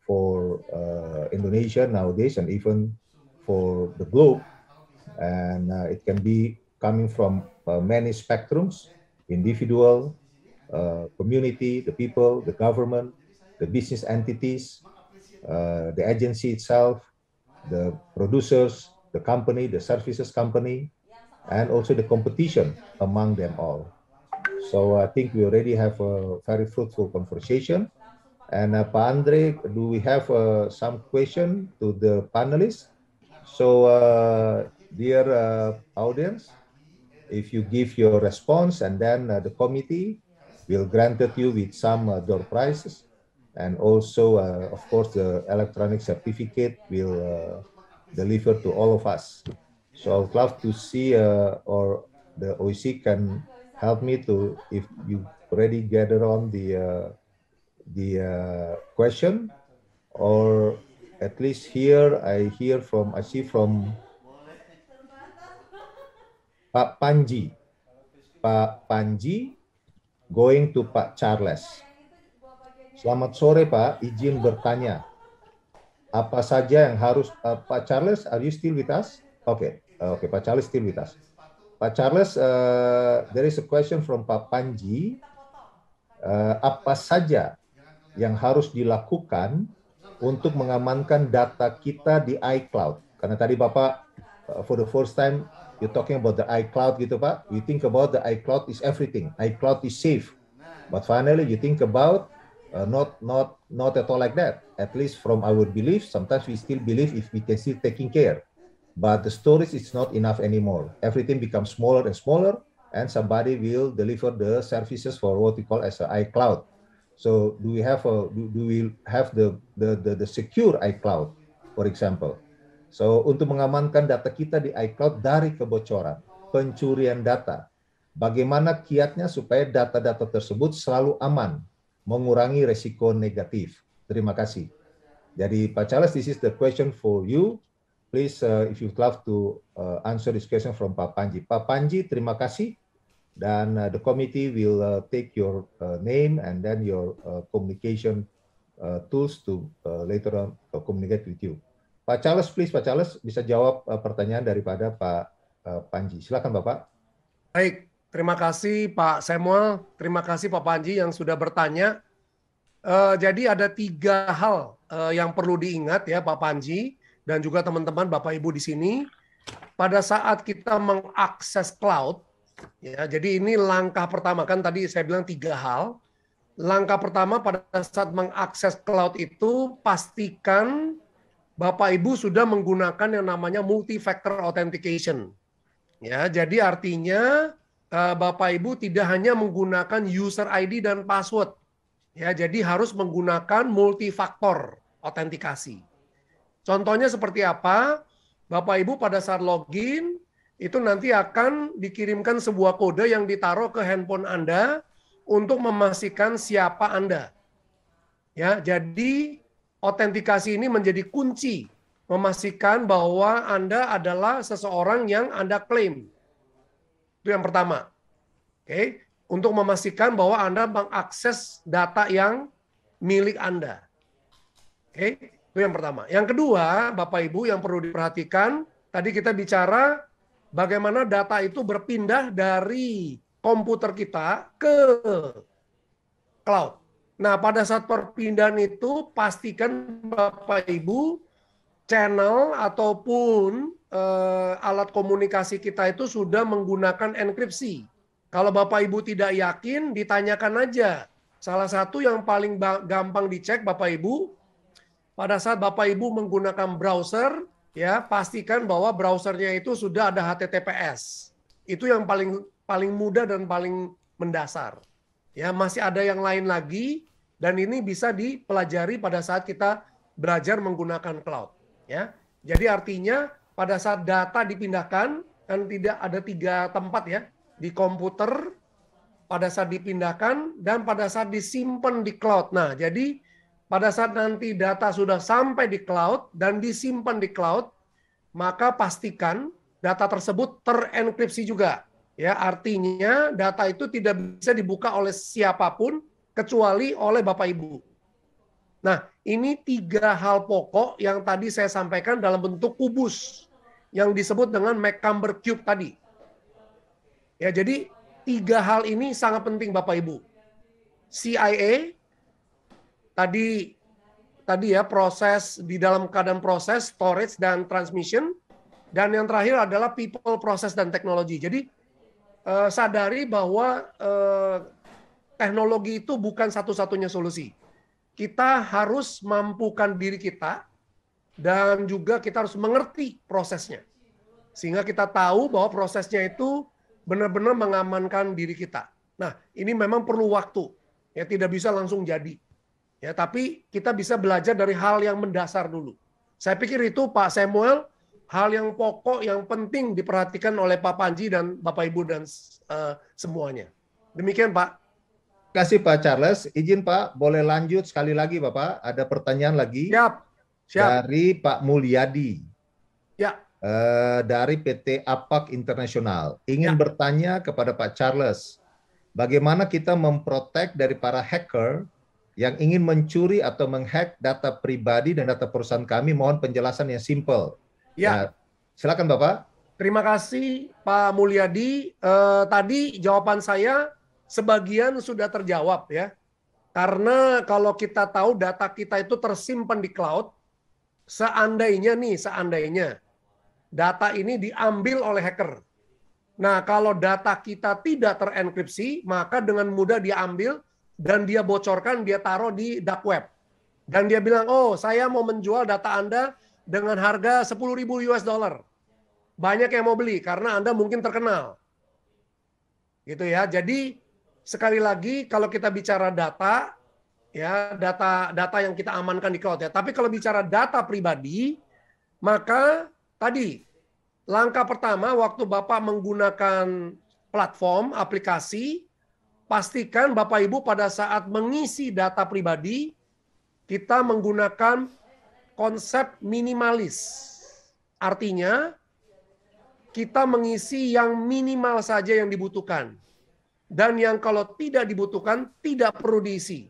Speaker 11: for uh, Indonesia nowadays and even for the globe. And uh, it can be coming from uh, many spectrums individual, uh, community, the people, the government, the business entities, uh, the agency itself, the producers, the company, the services company, and also the competition among them all. So I think we already have a very fruitful conversation. And uh, pa Andre, do we have uh, some question to the panelists? So, uh, dear uh, audience, if you give your response and then uh, the committee will granted you with some uh, door prizes and also uh, of course the electronic certificate will uh, deliver to all of us so i would love to see uh, or the oec can help me to if you already gather on the uh, the question or at least here i hear from i see from Pak Panji. Pak Panji going to Pak Charles. Selamat sore Pak, izin bertanya. Apa saja yang harus uh, Pak Charles, are you still with us? Oke, okay. Eh, oke okay, Pak Charles still with us. Pak Charles, uh, there is a question from Pak Panji. Uh, apa saja yang harus dilakukan untuk mengamankan data kita di iCloud? Karena tadi Bapak uh, for the first time You're talking about the iCloud gitu Pak. You think about the iCloud is everything. iCloud is safe. But finally you think about uh, not not not at all like that. At least from our belief, sometimes we still believe if we can still taking care. But the storage is not enough anymore. Everything becomes smaller and smaller and somebody will deliver the services for what we call as an iCloud. So do we have a do, do we have the, the the the secure iCloud, for example? So, untuk mengamankan data kita di iCloud dari kebocoran, pencurian data, bagaimana kiatnya supaya data-data tersebut selalu aman, mengurangi resiko negatif. Terima kasih. Jadi, Pak Charles, this is the question for you. Please, uh, if you'd love to uh, answer this question from Pak Panji. Pak Panji, terima kasih. Dan uh, the committee will uh, take your uh, name and then your uh, communication uh, tools to uh, later on uh, communicate with you. Pak Charles, please Pak Charles bisa jawab eh, pertanyaan daripada Pak eh, Panji. Silakan Bapak. Baik, terima kasih Pak Samuel,
Speaker 13: terima kasih Pak Panji yang sudah bertanya. Eh, jadi ada tiga hal yang perlu diingat ya Pak Panji dan juga teman-teman Bapak Ibu di sini. Pada saat kita mengakses cloud, ya jadi ini langkah pertama kan tadi saya bilang tiga hal. Langkah pertama pada saat mengakses cloud itu pastikan Bapak Ibu sudah menggunakan yang namanya multi factor authentication. Ya, jadi artinya eh, Bapak Ibu tidak hanya menggunakan user ID dan password. Ya, jadi harus menggunakan multi faktor autentikasi. Contohnya seperti apa? Bapak Ibu pada saat login itu nanti akan dikirimkan sebuah kode yang ditaruh ke handphone Anda untuk memastikan siapa Anda. Ya, jadi Otentikasi ini menjadi kunci memastikan bahwa Anda adalah seseorang yang Anda klaim. Itu yang pertama. Oke, okay? untuk memastikan bahwa Anda mengakses data yang milik Anda. Oke, okay? itu yang pertama. Yang kedua, Bapak Ibu yang perlu diperhatikan, tadi kita bicara bagaimana data itu berpindah dari komputer kita ke cloud. Nah, pada saat perpindahan itu pastikan Bapak Ibu channel ataupun eh, alat komunikasi kita itu sudah menggunakan enkripsi. Kalau Bapak Ibu tidak yakin, ditanyakan aja. Salah satu yang paling gampang dicek Bapak Ibu pada saat Bapak Ibu menggunakan browser, ya pastikan bahwa browsernya itu sudah ada HTTPS. Itu yang paling paling mudah dan paling mendasar. Ya, masih ada yang lain lagi dan ini bisa dipelajari pada saat kita belajar menggunakan cloud, ya. Jadi artinya pada saat data dipindahkan kan tidak ada tiga tempat ya, di komputer pada saat dipindahkan dan pada saat disimpan di cloud. Nah, jadi pada saat nanti data sudah sampai di cloud dan disimpan di cloud, maka pastikan data tersebut terenkripsi juga. Ya, artinya data itu tidak bisa dibuka oleh siapapun kecuali oleh Bapak Ibu. Nah, ini tiga hal pokok yang tadi saya sampaikan dalam bentuk kubus yang disebut dengan Macumber Cube tadi. Ya, jadi tiga hal ini sangat penting Bapak Ibu. CIA tadi tadi ya proses di dalam keadaan proses storage dan transmission dan yang terakhir adalah people process dan teknologi. Jadi Eh, sadari bahwa eh, teknologi itu bukan satu-satunya solusi. Kita harus mampukan diri kita dan juga kita harus mengerti prosesnya. Sehingga kita tahu bahwa prosesnya itu benar-benar mengamankan diri kita. Nah, ini memang perlu waktu. Ya, tidak bisa langsung jadi. Ya, tapi kita bisa belajar dari hal yang mendasar dulu. Saya pikir itu Pak Samuel hal yang pokok yang penting
Speaker 11: diperhatikan oleh
Speaker 13: Pak Panji dan Bapak Ibu dan uh, semuanya. Demikian Pak.
Speaker 11: kasih Pak Charles. Izin Pak, boleh lanjut sekali lagi Bapak. Ada pertanyaan lagi. Siap. Siap. Dari Pak Mulyadi. Ya. Uh, dari PT Apak Internasional. Ingin ya. bertanya kepada Pak Charles, bagaimana kita memprotek dari para hacker yang ingin mencuri atau menghack data pribadi dan data perusahaan kami? Mohon penjelasan yang simple Ya. Nah, silakan Bapak.
Speaker 13: Terima kasih Pak Mulyadi. Uh, tadi jawaban saya sebagian sudah terjawab ya. Karena kalau kita tahu data kita itu tersimpan di cloud, seandainya nih, seandainya data ini diambil oleh hacker. Nah, kalau data kita tidak terenkripsi, maka dengan mudah diambil dan dia bocorkan, dia taruh di dark web. Dan dia bilang, oh saya mau menjual data Anda dengan harga 10.000 US dollar. Banyak yang mau beli karena Anda mungkin terkenal. Gitu ya. Jadi sekali lagi kalau kita bicara data ya, data data yang kita amankan di cloud ya. Tapi kalau bicara data pribadi, maka tadi langkah pertama waktu Bapak menggunakan platform aplikasi pastikan Bapak Ibu pada saat mengisi data pribadi kita menggunakan konsep minimalis. Artinya, kita mengisi yang minimal saja yang dibutuhkan. Dan yang kalau tidak dibutuhkan, tidak perlu diisi.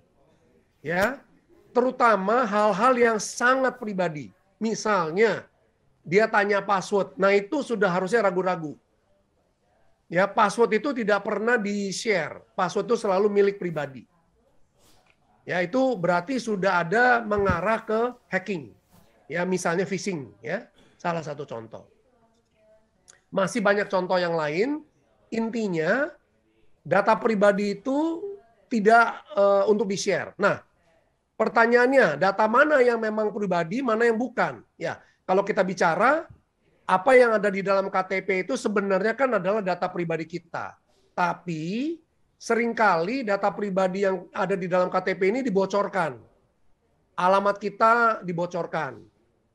Speaker 13: Ya, terutama hal-hal yang sangat pribadi. Misalnya, dia tanya password. Nah, itu sudah harusnya ragu-ragu. Ya, password itu tidak pernah di-share. Password itu selalu milik pribadi ya itu berarti sudah ada mengarah ke hacking. Ya misalnya phishing ya, salah satu contoh. Masih banyak contoh yang lain. Intinya data pribadi itu tidak uh, untuk di-share. Nah, pertanyaannya data mana yang memang pribadi, mana yang bukan? Ya, kalau kita bicara apa yang ada di dalam KTP itu sebenarnya kan adalah data pribadi kita. Tapi seringkali data pribadi yang ada di dalam KTP ini dibocorkan. Alamat kita dibocorkan.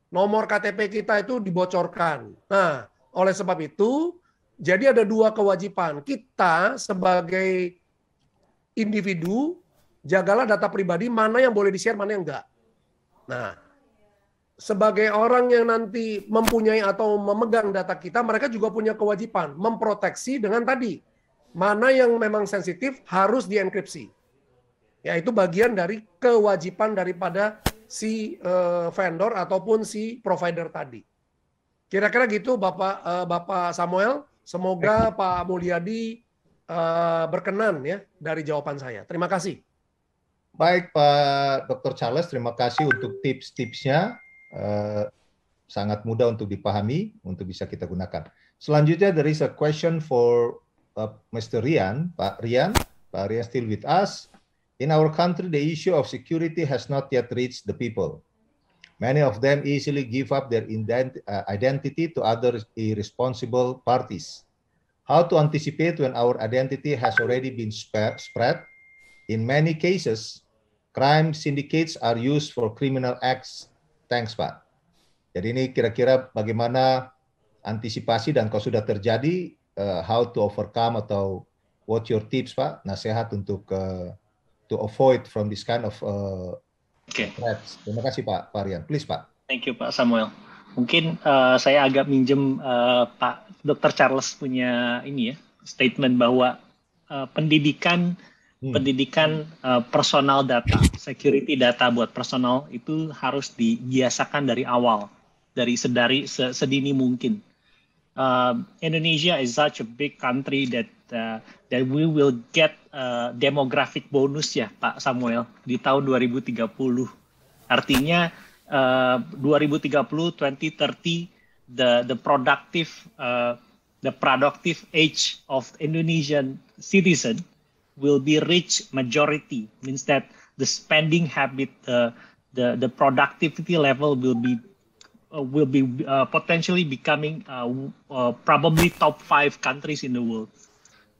Speaker 13: Nomor KTP kita itu dibocorkan. Nah, oleh sebab itu, jadi ada dua kewajiban. Kita sebagai individu, jagalah data pribadi mana yang boleh di-share, mana yang enggak. Nah, sebagai orang yang nanti mempunyai atau memegang data kita, mereka juga punya kewajiban memproteksi dengan tadi mana yang memang sensitif harus dienkripsi. Ya, itu bagian dari kewajiban daripada si uh, vendor ataupun si provider tadi. Kira-kira gitu Bapak uh, Bapak Samuel, semoga Pak Mulyadi uh, berkenan ya dari jawaban saya.
Speaker 11: Terima kasih. Baik Pak Dr. Charles, terima kasih untuk tips-tipsnya. Uh, sangat mudah untuk dipahami, untuk bisa kita gunakan. Selanjutnya, there is a question for Pak Mr. Rian, Pak Rian, Pak Rian still with us. In our country, the issue of security has not yet reached the people. Many of them easily give up their uh, identity to other irresponsible parties. How to anticipate when our identity has already been spread? In many cases, crime syndicates are used for criminal acts. Thanks, Pak. Jadi ini kira-kira bagaimana antisipasi dan kalau sudah terjadi, uh, how to overcome atau what your tips Pak nasihat untuk uh, to avoid from this kind of uh, eh, okay. threats. Terima kasih Pak Varian, Please Pak.
Speaker 12: Thank you Pak Samuel. Mungkin uh, saya agak minjem uh, Pak Dr. Charles punya ini ya statement bahwa uh, pendidikan hmm. pendidikan uh, personal data, security data buat personal itu harus dibiasakan dari awal, dari sedari sedini mungkin um, Indonesia is such a big country that uh, that we will get uh, demographic bonus ya Pak Samuel di tahun 2030. Artinya uh, 2030 2030 the the productive uh, the productive age of Indonesian citizen will be rich majority means that the spending habit uh, the the productivity level will be uh, will be uh, potentially becoming uh, uh, probably top five countries in the world.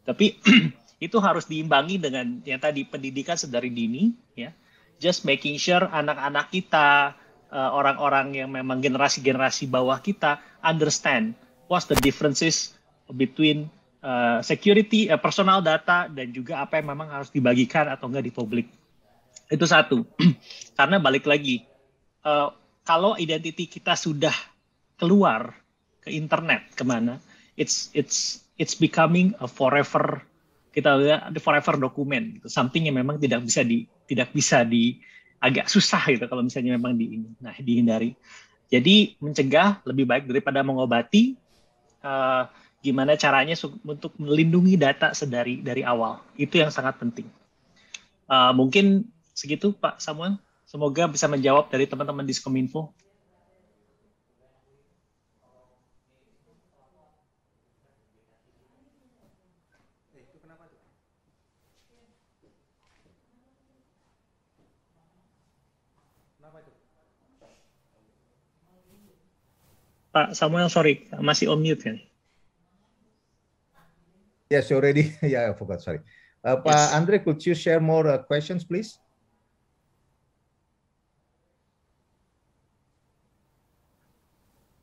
Speaker 12: Tapi itu harus diimbangi dengan ya tadi pendidikan sedari dini, ya. Just making sure anak-anak kita, uh, orang-orang uh, yang memang generasi-generasi bawah kita understand what's the differences between uh, security, uh, personal data dan juga apa yang memang harus dibagikan atau enggak di publik. Itu satu. Karena balik lagi, uh, kalau identiti kita sudah keluar ke internet kemana, it's it's it's becoming a forever kita lihat forever dokumen gitu, something yang memang tidak bisa di tidak bisa di agak susah gitu kalau misalnya memang di nah dihindari. Jadi mencegah lebih baik daripada mengobati. Uh, gimana caranya untuk melindungi data sedari dari awal itu yang sangat penting. Uh, mungkin segitu Pak Samuel. Semoga bisa menjawab dari teman-teman di Skominfo.
Speaker 11: Pak Samuel, sorry, masih on mute kan? Yes, already. yeah, I forgot. Sorry. Uh, yes. Andre, could you share more uh, questions, please?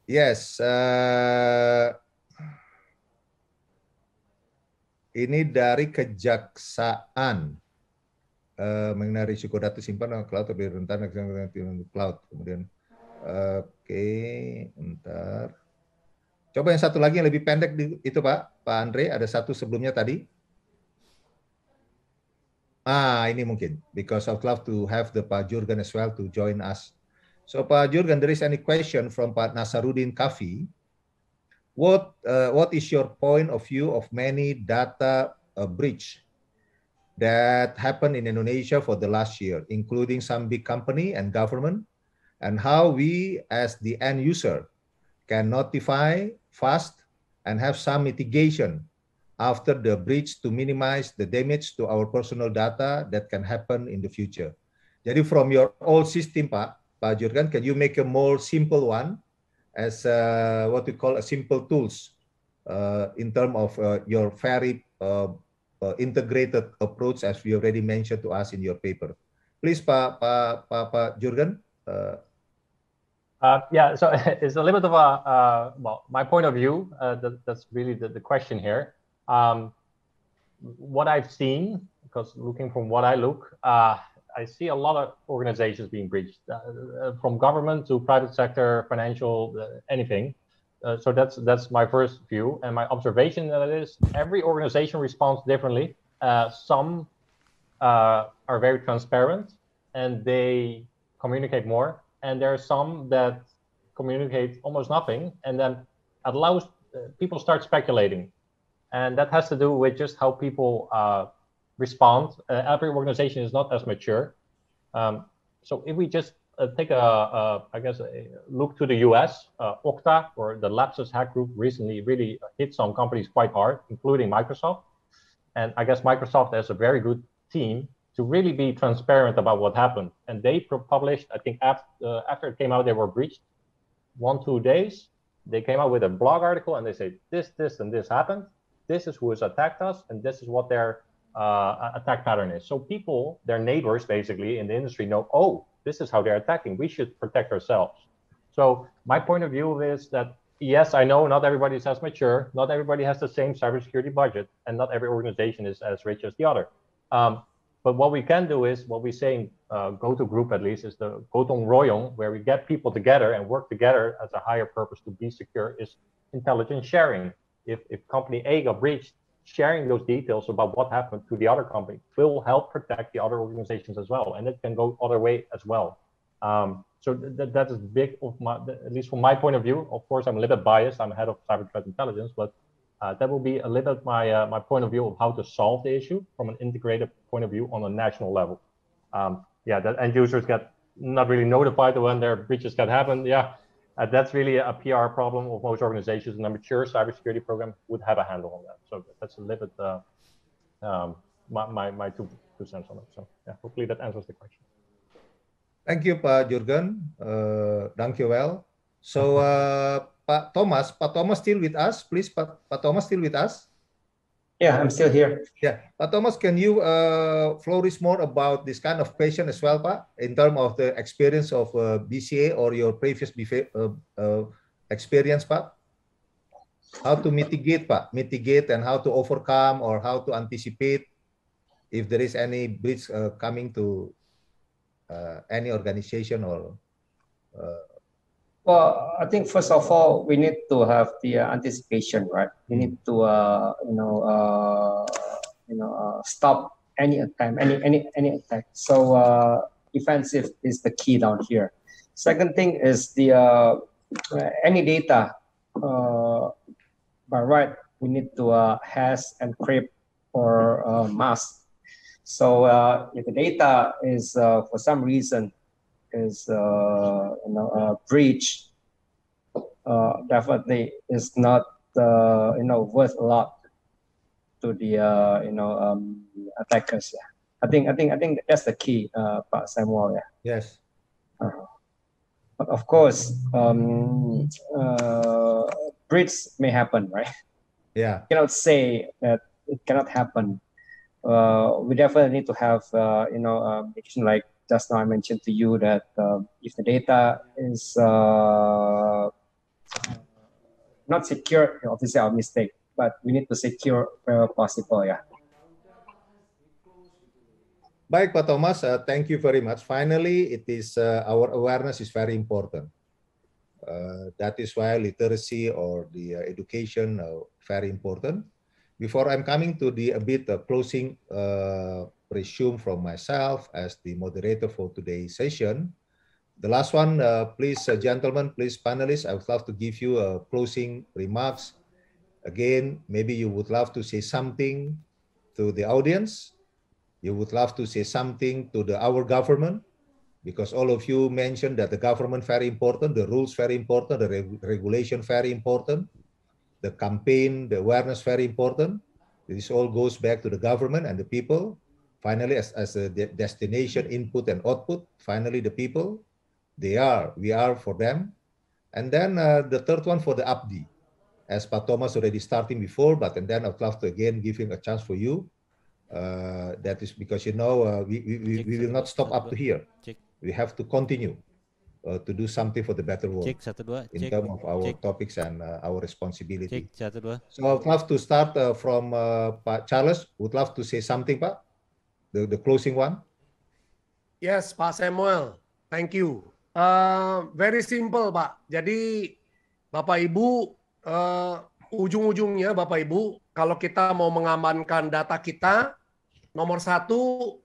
Speaker 11: Yes, uh, ini dari kejaksaan uh, mengenai risiko data dengan cloud lebih rentan dengan cloud. Kemudian, eh, oke, okay, ntar. Coba yang satu lagi yang lebih pendek di, itu Pak, Pak Andre ada satu sebelumnya tadi. Ah, ini mungkin because of love to have the Pak Jurgen as well to join us So, Pak Jurgen, there is any question from Pak Nasaruddin Kafi. What uh, what is your point of view of many data uh, breach that happened in Indonesia for the last year, including some big company and government, and how we as the end user can notify fast and have some mitigation after the breach to minimize the damage to our personal data that can happen in the future. Jadi from your old system, Pak, Pak Jurgen, can you make a more simple one as uh, what we call a simple tools uh, in terms of uh, your very uh, uh, integrated approach as we already mentioned to us in your paper? Please, Pak, Pa Pa Pa Jurgen.
Speaker 15: yeah, so it's a little bit of a, well, my point of view, that, that's really the, the question here. Um, what I've seen, because looking from what I look, I see a lot of organizations being breached, uh, from government to private sector, financial, uh, anything. Uh, so that's that's my first view, and my observation that is every organization responds differently. Uh, some uh, are very transparent and they communicate more, and there are some that communicate almost nothing, and then allows uh, people start speculating, and that has to do with just how people respond. Uh, every organization is not as mature. Um, so if we just uh, take a, a, I guess, a look to the US, uh, Okta or the Lapsus hack group recently really hit some companies quite hard, including Microsoft. And I guess Microsoft has a very good team to really be transparent about what happened. And they published, I think after, uh, after it came out, they were breached one, two days. They came out with a blog article and they say this, this, and this happened. This is who has attacked us, and this is what they're uh, attack pattern is. So people, their neighbors basically in the industry know, oh, this is how they're attacking. We should protect ourselves. So my point of view is that yes, I know not everybody is as mature, not everybody has the same cybersecurity budget, and not every organization is as rich as the other. Um, but what we can do is what we say in uh, to Group at least is the Gotong Royong, where we get people together and work together as a higher purpose to be secure is intelligence sharing. If if company A got breached, sharing those details about what happened to the other company will help protect the other organizations as well, and it can go other way as well. Um, so th- that is big of my, at least from my point of view. Of course, I'm a little bit biased. I'm head of cyber threat intelligence, but uh, that will be a little bit my uh, my point of view of how to solve the issue from an integrated point of view on a national level. Um, yeah, that end users get not really notified when their breaches get happened. Yeah, uh, that's really a PR problem of most organizations, and I'm sure cybersecurity program would have a handle on that. So that's a little bit uh, um, my, my, my two, two cents on it. So yeah, hopefully that answers the question.
Speaker 11: Thank you, Pak Jurgen. Uh, thank you well. So, uh, Pak Thomas, Pak Thomas still with us? Please, Pak Thomas still with us? Yeah, I'm still here. Yeah, but uh, Thomas, can you uh, flourish more about this kind of patient as well, Pa? in terms of the experience of uh, BCA or your previous BFA, uh, uh, experience, Pa? How to mitigate, Pa? Mitigate and how to overcome or how to anticipate if there is any breach coming to any organization or
Speaker 14: well, I think first of all, we need to have the uh, anticipation, right? We mm-hmm. need to, uh, you know, uh, you know, uh, stop any attack, any any any attack. So uh, defensive is the key down here. Second thing is the uh, any data. by right, we need to hash and crypt or mask. So if the data is for some reason is uh, you know breach uh, definitely is not uh, you know worth a lot to the you know um, attackers. Yeah. I think I think I think that's the key, uh, Pak Samuel.
Speaker 11: Yeah. Yes.
Speaker 14: Uh, but of course, um, uh, breach may happen, right? Yeah. You cannot say that it cannot happen. Uh, we definitely need to have uh, you know um, like just now I mentioned to you that uh, if the data is uh, not secure, obviously our mistake, but we need to secure wherever possible. Yeah.
Speaker 11: Baik Pak Thomas, uh, thank you very much. Finally, it is uh, our awareness is very important. Uh, that is why literacy or the uh, education are very important. Before I'm coming to the a bit closing Assume from myself as the moderator for today's session. The last one, uh, please, uh, gentlemen, please, panelists, I would love to give you a uh, closing remarks. Again, maybe you would love to say something to the audience. You would love to say something to the our government, because all of you mentioned that the government very important, the rules very important, the reg regulation very important, the campaign, the awareness very important. This all goes back to the government and the people. Finally, as, as a de destination input and output, finally the people, they are, we are for them. And then uh, the third one for the Abdi, as Pat Thomas already starting before, but and then I'd love to again give him a chance for you. Uh, that is because, you know, uh, we, we, we, will not stop up to here. We have to continue. Uh, to do something for the better world satu, dua. in terms of our topics and uh, our responsibility. satu, dua. So I would love to start uh, from uh, Pak Charles. Would love to say something, Pak. the, the closing one?
Speaker 13: Yes, Pak Samuel. Thank you. Uh, very simple, Pak. Jadi, Bapak Ibu, uh, ujung-ujungnya Bapak Ibu, kalau kita mau mengamankan data kita, nomor satu,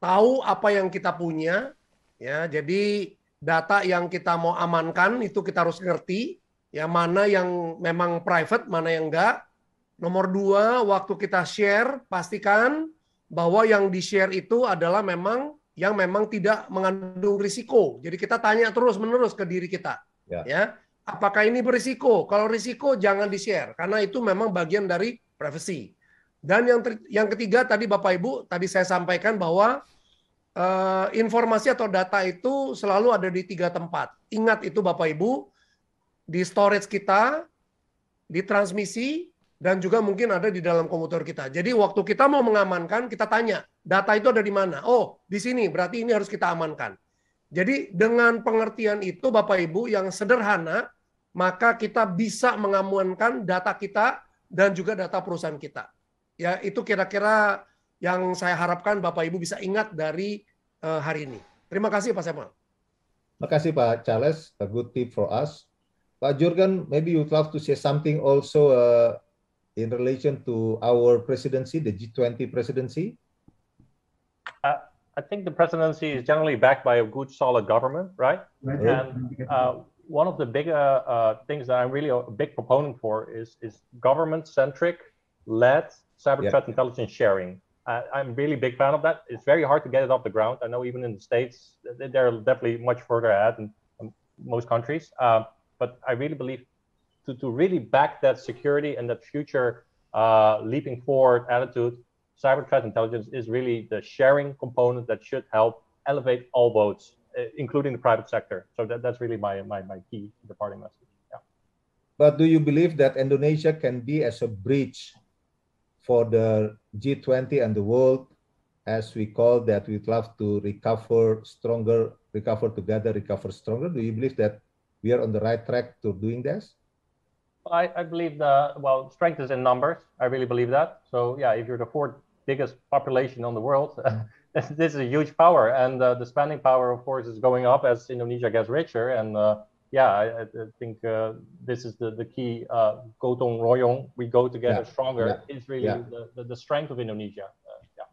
Speaker 13: tahu apa yang kita punya. ya. Jadi, data yang kita mau amankan itu kita harus ngerti. Ya, mana yang memang private, mana yang enggak. Nomor dua, waktu kita share, pastikan bahwa yang di-share itu adalah memang yang memang tidak mengandung risiko. Jadi kita tanya terus-menerus ke diri kita. Ya. ya. Apakah ini berisiko? Kalau risiko jangan di-share karena itu memang bagian dari privacy. Dan yang ter, yang ketiga tadi Bapak Ibu tadi saya sampaikan bahwa uh, informasi atau data itu selalu ada di tiga tempat. Ingat itu Bapak Ibu di storage kita, di transmisi, dan juga mungkin ada di dalam komputer kita. Jadi waktu kita mau mengamankan, kita tanya, data itu ada di mana? Oh, di sini, berarti ini harus kita amankan. Jadi dengan pengertian itu Bapak Ibu yang sederhana, maka kita bisa mengamankan data kita dan juga data perusahaan kita. Ya, itu kira-kira yang saya harapkan Bapak Ibu bisa ingat dari uh, hari ini. Terima kasih Pak Semal.
Speaker 11: Terima kasih Pak Charles, a good tip for us. Pak Jurgen, maybe you'd love to say something also uh, in relation to our presidency, the G20 presidency?
Speaker 15: Uh, I think the presidency is generally backed by a good, solid government, right? right. And uh, one of the big uh, uh things that I'm really a big proponent for is, is government-centric, led cyber yeah. threat intelligence sharing. I'm really big fan of that. It's very hard to get it off the ground. I know even in the states, they're definitely much further ahead than um, most countries. Uh, but I really believe to, to really back that security and that future uh, leaping forward attitude, cyber threat intelligence is really the sharing component that should help elevate all boats, uh, including the private sector. So that, that's really my, my, my key departing message. Yeah.
Speaker 11: But do you believe that Indonesia can be as a bridge for the G20 and the world, as we call that, we'd love to recover stronger, recover together, recover stronger? Do you believe that we are on the right track to doing this?
Speaker 15: I, I believe the well strength is in numbers. I really believe that. So yeah, if you're the fourth biggest population on the world, this, this, is a huge power, and uh, the spending power, of course, is going up as Indonesia gets richer. And uh, yeah, I, I think uh, this is the the key. Uh, Gotong Royong, we go together yeah, stronger. Yeah, is really yeah. the, the, the, strength of Indonesia. Uh, yeah.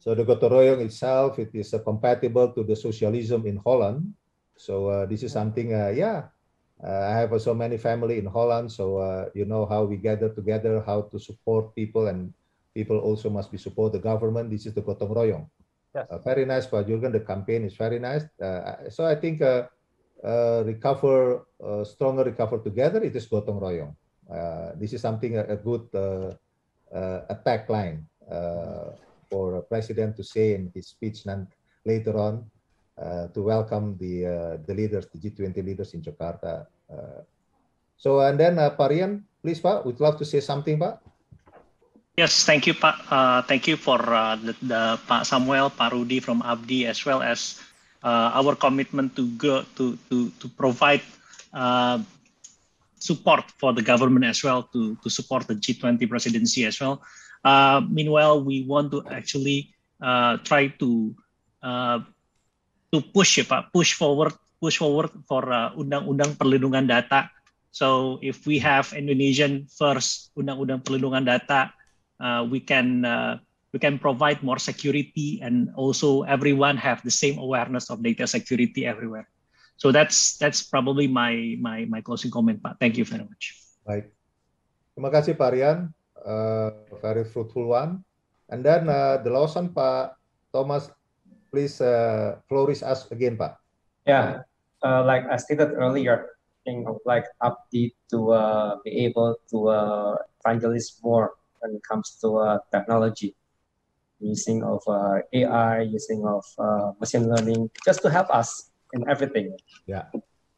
Speaker 15: So the
Speaker 11: Gotong Royong itself, it is uh, compatible to the socialism in Holland. So uh, this is something, yeah, uh, I have so many family in Holland, so uh, you know how we gather together, how to support people, and people also must be support the government. This is the gotong royong. Yes. Uh, very nice, Pak Jurgen. The campaign is very nice. so I think recover, stronger recover together. It is gotong royong. this is something a, a good attack line for a president to say in his speech later on uh, to welcome the uh, the leaders, the G20 leaders in Jakarta. Uh. so and then uh, Parian, please Pak, would love to say something, Pak.
Speaker 12: Yes, thank you, Pak. Uh, thank you for uh, the, the Pak Samuel, Pak from Abdi, as well as uh, our commitment to go to to to provide support for the government as well to to support the G20 presidency as well. meanwhile, we want to actually try to to push ya Pak, push forward, push forward for undang uh, undang-undang perlindungan data. So if we have Indonesian first undang-undang perlindungan data, uh, we can uh, we can provide more security and also everyone have the same awareness of data security everywhere. So that's that's probably my my my closing comment, Pak. Thank you very much.
Speaker 11: Baik, terima kasih Pak Rian, uh, very fruitful one. And then uh, the Lawson Pak Thomas please uh, flourish us again, Pak?
Speaker 14: Yeah, uh, like I stated earlier, think of like update to uh, be able to uh, evangelize more when it comes to uh, technology, using of uh, AI, using of uh, machine learning, just to help us in everything. Yeah,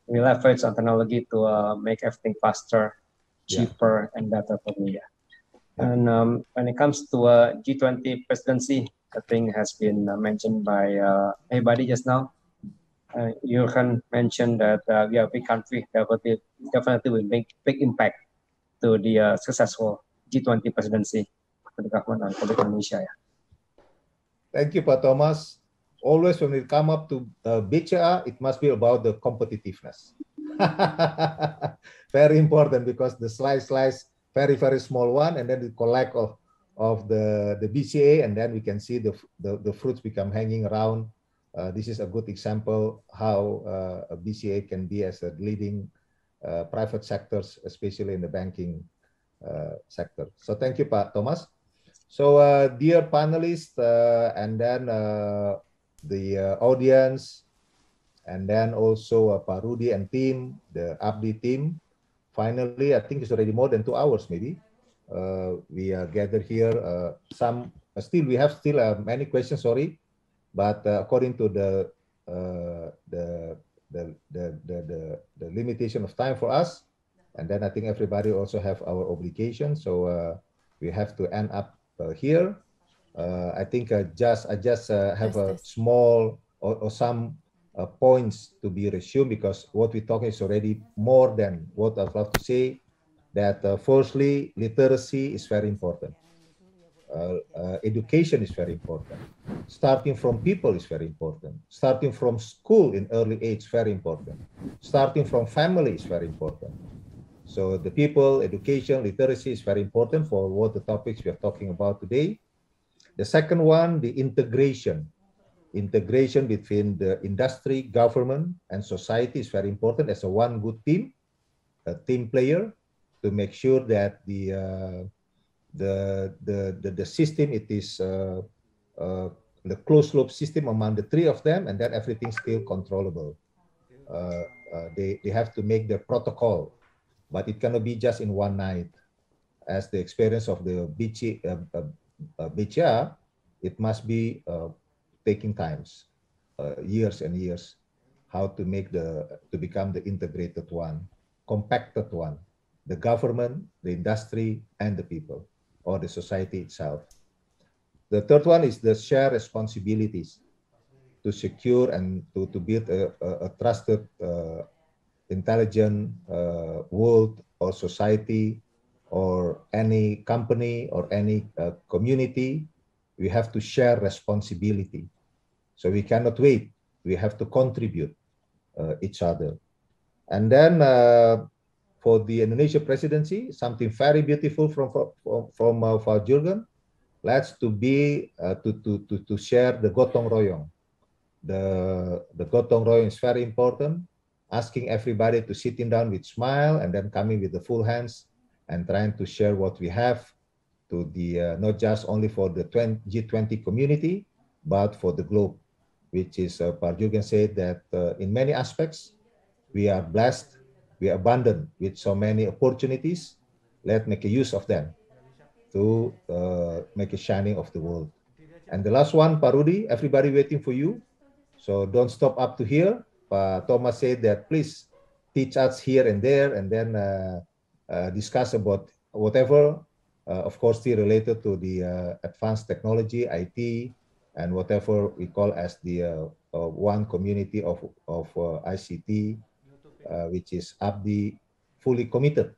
Speaker 14: we leverage on technology to uh, make everything faster, cheaper, yeah. and better for media. Yeah. And um, when it comes to uh, G20 presidency, I think has been uh, mentioned by uh, everybody just now. Uh, you can mention that uh, we are a big country, definitely, definitely will make big impact to the uh, successful
Speaker 11: G20 presidency for the government and for the Indonesia. Yeah. Thank you, Pak Thomas. Always when we come up to uh, BCA, it must be about the competitiveness. very important because the slice, slice, very, very small one, and then the collect of of the, the BCA, and then we can see the, the, the fruits become hanging around. Uh, this is a good example how uh, a BCA can be as a leading uh, private sectors, especially in the banking uh, sector. So thank you, Pak Thomas. So uh, dear panelists, uh, and then the audience, and then also Pak Rudy and team, the Abdi team. Finally, I think it's already more than two hours maybe. Uh, we are gathered here. Uh, some uh, still we have still many questions. Sorry, but according to the, the the the the the limitation of time for us, and then I think everybody also have our obligation. So we have to end up here. Uh, I think uh, just I just uh, have yes, a yes. small or, or some points to be resumed because what we talk is already more than what I'd love to say that uh, firstly, literacy is very important. Uh, uh, education is very important. Starting from people is very important. Starting from school in early age very important. Starting from family is very important. So the people, education, literacy is very important for what the topics we are talking about today. The second one, the integration. Integration between the industry, government, and society is very important as a one good team, a team player, to make sure that the uh, the, the, the the system it is uh, uh, the closed loop system among the three of them, and then everything still controllable. Uh, uh, they they have to make the protocol, but it cannot be just in one night. As the experience of the Bichi, uh, Bichia, it must be taking times, years and years, how to make the to become the integrated one, compacted one the government, the industry, and the people, or the society itself. The third one is the shared responsibilities to secure and to, to build a, a, a trusted, uh, intelligent uh, world or society or any company or any uh, community. We have to share responsibility. So we cannot wait. We have to contribute uh, each other. And then uh, for the Indonesia presidency, something very beautiful from from, from uh, Val Jurgen. Let's to be uh, to, to to to share the gotong royong. The the gotong royong is very important. Asking everybody to sitting down with smile and then coming with the full hands and trying to share what we have to the uh, not just only for the 20, G20 community but for the globe, which is uh, Jurgen said that uh, in many aspects we are blessed we are abundant with so many opportunities. Let's make a use of them to uh, make a shining of the world. And the last one, Parudi, everybody waiting for you. So don't stop up to here. But Thomas said that please teach us here and there and then uh, uh, discuss about whatever, uh, of course, still related to the uh, advanced technology, IT, and whatever we call as the uh, one community of, of ICT uh, which is ABDI fully committed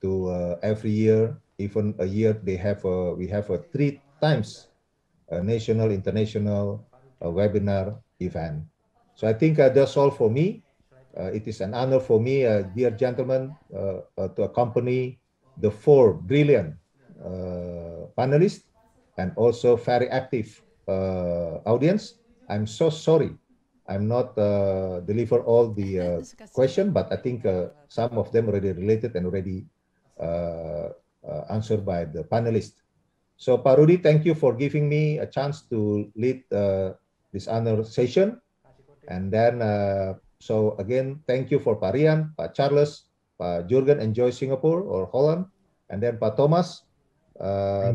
Speaker 11: to uh, every year, even a year they have a, we have a three times a uh, national, international webinar event. So I think that's all for me. it is an honor for me, dear gentlemen, to accompany the four brilliant panelists and also very active audience. I'm so sorry I'm not uh, deliver all the uh, question, but I think uh, some of them already related and already uh, uh, answered by the panelists. So Parudi, thank you for giving me a chance to lead uh, this honor session. And then, so again, thank you for Parian, Pa Charles, Pa Jurgen, enjoy Singapore or Holland. And then Pa Thomas,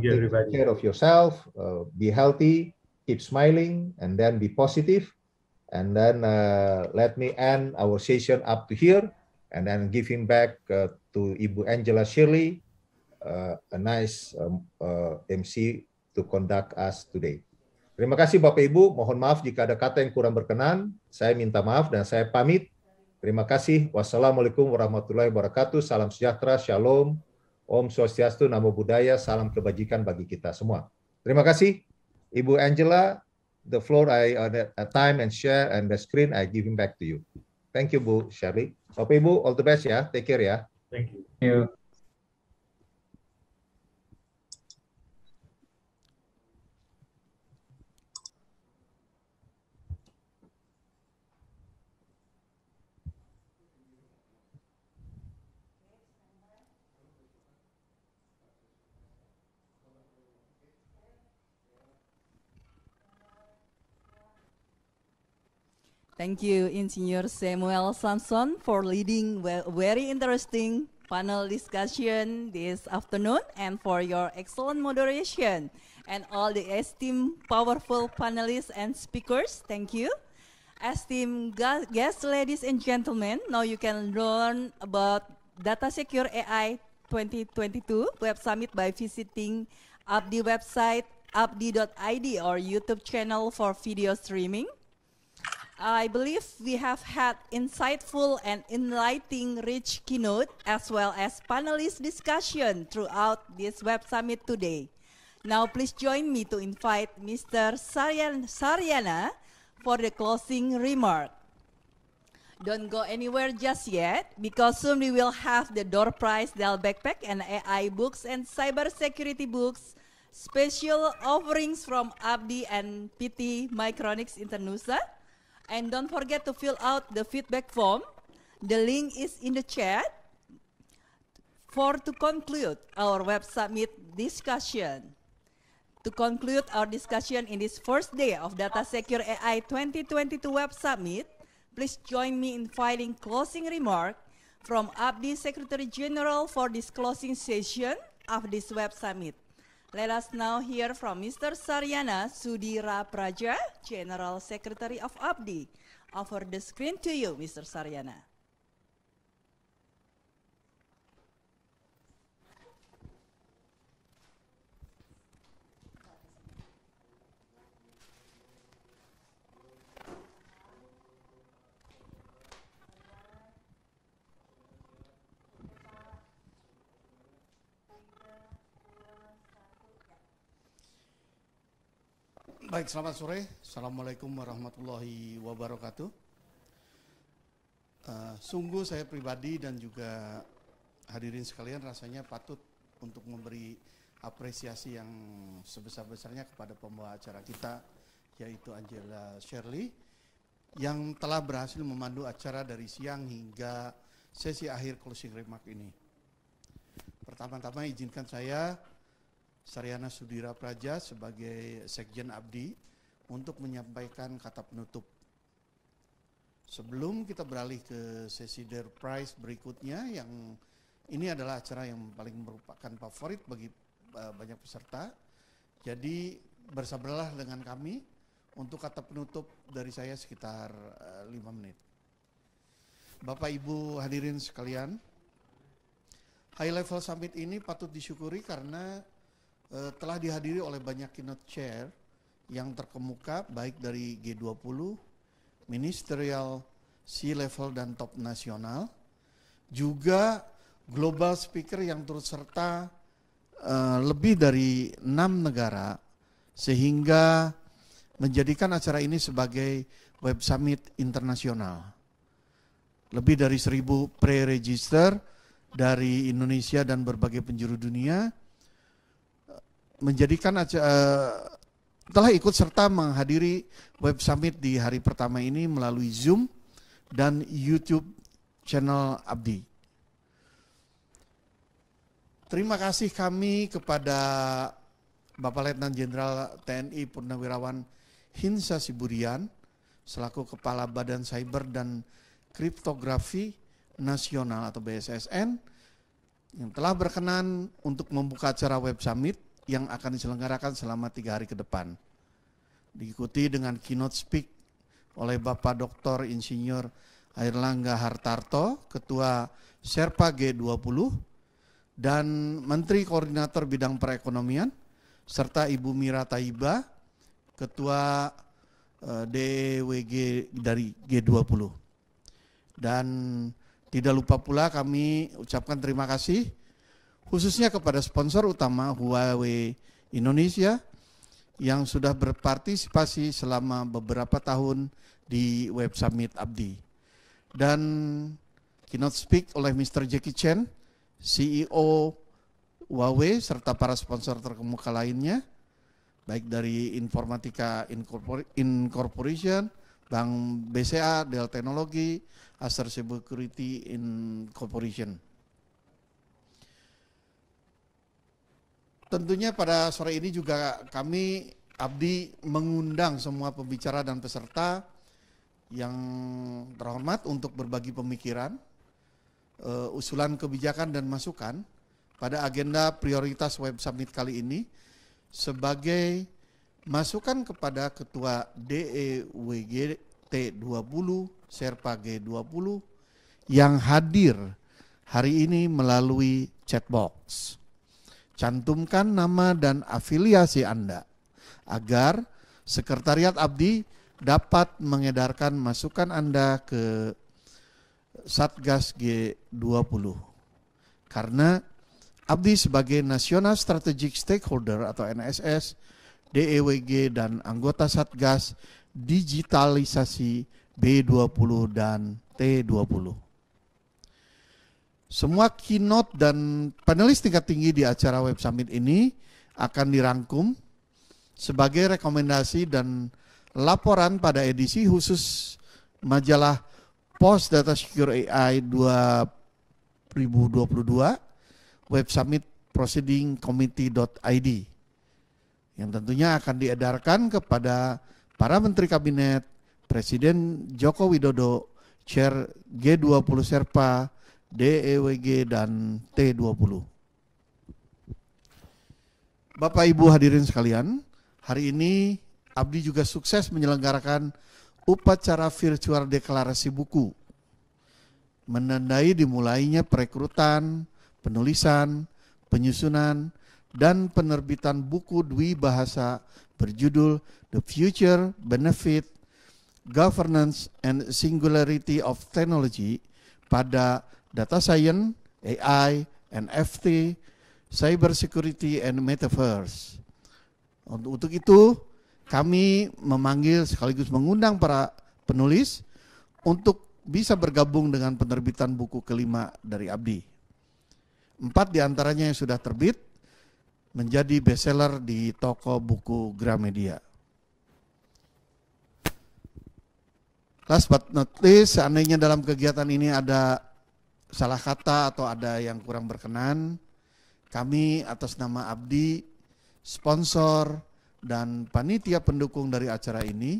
Speaker 11: take care of yourself, be healthy, keep smiling, and then be positive and then uh, let me end our session up to here and then give him back uh, to Ibu Angela Shirley, uh, a nice um, uh, MC to conduct us today. Terima kasih Bapak Ibu, mohon maaf jika ada kata yang kurang berkenan, saya minta maaf dan saya pamit. Terima kasih. Wassalamualaikum warahmatullahi wabarakatuh. Salam sejahtera, shalom, om swastiastu, namo buddhaya, salam kebajikan bagi kita semua. Terima kasih Ibu Angela, the floor I uh, the uh, time and share and the screen I give him back to you. Thank you, Bu Sherry. Bapak Ibu, all the best yeah. Take care yeah. Thank you. Thank you.
Speaker 1: Thank you, Engineer Samuel Samson, for leading a very interesting panel discussion this afternoon and for your excellent moderation and all the esteemed powerful panelists and speakers. Thank you. Esteemed guests, ladies and gentlemen, now you can learn about Data Secure AI 2022 Web Summit by visiting UPD website, upd.id or YouTube channel for video streaming. I believe we have had insightful and enlightening rich keynote as well as panelist discussion throughout this web summit today. Now please join me to invite Mr. Saryan Saryana for the closing remark. Don't go anywhere just yet because soon we will have the door prize Dell backpack and AI books and cybersecurity books special offerings from Abdi and PT Micronics Internusa and don't forget to fill out the feedback form. The link is in the chat. For to conclude our web summit discussion, to conclude our discussion in this first day of Data Secure AI 2022 Web Summit, please join me in filing closing remark from ABDI Secretary General for this closing session of this Web Summit. Let us now hear from Mr. Saryana Sudira Praja, General Secretary of ABDI. Over the screen to you, Mr. Saryana.
Speaker 16: Baik, selamat sore. Assalamualaikum warahmatullahi wabarakatuh. Uh, sungguh saya pribadi dan juga hadirin sekalian rasanya patut untuk memberi apresiasi yang sebesar-besarnya kepada pembawa acara kita yaitu Angela Shirley yang telah berhasil memandu acara dari siang hingga sesi akhir closing remark ini. Pertama-tama izinkan saya Sariana Sudira Praja sebagai Sekjen Abdi untuk menyampaikan kata penutup. Sebelum kita beralih ke sesi der Prize berikutnya yang ini adalah acara yang paling merupakan favorit bagi eh, banyak peserta. Jadi bersabarlah dengan kami untuk kata penutup dari saya sekitar uh, eh, 5 menit. Bapak Ibu hadirin sekalian, High Level Summit ini patut disyukuri karena uh, telah dihadiri oleh banyak keynote chair yang terkemuka baik dari G20, ministerial, C-level dan top nasional, juga global speaker yang turut serta uh, lebih dari enam negara sehingga menjadikan acara ini sebagai web summit internasional. Lebih dari seribu pre-register dari Indonesia dan berbagai penjuru dunia, menjadikan aja, eh, telah ikut serta menghadiri web summit di hari pertama ini melalui Zoom dan YouTube channel Abdi. Terima kasih kami kepada Bapak Letnan Jenderal TNI Purnawirawan Hinsa Siburian selaku Kepala Badan Cyber dan Kriptografi Nasional atau BSSN yang telah berkenan untuk membuka acara web summit yang akan diselenggarakan selama tiga hari ke depan. Diikuti dengan keynote speak oleh Bapak Dr. Insinyur Airlangga Hartarto, Ketua Serpa G20, dan Menteri Koordinator Bidang Perekonomian, serta Ibu Mira Taiba, Ketua eh, DWG e dari G20. Dan tidak lupa pula kami ucapkan terima kasih khususnya kepada sponsor utama Huawei Indonesia yang sudah berpartisipasi selama beberapa tahun di Web Summit Abdi. Dan keynote speak oleh Mr. Jackie Chen, CEO Huawei serta para sponsor terkemuka lainnya, baik dari Informatika Incorporation, Bank BCA, Dell Technology, Aster Security Incorporation. Tentunya pada sore ini juga kami Abdi mengundang semua pembicara dan peserta yang terhormat untuk berbagi pemikiran, uh, usulan kebijakan dan masukan pada agenda prioritas web summit kali ini sebagai masukan kepada Ketua DEWG T20 Serpa G20 yang hadir hari ini melalui chatbox. Cantumkan nama dan afiliasi Anda agar Sekretariat Abdi dapat mengedarkan masukan Anda ke Satgas G20. Karena Abdi sebagai National Strategic Stakeholder atau NSS, DEWG dan anggota Satgas digitalisasi B20 dan T20. Semua keynote dan panelis tingkat tinggi di acara Web Summit ini akan dirangkum sebagai rekomendasi dan laporan pada edisi khusus majalah Post Data Secure AI 2022 Web Summit Proceeding Committee.id yang tentunya akan diedarkan kepada para menteri kabinet, Presiden Joko Widodo, Chair G20 Serpa, DEWG dan T20. Bapak Ibu hadirin sekalian, hari ini Abdi juga sukses menyelenggarakan upacara virtual deklarasi buku. Menandai dimulainya perekrutan, penulisan, penyusunan, dan penerbitan buku Dwi Bahasa berjudul The Future Benefit Governance and Singularity of Technology pada data science, AI, NFT, cyber security, and metaverse. Untuk itu, kami memanggil sekaligus mengundang para penulis untuk bisa bergabung dengan penerbitan buku kelima dari Abdi. Empat diantaranya yang sudah terbit menjadi bestseller di toko buku Gramedia. Last but not least, seandainya dalam kegiatan ini ada salah kata atau ada yang kurang berkenan, kami atas nama Abdi, sponsor, dan panitia pendukung dari acara ini,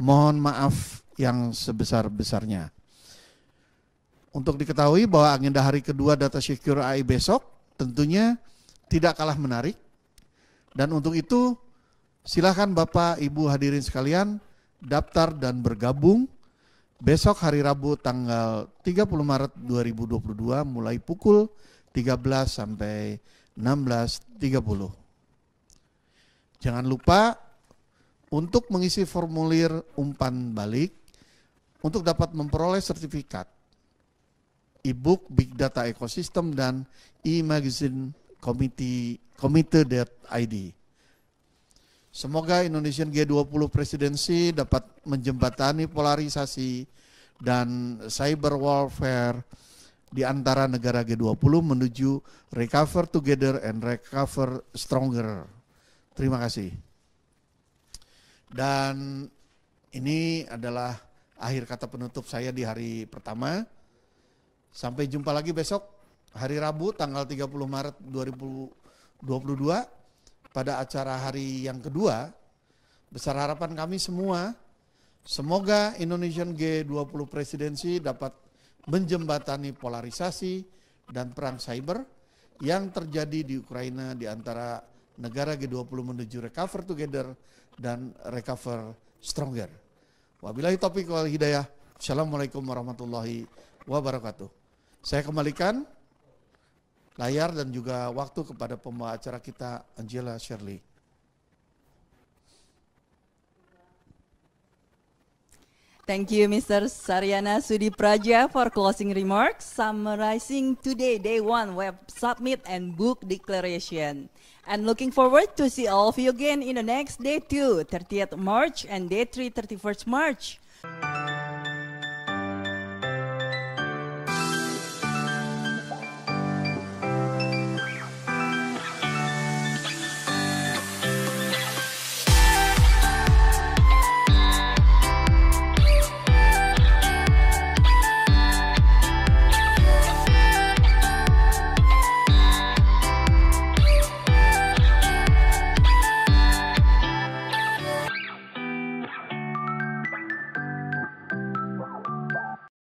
Speaker 16: mohon maaf yang sebesar-besarnya. Untuk diketahui bahwa agenda hari kedua data secure AI besok tentunya tidak kalah menarik. Dan untuk itu, silahkan Bapak, Ibu hadirin sekalian, daftar dan bergabung Besok hari Rabu tanggal 30 Maret 2022 mulai pukul 13 sampai 16.30. Jangan lupa untuk mengisi formulir umpan balik untuk dapat memperoleh sertifikat e-book Big Data Ekosistem dan e-magazine Committee ID. Semoga Indonesian G20 presidensi dapat menjembatani polarisasi dan cyber warfare di antara negara G20 menuju recover together and recover stronger. Terima kasih. Dan ini adalah akhir kata penutup saya di hari pertama. Sampai jumpa lagi besok hari Rabu tanggal 30 Maret 2022 pada acara hari yang kedua, besar harapan kami semua, semoga Indonesian G20 Presidensi dapat menjembatani polarisasi dan perang cyber yang terjadi di Ukraina di antara negara G20 menuju recover together dan recover stronger. Wabillahi topik wal hidayah. Assalamualaikum warahmatullahi wabarakatuh. Saya kembalikan layar dan juga waktu kepada pembawa acara kita Angela Shirley.
Speaker 1: Thank you, Mr. Saryana Sudipraja, for closing remarks, summarizing today day one web submit and book declaration. And looking forward to see all of you again in the next day two, 30th March, and day three, 31st March.